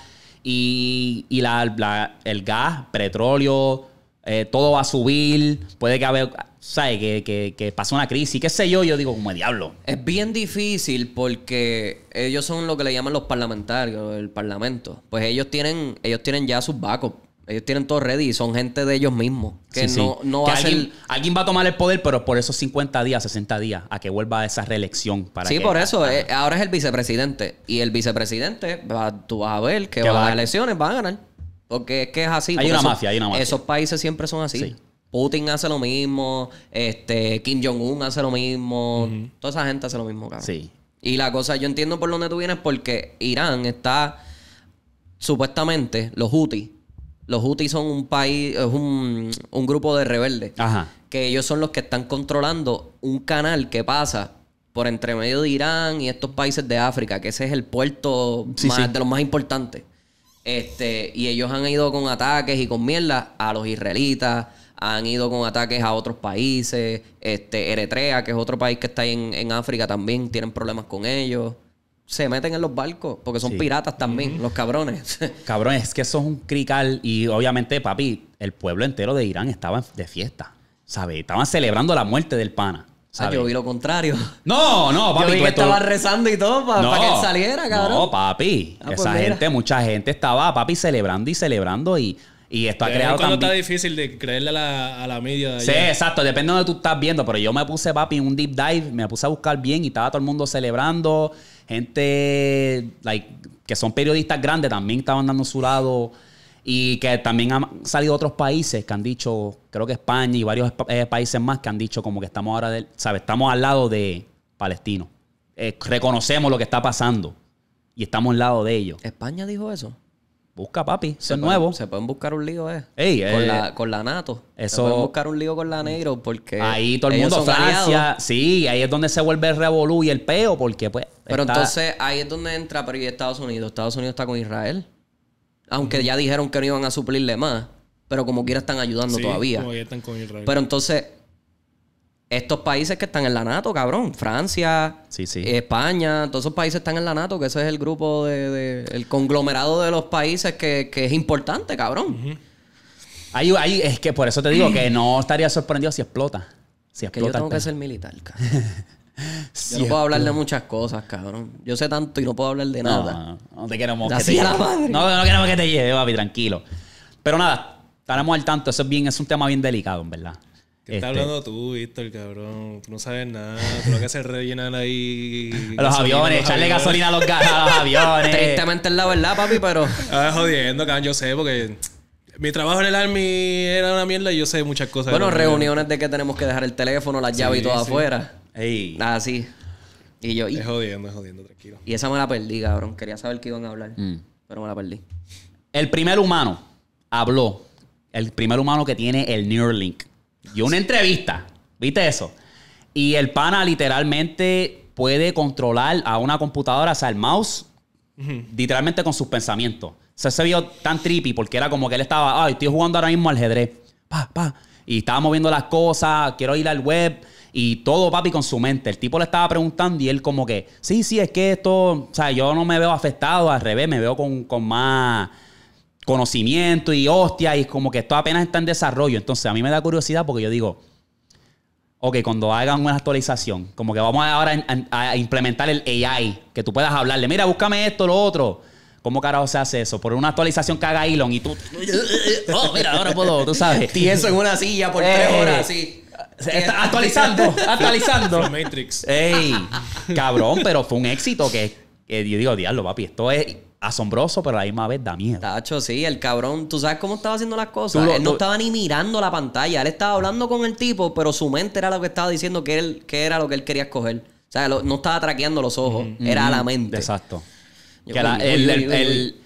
y, la, el gas, petróleo, eh, todo va a subir, puede que haya... ¿sabes? Que, pasó una crisis, qué sé yo, yo digo, como diablo. Es bien difícil porque ellos son lo que le llaman los parlamentarios, el parlamento. Pues ellos tienen, ellos tienen ya sus backups. Ellos tienen todo ready y son gente de ellos mismos. Que no, no alguien, va a tomar el poder, pero por esos 50 días, 60 días, a que vuelva esa reelección. Para sí, por eso. Eh, ahora es el vicepresidente. Y el vicepresidente, va, tú vas a ver que, va a las elecciones, van a ganar. Porque es que es así. Hay una mafia, hay una mafia. Esos países siempre son así. Putin hace lo mismo, este, Kim Jong-un hace lo mismo, toda esa gente hace lo mismo, cabrón. Sí. Y la cosa, yo entiendo por dónde tú vienes porque Irán está, supuestamente, los Houthis, los Houthis son un país, es un, un grupo de rebeldes, Ajá. que ellos son los que están controlando un canal que pasa por entre medio de Irán y estos países de África, que ese es el puerto de los más importantes. Este, y ellos han ido con ataques y con mierda a los israelitas, han ido con ataques a otros países. Este, Eritrea, que es otro país que está ahí en, África, también tienen problemas con ellos se meten en los barcos, porque son piratas también, los cabrones. Cabrones, es que eso es un crical. Y obviamente, papi, el pueblo entero de Irán estaba de fiesta, ¿sabes? Estaban celebrando la muerte del pana. Ah, yo vi lo contrario. No, no, papi. Yo vi estaba rezando y todo para, que él saliera, cabrón. No, papi. Ah, esa pues gente, mucha gente estaba, papi, celebrando y celebrando y y esto ha creado también... está difícil de creerle a la, media. sí, exacto. Depende de donde tú estás viendo. Pero yo me puse, papi, un deep dive. Me puse a buscar bien y estaba todo el mundo celebrando. Gente que son periodistas grandes también estaban dando su lado. Y que también han salido otros países que han dicho, creo que España y varios eh, países más que han dicho como que estamos ahora, de, ¿sabes? Estamos al lado de palestinos. Eh, reconocemos lo que está pasando y estamos al lado de ellos. ¿España dijo eso? Busca, papi. Eso es nuevo. Se pueden buscar un lío, eh. eh con, la, Nato. Se pueden buscar un lío con la Negro porque. Ahí todo el mundo Francia. Sí, ahí es donde se vuelve el revolú y el peo porque, pues. Pero entonces ahí es donde entra, pero y Estados Unidos. Estados Unidos está con Israel. Aunque ya dijeron que no iban a suplirle más. Pero como quiera están ayudando todavía. están con Israel. Pero entonces estos países que están en la NATO, cabrón. Francia, sí, sí. España, todos esos países están en la NATO, que ese es el grupo de, el conglomerado de los países que, es importante, cabrón. ahí, es que por eso te digo que no estaría sorprendido si explota. Si explota. Que yo tengo que ser militar, cabrón. Yo no puedo hablar de muchas cosas, cabrón. Yo sé tanto y no puedo hablar de nada. No, no, te queremos que te No, no queremos que te lleve, papi, tranquilo. Pero nada, estaremos al tanto. Eso es bien, es un tema bien delicado, en verdad. ¿Qué estás este hablando tú, Víctor, cabrón? Tú no sabes nada. Tú lo que haces rellenar ahí. A los aviones, echarle gasolina a los, a los aviones. Tristemente es la verdad, papi, pero. Ah, jodiendo, cabrón, yo sé, porque. Mi trabajo en el Army era una mierda y yo sé muchas cosas. Bueno, reuniones de que tenemos que dejar el teléfono, las llave llaves y todo afuera. Ey. Nada así. Y yo. Y... Es jodiendo, es jodiendo, tranquilo. Y esa me la perdí, cabrón. Quería saber qué iban a hablar, mm. pero me la perdí. El primer humano habló. El primer humano que tiene el Neuralink. Y una entrevista. ¿Viste eso? Y el pana literalmente puede controlar a una computadora, o sea, el mouse, literalmente con sus pensamientos. O sea, se vio tan trippy porque era como que él estaba, ay, estoy jugando ahora mismo ajedrez. Pa, pa. Y estaba moviendo las cosas, quiero ir al web. Y todo, papi, con su mente. El tipo le estaba preguntando y él como que, sí, sí, es que esto, o sea, yo no me veo afectado, al revés, me veo con, con más conocimiento y hostia, y como que esto apenas está en desarrollo. Entonces, a mí me da curiosidad porque yo digo, ok, cuando hagan una actualización, como que vamos ahora a, implementar el AI, que tú puedas hablarle, mira, búscame esto, lo otro. ¿Cómo carajo se hace eso? Por una actualización que haga Elon y tú. Eh, eh, eh, oh, mira, ahora puedo, tú sabes. Tienes en una silla por tres horas, sí. actualizando, actualizando. Matrix. Ey, cabrón, pero fue un éxito que, que yo digo, diablo, papi, esto es asombroso, pero a la misma vez da miedo. Tacho, sí, el cabrón, tú sabes cómo estaba haciendo las cosas. él no estaba ni mirando la pantalla, él estaba hablando con el tipo, pero su mente era lo que estaba diciendo que, él, que era lo que él quería escoger. O sea, no estaba traqueando los ojos, era la mente. Exacto. que el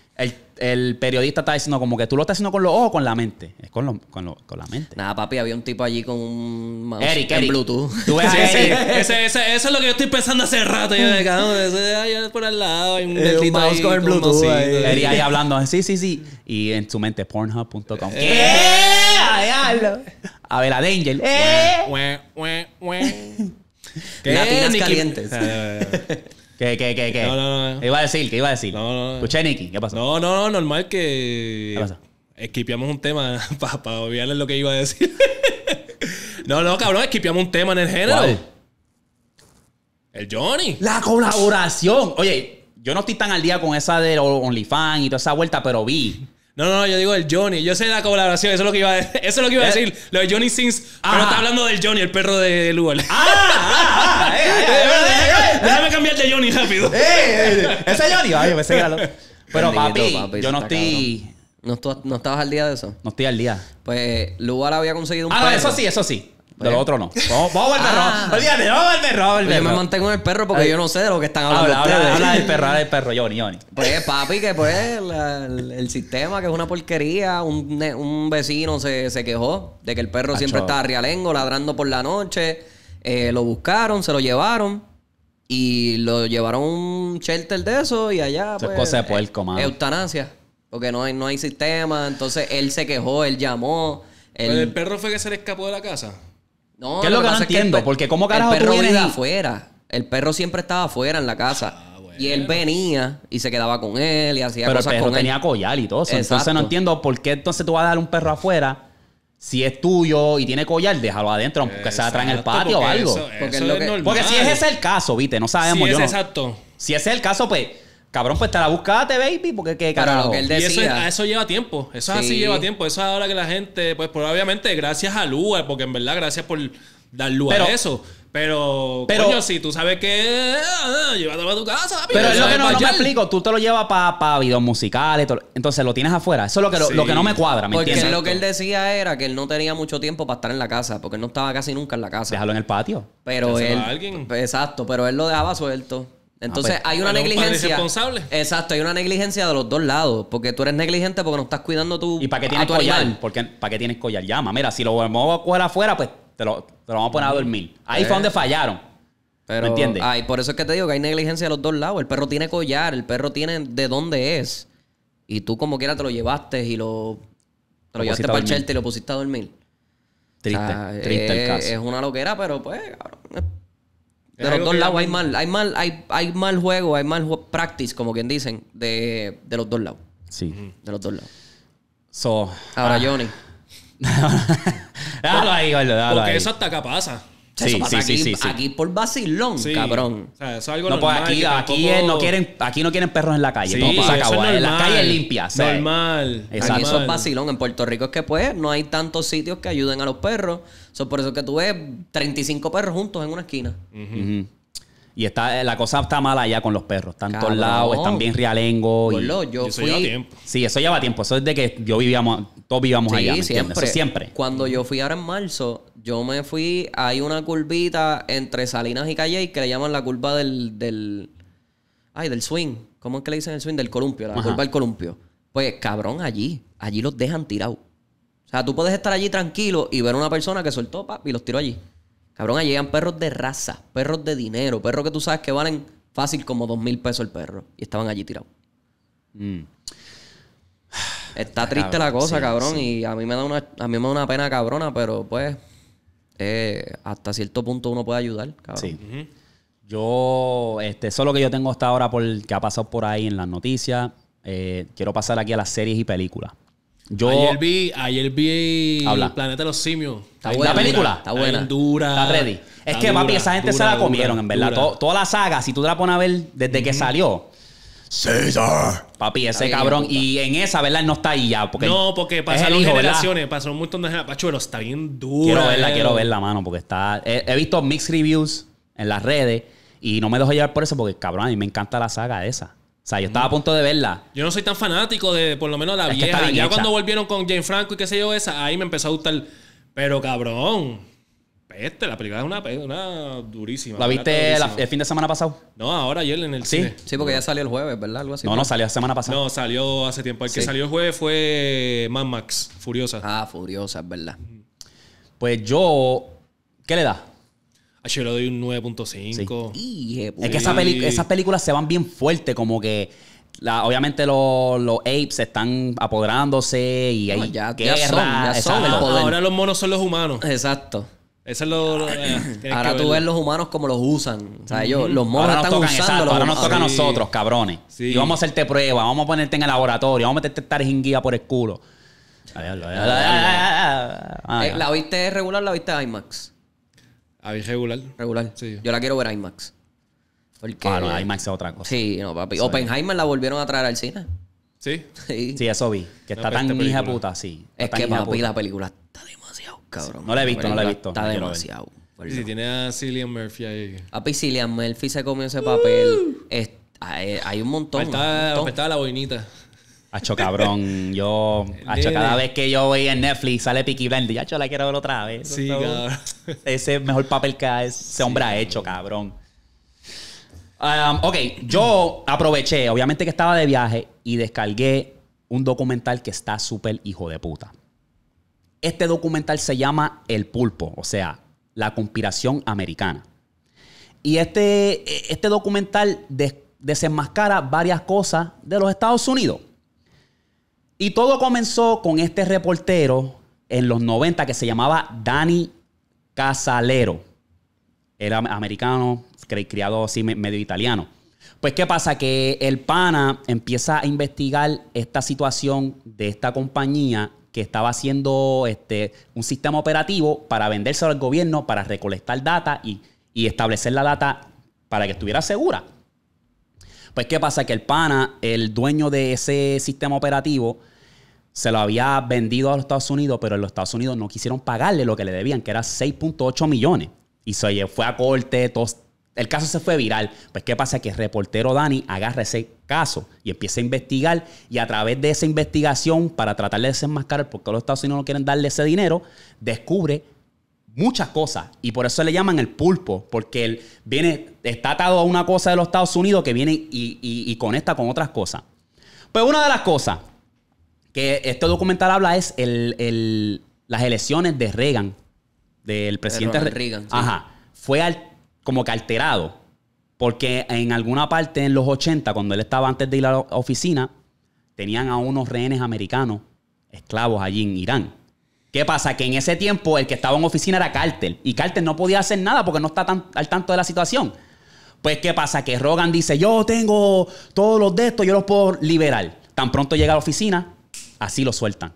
el periodista está diciendo como que tú lo estás haciendo con los ojos o con la mente. Es con, con, con la mente. Nada, papi, había un tipo allí con un mouse Eric, en es Bluetooth. ¿Tú ves sí, ese, ese, eso es lo que yo estoy pensando hace rato. Yo de cabrón, ah, ese, por al lado, hay un, eh, mouse con el Bluetooth. ahí. Eric ahí hablando, sí, sí, sí. Y en su mente, pornhub.com. Eh. ¿Qué? A ver, a Danger. ¡Eh! Latinas calientes. ¿Qué, qué, qué, qué? No, no, no. iba a decir? ¿Qué iba a decir? No, no, no. Escuché, Nicky, ¿qué pasó? No, no, no, normal que... ¿Qué pasó? Esquipeamos un tema para obviarles lo que iba a decir. no, no, cabrón, esquipeamos un tema en el género. El Johnny. La colaboración. Oye, yo no estoy tan al día con esa de OnlyFans y toda esa vuelta, pero vi no, no, yo digo el Johnny. Yo sé la colaboración, eso es lo que iba a, decir. eso es lo que iba a eh. decir. Lo de Johnny Ah, pero está hablando del Johnny, el perro de Lugar. ¡Ah! Déjame cambiar de Johnny rápido. Eh, eh, ¡Ese Johnny! Ay, yo sé Pero papi, yo no estoy... ¿No, ¿No estabas al día de eso? No estoy al día. Pues Lugar había conseguido un Ah, no, eso sí, eso sí. De lo eh. otro no. Vamos, al perro. Ah. Olvídate, vamos al perro. Pues yo me mantengo en el perro porque yo no sé de lo que están hablando Habla, habla, habla del perro, habla del perro, Johnny, Johnny. Pues papi, que pues el, sistema que es una porquería, un, un vecino se, se quejó de que el perro siempre estaba rialengo, ladrando por la noche, eh, lo buscaron, se lo llevaron y lo llevaron a un shelter de eso y allá pues, cosa de puerco, eh, eutanasia, porque no hay, no hay sistema, entonces él se quejó, él llamó, El perro fue que se le escapó de la casa. No, ¿Qué es lo, que, no entiendo? porque cómo carajo el perro tú afuera. El perro siempre estaba afuera en la casa. Ah, y él venía y se quedaba con él y hacía Pero el perro tenía collar y todo Entonces no entiendo por qué entonces tú vas a dar un perro afuera si es tuyo y tiene collar, déjalo adentro, aunque sea atrás en el patio o algo. porque, si ese es el caso, viste, no sabemos. exacto. Si ese es el caso, pues Cabrón, pues te la buscaste, baby, porque que carajo. que él decía. Y eso, eso lleva tiempo. Eso sí. así lleva tiempo. Eso es ahora que la gente, pues probablemente gracias a Lua eh, porque en verdad gracias por dar lugar a eso. Pero, pero coño, si tú sabes que. Ah, llévatelo a tu casa, Pero es lo que no, me explico. Tú te lo llevas para videos musicales. entonces lo tienes afuera. Eso es lo que, lo, que no me cuadra, Porque lo que él decía era que él no tenía mucho tiempo para estar en la casa. Porque él no estaba casi nunca en la casa. Déjalo en el patio. Pero él. Alguien? Exacto, pero él lo dejaba suelto. Entonces ah, pues, hay una pues, negligencia. responsable. Exacto, hay una negligencia de los dos lados. Porque tú eres negligente porque no estás cuidando tu. ¿Y para qué tienes collar? Porque, ¿Para qué tienes collar? Llama, mira, si lo vamos a coger afuera, pues te lo, te lo vamos a poner a dormir. Ahí eh. fue donde fallaron. Pero, ¿Me entiendes? Ay, por eso es que te digo que hay negligencia de los dos lados. El perro tiene collar, el perro tiene de dónde es. Y tú, como quiera, te lo llevaste y lo. Te lo, llevaste para el y lo pusiste a dormir. Triste, triste es, el caso. Es una loquera, pero pues, cabrón de los dos lados hay mal, hay mal, hay, hay mal juego, hay mal practice, como quien dicen, de, de los dos lados. Sí. De los dos lados. So, Ahora, ah. Johnny. dalo ahí, dalo, dalo Porque eso hasta acá pasa. Sí, eso pasa sí, aquí, sí, sí, aquí por vacilón, cabrón. O sea, eso es algo no, pues aquí, aquí, no quieren, aquí no quieren perros en la calle. no, pasa en las calles limpias. Normal. Aquí eso es vacilón. En Puerto Rico es que pues no hay tantos sitios que ayuden a los perros eso por eso que tuve 35 perros juntos en una esquina. Y está, la cosa está mala allá con los perros. Están todos lados, están bien rialengos. Yo eso fui... lleva tiempo. Sí, eso lleva tiempo. Eso es de que yo vivíamos, todos vivíamos allá. ¿me siempre. siempre. Cuando yo fui ahora en marzo, yo me fui. Hay una curvita entre Salinas y Calle que le llaman la curva del, Ay, del swing. ¿Cómo es que le dicen el swing? Del columpio, la curva del columpio. Pues cabrón, allí. Allí los dejan tirados. O sea, tú puedes estar allí tranquilo y ver a una persona que soltó papi y los tiró allí. Cabrón, allí llegan perros de raza, perros de dinero, perros que tú sabes que valen fácil como dos mil pesos el perro. Y estaban allí tirados. Mm. Está triste la cosa, cabrón. Y a mí me da una, a mí me da una pena cabrona, pero pues eh, hasta cierto punto uno puede ayudar, cabrón. Sí. Yo, este, eso es lo que yo tengo hasta ahora por que ha pasado por ahí en las noticias. Eh, quiero pasar aquí a las series y películas. Yo ayer vi, ayer vi Planeta de los Simios. La película. Está buena. Está dura. Está ready. Es que, papi, esa gente se la comieron, en verdad. toda la saga, si tú te la pones a ver desde que salió. César. Papi, ese cabrón. Y en esa, ¿verdad? no está ahí ya. Porque no, porque pasaron generaciones, Pasaron un montón de Pachuelo, está bien duro. Quiero verla, quiero verla, mano, porque está. He, he, visto mixed reviews en las redes y no me dejo llevar por eso porque, cabrón, a mí me encanta la saga esa. O sea, yo estaba a punto de verla. Yo no soy tan fanático de por lo menos la vieja. Ya cuando volvieron con Jane Franco y qué sé yo esa, ahí me empezó a gustar. Pero cabrón, peste, la película es una, durísima. ¿La viste el fin de semana pasado? No, ahora ayer en el Sí. cine. Sí, porque ya salió el jueves, ¿verdad? Algo así. no, no, salió la semana pasada. No, salió hace tiempo. El que salió el jueves fue Mad Max, Furiosa. Ah, furiosa, es verdad. Pues yo, ¿qué le da? Yo le doy un 9.5. Es que esas películas se van bien fuerte, como que. obviamente los, los apes están apoderándose y ahí ya, son, Ahora los monos son los humanos. Exacto. Eso es lo. ahora tú ves los humanos como los usan. los monos están usando. ahora nos toca a nosotros, cabrones. Y vamos a hacerte prueba vamos a ponerte en el laboratorio, vamos a meterte tarjinguía por el culo. ¿La viste regular o la viste IMAX? A regular. Regular. Yo la quiero ver IMAX. Porque... Ah, no, IMAX es otra cosa. Sí, no, papi. Oppenheimer la volvieron a traer al cine. ¿Sí? Sí, eso vi. Que está tan película. hija puta, sí. es que, papi, la película está demasiado cabrón. No la he visto, no la he visto. Está demasiado. Y si tiene a Cillian Murphy ahí. A Cillian Murphy se comió ese papel. Uh. Es, hay, un montón. Estaba la boinita. Hacho cabrón, yo. cada vez que yo voy en Netflix sale Peaky Blinders, ya yo la quiero ver otra vez. Ese es el mejor papel que ese hombre ha hecho, cabrón. Um, ok, yo aproveché, obviamente que estaba de viaje y descargué un documental que está súper hijo de puta. Este documental se llama El Pulpo, o sea, la conspiración americana. Y este, e, este documental desenmascara varias cosas de los Estados Unidos. Y todo comenzó con este reportero en los 90 que se llamaba Danny Casalero. Era americano, criado así medio italiano. Pues, ¿qué pasa? Que el pana empieza a investigar esta situación de esta compañía que estaba haciendo este, un sistema operativo para vendérselo al gobierno, para recolectar data y establecer la data para que estuviera segura. Pues, ¿qué pasa? Que el pana, el dueño de ese sistema operativo, se lo había vendido a los Estados Unidos, pero los Estados Unidos no quisieron pagarle lo que le debían, que era 6.8 millones. Y se fue a corte, el caso se fue viral. Pues, ¿qué pasa? Que el reportero Dani agarra ese caso y empieza a investigar. Y a través de esa investigación, para tratar de desenmascarar por qué los Estados Unidos no quieren darle ese dinero, descubre muchas cosas. Y por eso le llaman el pulpo, porque él viene, está atado a una cosa de los Estados Unidos que viene y, conecta con otras cosas. Pues una de las cosas que este documental habla es las elecciones de Reagan, del presidente Reagan. Fue como que alterado. Porque en alguna parte en los 80, cuando él estaba antes de ir a la oficina, tenían a unos rehenes americanos, esclavos allí en Irán. ¿Qué pasa? Que en ese tiempo el que estaba en oficina era Cártel. y Cártel no podía hacer nada porque no está tan, al tanto de la situación. Pues, ¿qué pasa? Que Rogan dice, yo tengo todos los de estos, yo los puedo liberar. Tan pronto llega a la oficina, así lo sueltan.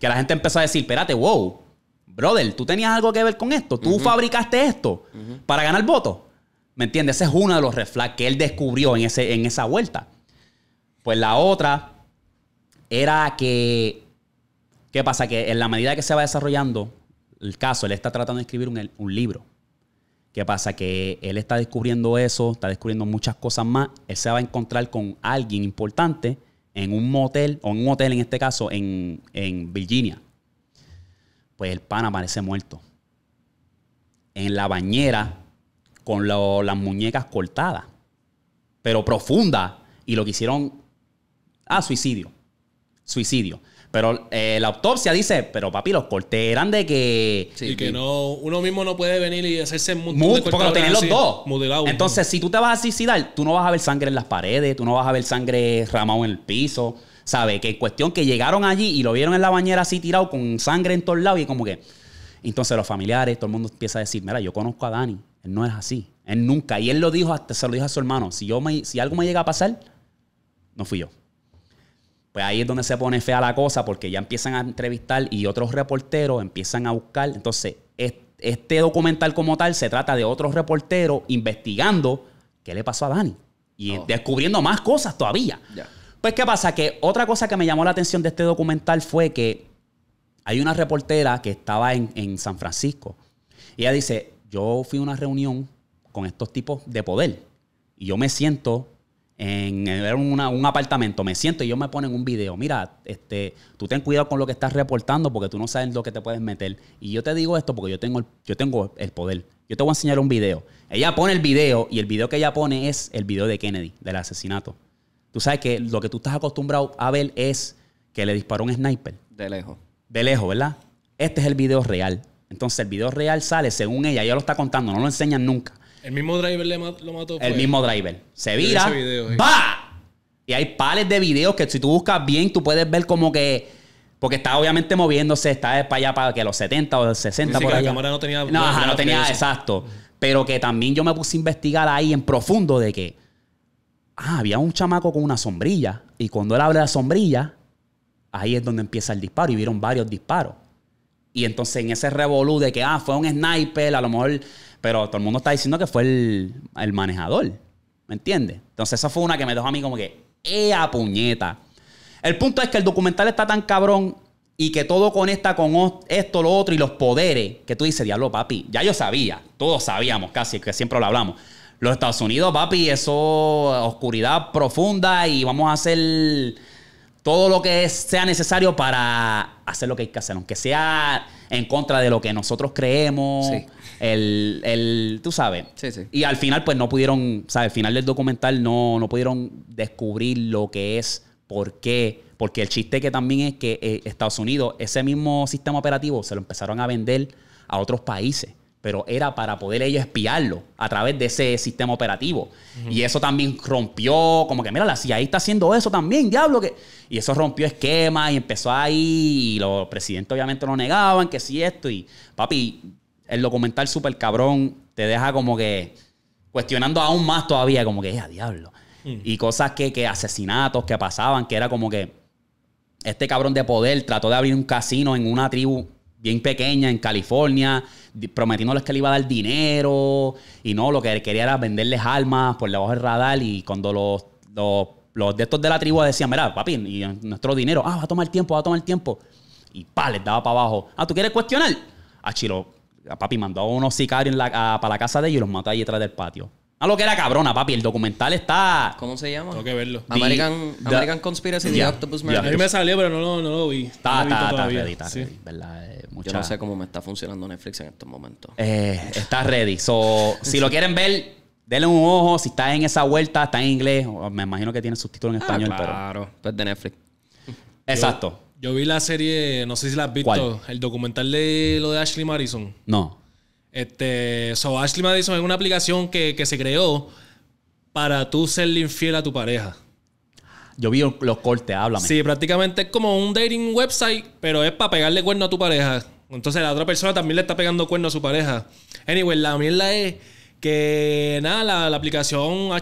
Que la gente empezó a decir, espérate, wow, brother, tú tenías algo que ver con esto, tú fabricaste esto para ganar votos. ¿Me entiendes? Ese es uno de los reflags que él descubrió en, ese, en esa vuelta. Pues la otra era que ¿Qué pasa? Que en la medida que se va desarrollando el caso, él está tratando de escribir un, libro. ¿Qué pasa? Que él está descubriendo eso, está descubriendo muchas cosas más. Él se va a encontrar con alguien importante en un motel, o en un hotel en este caso, en, Virginia. Pues el pan aparece muerto. En la bañera, con las muñecas cortadas, pero profunda. Y lo que hicieron, ah, suicidio. Suicidio. Pero eh, la autopsia dice, pero papi, los cortes eran de que... y que no, uno mismo no puede venir y hacerse un Porque lo tenían los dos. Entonces, si tú te vas a suicidar, tú no vas a ver sangre en las paredes, tú no vas a ver sangre ramado en el piso. ¿Sabes? Que cuestión que llegaron allí y lo vieron en la bañera así tirado con sangre en todos lados y como que... Entonces los familiares, todo el mundo empieza a decir, mira, yo conozco a Dani, él no es así, él nunca. Y él lo dijo, hasta se lo dijo a su hermano, si, yo me, si algo me llega a pasar, no fui yo. Pues ahí es donde se pone fea la cosa porque ya empiezan a entrevistar y otros reporteros empiezan a buscar. Entonces, este documental como tal se trata de otros reporteros investigando qué le pasó a Dani y oh. descubriendo más cosas todavía. Pues, ¿qué pasa? Que otra cosa que me llamó la atención de este documental fue que hay una reportera que estaba en, en San Francisco y ella dice, yo fui a una reunión con estos tipos de poder y yo me siento en, un apartamento, me siento y yo me ponen un video. Mira, este, tú ten cuidado con lo que estás reportando porque tú no sabes lo que te puedes meter. Y yo te digo esto porque yo tengo yo tengo el poder. Yo te voy a enseñar un video. Ella pone el video y el video que ella pone es el video de Kennedy, del asesinato. Tú sabes que lo que tú estás acostumbrado a ver es que le disparó un sniper. De lejos. De lejos, ¿verdad? Este es el video real. Entonces el video real sale según ella, ella lo está contando, no lo enseñan nunca. El mismo driver le lo mató. El pues. mismo driver. Se vira. ¡Va! Y hay pales de videos que si tú buscas bien, tú puedes ver como que. Porque está obviamente moviéndose, está para allá, para que los 70 o los 60 sí, por La cámara no tenía. No, no tenía, exacto. Pero que también yo me puse a investigar ahí en profundo de que. Ah, había un chamaco con una sombrilla. Y cuando él abre la sombrilla, ahí es donde empieza el disparo. Y vieron varios disparos. Y entonces en ese revolú de que, ah, fue un sniper, a lo mejor, pero todo el mundo está diciendo que fue el, manejador. ¿Me entiendes? Entonces esa fue una que me dejó a mí como que, ¡ea puñeta! El punto es que el documental está tan cabrón y que todo conecta con esto, lo otro y los poderes, que tú dices, diablo, papi, ya yo sabía, todos sabíamos casi, que siempre lo hablamos. Los Estados Unidos, papi, eso, oscuridad profunda y vamos a hacer todo lo que sea necesario para hacer lo que hay que hacer, aunque sea en contra de lo que nosotros creemos, el, el, tú sabes. Sí, sí. Y al final, pues no pudieron, ¿sabes? Al final del documental no, no pudieron descubrir lo que es, por qué. Porque el chiste que también es que eh, Estados Unidos, ese mismo sistema operativo, se lo empezaron a vender a otros países pero era para poder ellos espiarlo a través de ese sistema operativo. Y eso también rompió, como que mira, la ahí está haciendo eso también, diablo. Que... Y eso rompió esquemas y empezó ahí, y los presidentes obviamente lo negaban, que sí esto, y papi, el documental super cabrón te deja como que cuestionando aún más todavía, como que, ya, eh, diablo. Mm. Y cosas que, que asesinatos que pasaban, que era como que este cabrón de poder trató de abrir un casino en una tribu bien pequeña en California, prometiéndoles que le iba a dar dinero y no, lo que quería era venderles almas por debajo del radar y cuando los, los, de estos de la tribu decían, mira, papi, y nuestro dinero, ah, va a tomar tiempo, va a tomar tiempo. Y pa, les daba para abajo. Ah, ¿tú quieres cuestionar? a ah, chilo, a papi mandó a unos sicarios para la casa de ellos y los mató ahí detrás del patio. A lo que era cabrona, papi. El documental está. ¿Cómo se llama? Tengo que verlo. American, American Conspiracy de Octopus Murder. A mí me salió, pero no, lo vi. Está, está, está ready, ¿verdad? Eh, Yo no sé cómo me está funcionando Netflix en estos momentos. Eh, está ready. So, si lo quieren ver, denle un ojo. Si está en esa vuelta, está en inglés. Me imagino que tiene subtítulos en ah, español, ah, claro. pero. Pues de Netflix. Exacto. Yo, vi la serie, no sé si la has visto. ¿Cuál? El documental de lo de Ashley Madison. No. Este, so Ashley Madison es una aplicación que, se creó para tú serle infiel a tu pareja. Yo vi los cortes, háblame. Sí, prácticamente es como un dating website, pero es para pegarle cuerno a tu pareja. Entonces la otra persona también le está pegando cuerno a su pareja. Anyway, la mierda es que nada, la, aplicación ha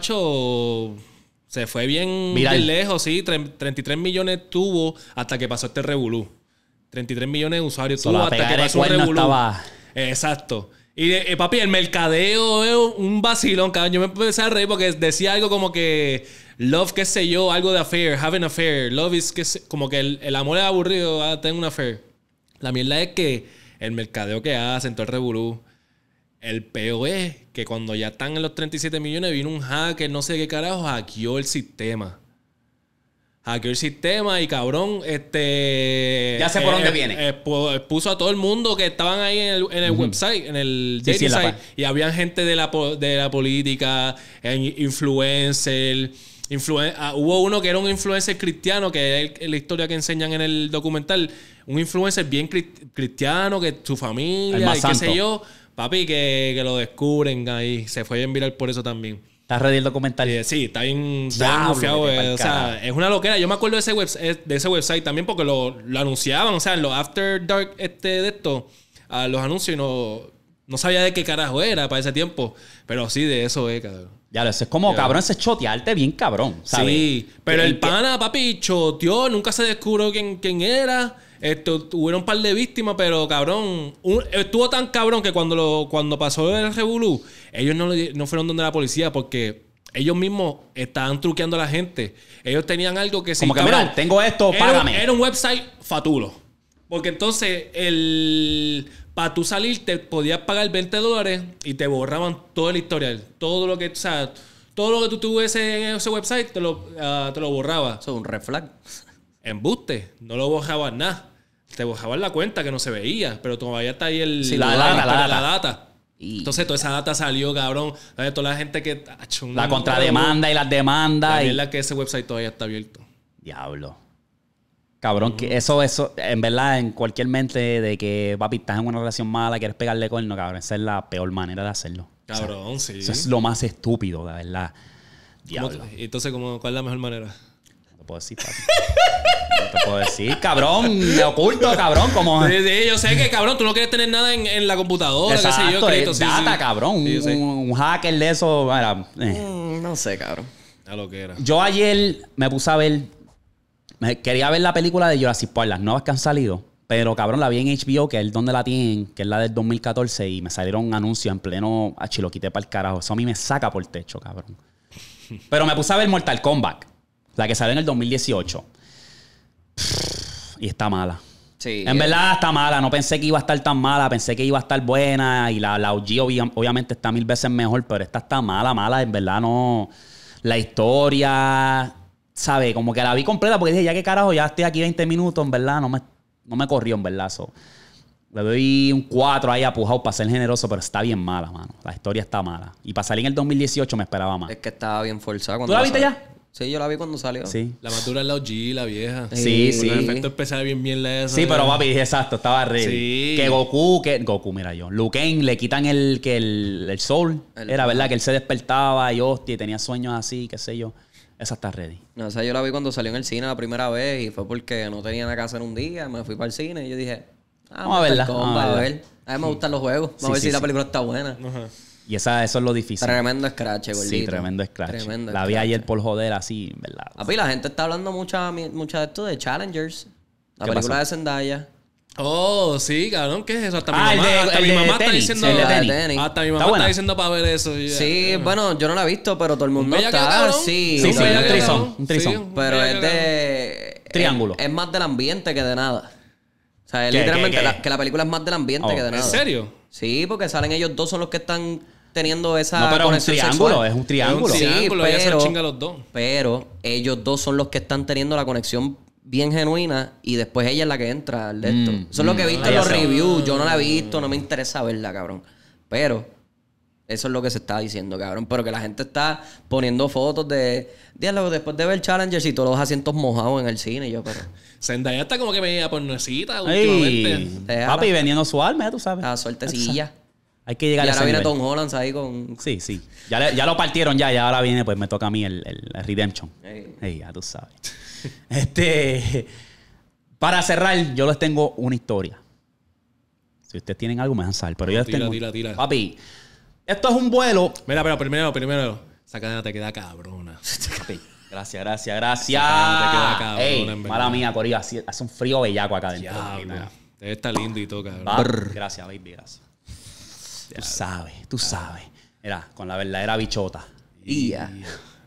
Se fue bien, lejos, sí. 33 millones tuvo hasta que pasó este revolú. 33 millones de usuarios tuvo hasta que pasó El revolú. Exacto. Y eh, papi, el mercadeo es un vacilón, cabrón. Yo me empecé a reír porque decía algo como que love, qué sé yo, algo de affair, have an affair. Love is, que como que el, amor es aburrido, ah, tengo una affair. La mierda es que el mercadeo que hacen, todo el revolú. El peor es que cuando ya están en los 37 millones vino un hacker, no sé qué carajo, hackeó el sistema hackeó el sistema y cabrón, este. Ya sé por dónde eh, viene. expuso eh, a todo el mundo que estaban ahí en el, en el website, en el sí, y había gente de la, de la política, influencer. Influen ah, hubo uno que era un influencer cristiano, que es la historia que enseñan en el documental. Un influencer bien cristiano, que su familia, y qué sé yo. Papi, que, que, lo descubren ahí. Se fue a viral por eso también. Está ready el documental. Eh, sí, está bien, está eh, O sea, es una loquera. Yo me acuerdo de ese, eh, de ese website también porque lo, lo anunciaban. O sea, en los After Dark este, de esto, a ah, los anuncios y no, no sabía de qué carajo era para ese tiempo. Pero sí, de eso es, cabrón. Ya, eso es como, cabrón, ese chotearte bien cabrón, ¿sabes? Sí, pero el pana, papi, choteó, nunca se descubrió quién, quién era. Esto, un par de víctimas, pero cabrón. estuvo tan cabrón que cuando, lo, cuando pasó el Revolú, ellos no, no fueron donde la policía porque ellos mismos estaban truqueando a la gente. Ellos tenían algo que se. Como cabrón, tengo esto, págame. Era, un website fatulo. Porque entonces, el, para tú salir, te podías pagar 20 dólares y te borraban todo el historial. Todo lo que. O sea, todo lo que tú tuviese en ese website, te lo, ah, te lo borraba. Eso es un reflag Embuste. No lo borraban nada te bajaban la cuenta que no se veía, pero todavía está ahí el, la, data, la, data. Entonces toda esa data salió, cabrón. Toda la gente que... la contrademanda y las demandas. Y... es la que ese website todavía está abierto. Diablo. Cabrón, que eso, eso, en verdad, en cualquier mente de que, papi, estás en una relación mala, quieres pegarle con No, cabrón, esa es la peor manera de hacerlo. Cabrón, sí. Eso es lo más estúpido, la verdad. Diablo. entonces, ¿cómo, ¿cuál es la mejor manera? Lo puedo decir, papi. te puedo decir, cabrón, me oculto, cabrón, como... Sí, sí, yo sé que, cabrón, tú no quieres tener nada en, la computadora, Exacto, sé yo, data, cabrón, un, hacker de eso, eh. mm, No sé, cabrón. A lo que era. Yo ayer me puse a ver, me, quería ver la película de Jurassic Park, las nuevas que han salido. Pero cabrón, la vi en HBO, que es donde la tienen, que es la del 2014, y me salieron anuncios en pleno a Chiloquite para el carajo. Eso a mí me saca por el techo, cabrón. Pero me puse a ver Mortal Kombat, la que salió en el 2018. Y está mala. Sí, en verdad está mala, no pensé que iba a estar tan mala, pensé que iba a estar buena y la, la OG obviamente está mil veces mejor, pero esta está mala, mala, en verdad no. La historia, Sabe Como que la vi completa porque dije, ya que carajo, ya estoy aquí 20 minutos, en verdad, no me, no me corrió, en verdad. Le doy un 4 ahí apujado para ser generoso, pero está bien mala, mano. La historia está mala. Y para salir en el 2018 me esperaba más. Es que estaba bien forzada. Cuando ¿Tú la viste ya? Sí, yo la vi cuando salió. Sí. La madura es la OG, la vieja. Sí, sí. Con el efecto especial bien bien la esa. Sí, pero papi, exacto, estaba ready. Sí. Que Goku, que Goku, mira yo. Luquen, le quitan el que el, sol. Era verdad que él se despertaba y hostia, tenía sueños así, qué sé yo. Esa está ready. No, o sea, yo la vi cuando salió en el cine la primera vez y fue porque no tenía nada que hacer un día. Me fui para el cine y yo dije, ah, vamos a verla. vamos a ver. A mí me gustan los juegos. Vamos a ver si la película está buena. Ajá. Y esa, eso es lo difícil. Tremendo scratch, gordito. Sí, tremendo scratch. la vi ayer por joder así, ¿verdad? Papi, la gente está hablando mucha, de esto de Challengers. La película de Zendaya. Oh, sí, cabrón, ¿qué es eso? Hasta mi ah, mamá, está diciendo. Hasta mi mamá está, diciendo para ver eso. Sí, bueno, yo no la he visto, pero todo el mundo está. Sí, sí, sí, un trisón pero es de. Triángulo. es más del ambiente que de nada. O sea, literalmente que la película es más del ambiente oh. que de nada. ¿En serio? Sí, porque salen ellos dos, son los que están teniendo esa no, pero es un triángulo, Es un triángulo. Sí, pero, se chinga los dos. Pero ellos dos son los que están teniendo la conexión bien genuina y después ella es la que entra al de mm, lo que he mm, visto en los reviews. Yo no la he visto, no me interesa verla, cabrón. Pero eso es lo que se está diciendo, cabrón. Pero que la gente está poniendo fotos de diálogo después de ver Challenger, y todos los asientos mojados en el cine. Yo, pero. Zendaya está como que por pornecita últimamente. papi, veniendo su alma, ya tú sabes. A suertecilla. Hay que llegar y a ahora viene Tom Holland ahí con. Sí, sí. Ya, ya lo partieron ya, ya ahora viene, pues me toca a mí el, Redemption. Ey. ya tú sabes. este. Para cerrar, yo les tengo una historia. Si ustedes tienen algo, me dejan saber. Pero yo les tira, tengo. Tira, tira. Papi. Esto es un vuelo. Mira, pero primero, primero. Esa cadena te queda cabrona. Gracias, gracias, gracias. Te queda cabrona. mala mía, Corío. Hace, un frío bellaco acá adentro. Debe estar lindo y todo, cabrón. gracias, baby, gracias. Tú sabes, tú sabes. Mira, con la verdadera bichota.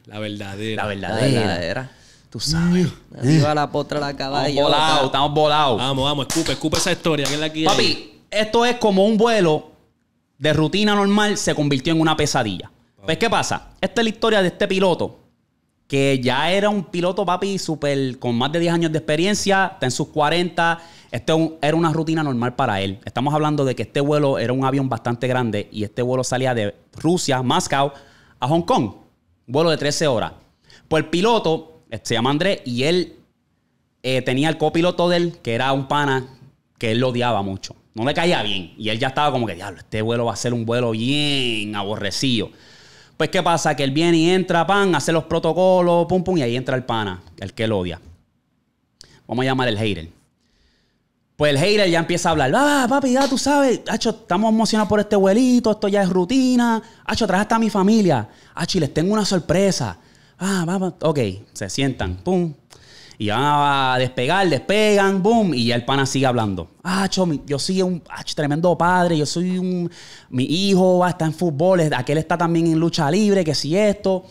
La verdadera. La verdadera. La verdadera. Tú sabes. Arriba la potra la caballa. Estamos volados, estamos Vamos, vamos, escupe, escupe esa historia. Que la Papi, esto es como un vuelo de rutina normal se convirtió en una pesadilla. Pues, ¿qué pasa? Esta es la historia de este piloto que ya era un piloto, papi, super, con más de 10 años de experiencia, está en sus 40. Esto era una rutina normal para él. Estamos hablando de que este vuelo era un avión bastante grande y este vuelo salía de Rusia, Moscú, a Hong Kong. Vuelo de 13 horas. Pues el piloto, eh, se llama Andrés, y él eh, tenía el copiloto de él, que era un pana que él lo odiaba mucho no le caía bien. Y él ya estaba como que, diablo, este vuelo va a ser un vuelo bien aborrecido. Pues, ¿qué pasa? Que él viene y entra, pan, hace los protocolos, pum, pum, y ahí entra el pana, el que lo odia. Vamos a llamar el hater. Pues el hater ya empieza a hablar, ah, papi, ya tú sabes, hacho, estamos emocionados por este vuelito, esto ya es rutina, hacho, traje hasta mi familia, hacho, y les tengo una sorpresa. Ah, va, ok, se sientan, pum, y van a despegar, despegan, boom, y ya el pana sigue hablando. Ah, yo soy un ah, tremendo padre, yo soy un... Mi hijo va, estar en fútbol, aquel está también en lucha libre, que si esto...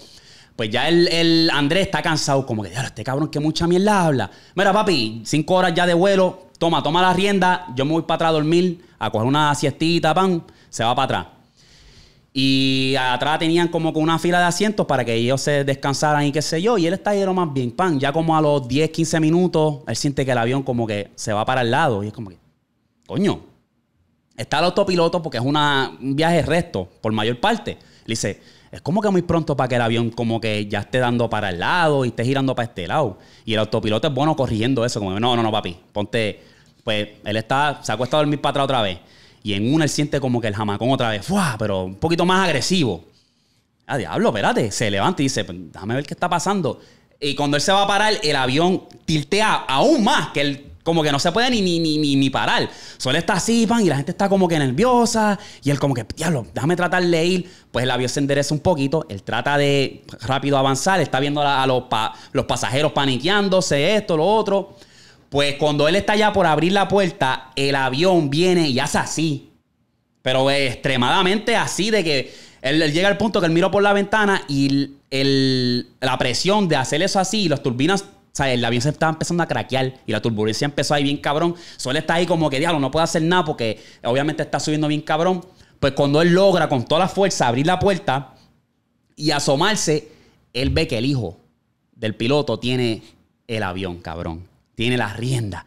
Pues ya el, el Andrés está cansado, como que, este cabrón que mucha mierda habla. Mira, papi, cinco horas ya de vuelo, toma, toma la rienda, yo me voy para atrás a dormir, a coger una siestita, pan, se va para atrás. Y atrás tenían como con una fila de asientos para que ellos se descansaran y qué sé yo. Y él está ahí más bien, pan. Ya como a los 10, 15 minutos, él siente que el avión como que se va para el lado. Y es como que, coño, está el autopiloto porque es un viaje recto, por mayor parte. Le dice, es como que muy pronto para que el avión como que ya esté dando para el lado y esté girando para este lado. Y el autopiloto es bueno corrigiendo eso. Como, no, no, no, papi, ponte... Pues él está, se ha ha a dormir para atrás otra vez. Y en una él siente como que el jamacón otra vez, ¡fuah!, Pero un poquito más agresivo. Ah, diablo, espérate. Se levanta y dice, pues, déjame ver qué está pasando. Y cuando él se va a parar, el avión tiltea aún más, que él como que no se puede ni, ni, ni, ni parar. Solo está así, pan, y la gente está como que nerviosa. Y él como que, diablo, déjame tratar de ir. Pues el avión se endereza un poquito. Él trata de rápido avanzar. Está viendo a, los, los pasajeros paniqueándose, esto, lo otro. Pues cuando él está allá por abrir la puerta, el avión viene y hace así. Pero extremadamente así de que él, llega al punto que él miró por la ventana y la presión de hacer eso así y las turbinas o sea, el avión se estaba empezando a craquear y la turbulencia empezó ahí bien cabrón. Solo está ahí como que, diablo, no puede hacer nada porque obviamente está subiendo bien cabrón. Pues cuando él logra con toda la fuerza abrir la puerta y asomarse, él ve que el hijo del piloto tiene el avión, cabrón tiene la rienda.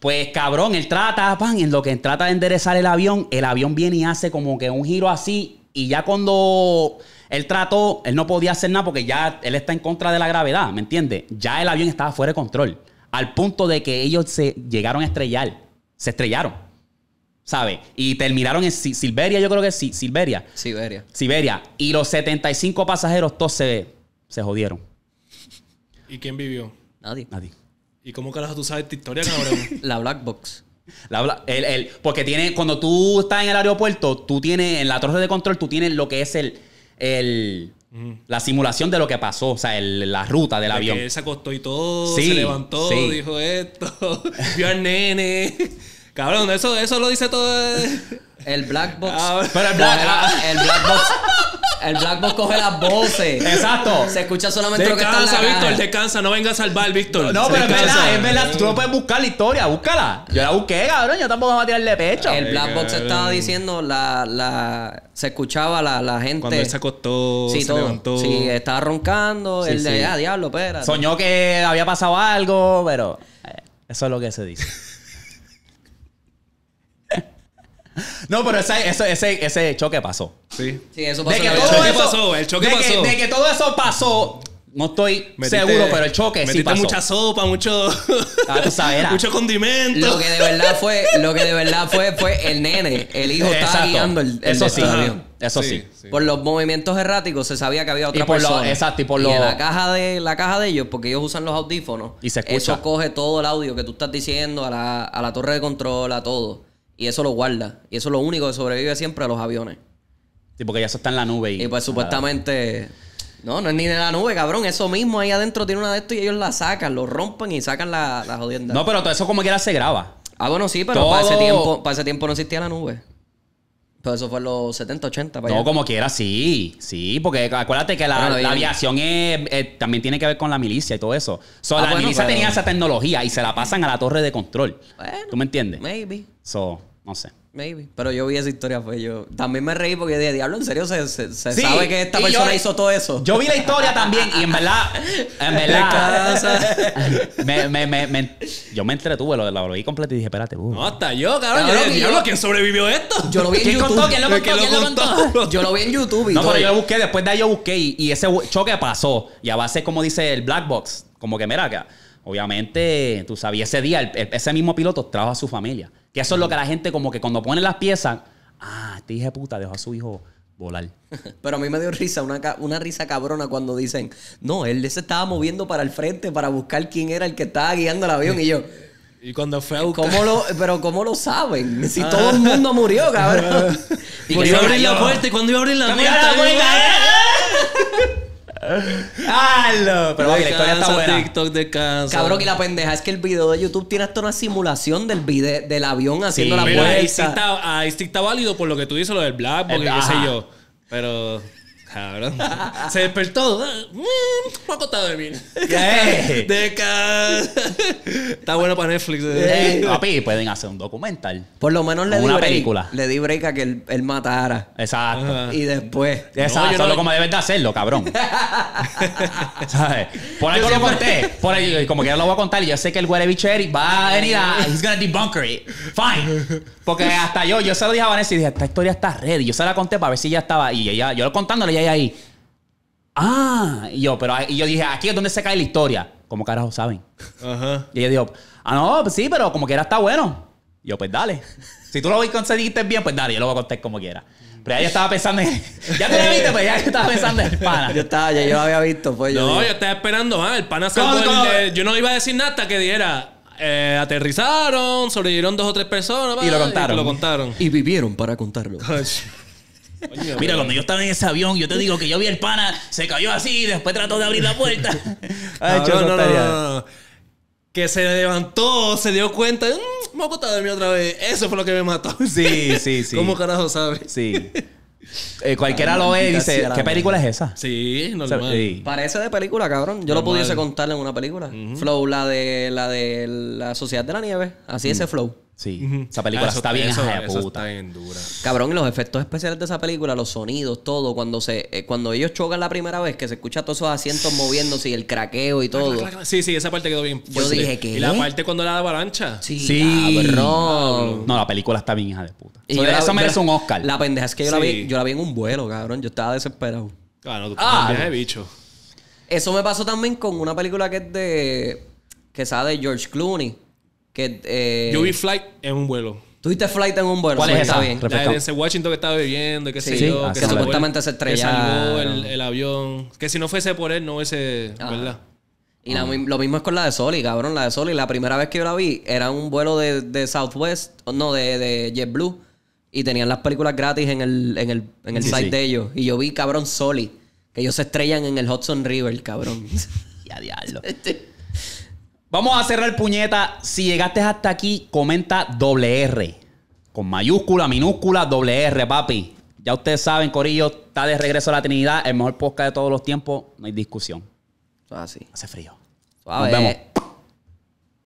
Pues cabrón, él trata, pan, en lo que trata de enderezar el avión, el avión viene y hace como que un giro así. Y ya cuando él trató, él no podía hacer nada porque ya él está en contra de la gravedad, ¿me entiendes? Ya el avión estaba fuera de control. Al punto de que ellos se llegaron a estrellar. Se estrellaron. ¿Sabes? Y terminaron en Siberia, yo creo que sí, Siberia, Siberia. Siberia. Y los 75 pasajeros todos se, se jodieron. ¿Y quién vivió? Nadie. Nadie. ¿Y cómo carajo tú sabes esta historia, cabrón? la black box. el, porque tiene, cuando tú estás en el aeropuerto, tú tienes, en la torre de control, tú tienes lo que es el, la simulación de lo que pasó, o sea, la ruta del avión. Que se acostó y todo, se levantó, dijo esto, vio al nene. Cabrón, eso, eso lo dice todo. El Black Box. Ah, pero el Black, ah, el Black Box. El Black Box coge las voces. Exacto. Se escucha solamente descansa, lo que está en la Víctor, descansa. No venga a salvar, Víctor. No, pero es verdad, es Tú no puedes buscar la historia, búscala. Yo la busqué, cabrón. Yo tampoco me voy a tirarle pecho. El Black Box estaba diciendo la, la se escuchaba la, la gente. Cuando él se acostó, sí, se levantó. Sí, estaba roncando. el de, ah, diablo, espera. Soñó que había pasado algo, pero eh, eso es lo que se dice. No, pero ese, ese, ese, choque pasó. Sí. eso pasó. De que todo eso, pasó, Que, todo eso pasó, no estoy seguro, pero el choque sí pasó. mucha sopa, mucho... Ah, mucho condimento. Lo que de verdad fue, lo que de verdad fue, fue el nene. El hijo estaba guiando el, Eso sí. Eso sí, Por los movimientos erráticos se sabía que había otra persona. y por en la caja, de, la caja de ellos, porque ellos usan los audífonos, y se eso coge todo el audio que tú estás diciendo a la, a la torre de control, a todo. Y eso lo guarda. Y eso es lo único que sobrevive siempre a los aviones. Sí, porque ya eso está en la nube. Y, pues supuestamente... No, no es ni de la nube, cabrón. Eso mismo ahí adentro tiene una de esto y ellos la sacan, lo rompen y sacan la, jodienda. No, pero todo eso como quiera se graba. Ah, bueno, sí, pero para, ese tiempo, para ese tiempo no existía la nube. Pero eso fue en los 70, 80. Para no, como quiera, sí. Sí, porque acuérdate que la, aviación eh, también tiene que ver con la milicia y todo eso. So, ah, la milicia tenía esa tecnología y se la pasan a la torre de control. ¿Tú me entiendes? Maybe. So, no sé. Pero yo vi esa historia, fue pues, yo. También me reí porque dije, diablo, en serio, se, se, sabe que esta persona hizo todo eso. Yo vi la historia también y en verdad. En verdad. me, me, me, yo me entretuve, lo, la vi completo y dije, espérate. Uh. No, hasta yo, cabrón. Claro, yo, diablo, ¿quién sobrevivió esto? Yo lo vi en YouTube. ¿Quién lo contó? lo yo lo vi en YouTube. no, pero yo lo busqué, después de ahí yo busqué y, ese choque pasó. Y a base, como dice el Black Box, como que mira Obviamente, tú sabías, ese día, ese mismo piloto trajo a su familia. Y eso es lo que la gente como que cuando pone las piezas, ah, este dije puta dejó a su hijo volar. Pero a mí me dio risa, una, una risa cabrona cuando dicen, no, él se estaba moviendo para el frente para buscar quién era el que estaba guiando el avión y yo... Y cuando fue a buscar... pero ¿cómo lo saben? Si todo el mundo murió, cabrón. y cuando iba la puerta y cuando iba a abrir la puerta... ¡Halo! Pero la historia está buena. TikTok de Cabrón, y la pendeja es que el video de YouTube tiene hasta una simulación del video, del avión haciendo la vuelta. Ahí sí, está, está válido por lo que tú dices, lo del Black, porque qué sé yo. Pero Ah, se despertó. ha ah, mm, costado de mí. De Está bueno para Netflix. Eh. Papi, pueden hacer un documental. Por lo menos le di una break. película. Le di break a que él, matara. Exacto. Y después. Exacto. no... Solo como debes de hacerlo, cabrón. ¿Sabes? Por ahí lo conté. Por ahí, como que yo lo voy a contar. Y yo sé que el güey bicho Eric va a venir a. He's gonna debunker it. Fine. Porque hasta yo, yo se lo dije a Vanessa y dije, esta historia está ready. Yo se la conté para ver si ya estaba. Y ella, yo contándole, ahí, Ah, y yo, pero y yo dije, aquí es donde se cae la historia. Como carajo saben? Y ella dijo, ah, no, pues sí, pero como quiera está bueno. Y yo, pues dale. Si tú lo conseguiste bien, pues dale, yo lo voy a contar como quiera. Pero ella estaba pensando en. Ya te lo viste, pues ya estaba pensando en el pana. Yo estaba, ya yo lo había visto, pues yo. No, yo estaba esperando, ah, el pana eh, Yo no iba a decir nada hasta que diera. Eh, aterrizaron, sobrevivieron dos o tres personas. Y lo contaron. Y, lo contaron. y vivieron para contarlo. Mira, cuando yo estaba en ese avión, yo te digo que yo vi el pana, se cayó así, y después trató de abrir la puerta. Ah, no, no, no, Que se levantó, se dio cuenta, mmm, me ha de mí otra vez. Eso fue lo que me mató. Sí, sí, sí. ¿Cómo carajo sabe? Sí. Eh, cualquiera lo ve y dice, ¿qué película es esa? Sí, normal. Parece de película, cabrón. Yo lo pudiese contarle en una película. Flow, la de la de la Sociedad de la Nieve. Así mm. ese flow. Sí. Esa película ah, está bien hija de puta. está bien dura. Cabrón, y los efectos especiales de esa película, los sonidos, todo, cuando se eh, cuando ellos chocan la primera vez, que se escucha todos esos asientos moviéndose y el craqueo y todo. Sí, sí, esa parte quedó bien Yo dije que. Y la parte cuando la avalancha. Sí, sí. Cabrón. No, la película está bien hija de puta. Y eso merece un Oscar. La pendeja es que yo la vi, yo la vi en un vuelo, cabrón. Yo estaba desesperado. Claro, ah, tú ah, bicho. Eso me pasó también con una película que es de. que sabe de George Clooney eh, yo vi flight en un vuelo. Tuviste flight en un vuelo. ¿Cuál es esa? bien. La Washington que estaba viviendo. Ah, que se que, supuestamente se estrelló. Que el, avión. Que si no fuese por él, no hubiese. Ah. ¿Verdad? Y ah. lo mismo es con la de Soli, cabrón. La de Soli, la primera vez que yo la vi, era un vuelo de, Southwest, no, de, JetBlue. Y tenían las películas gratis en el, en site de ellos. Y yo vi, cabrón, Soli. Que ellos se estrellan en el Hudson River, cabrón. ya diablo. Este, Vamos a cerrar puñeta. Si llegaste hasta aquí, comenta doble R. Con mayúscula, minúscula, doble R, papi. Ya ustedes saben, Corillo, está de regreso a la Trinidad, el mejor podcast de todos los tiempos. No hay discusión. Hace frío. Nos vemos.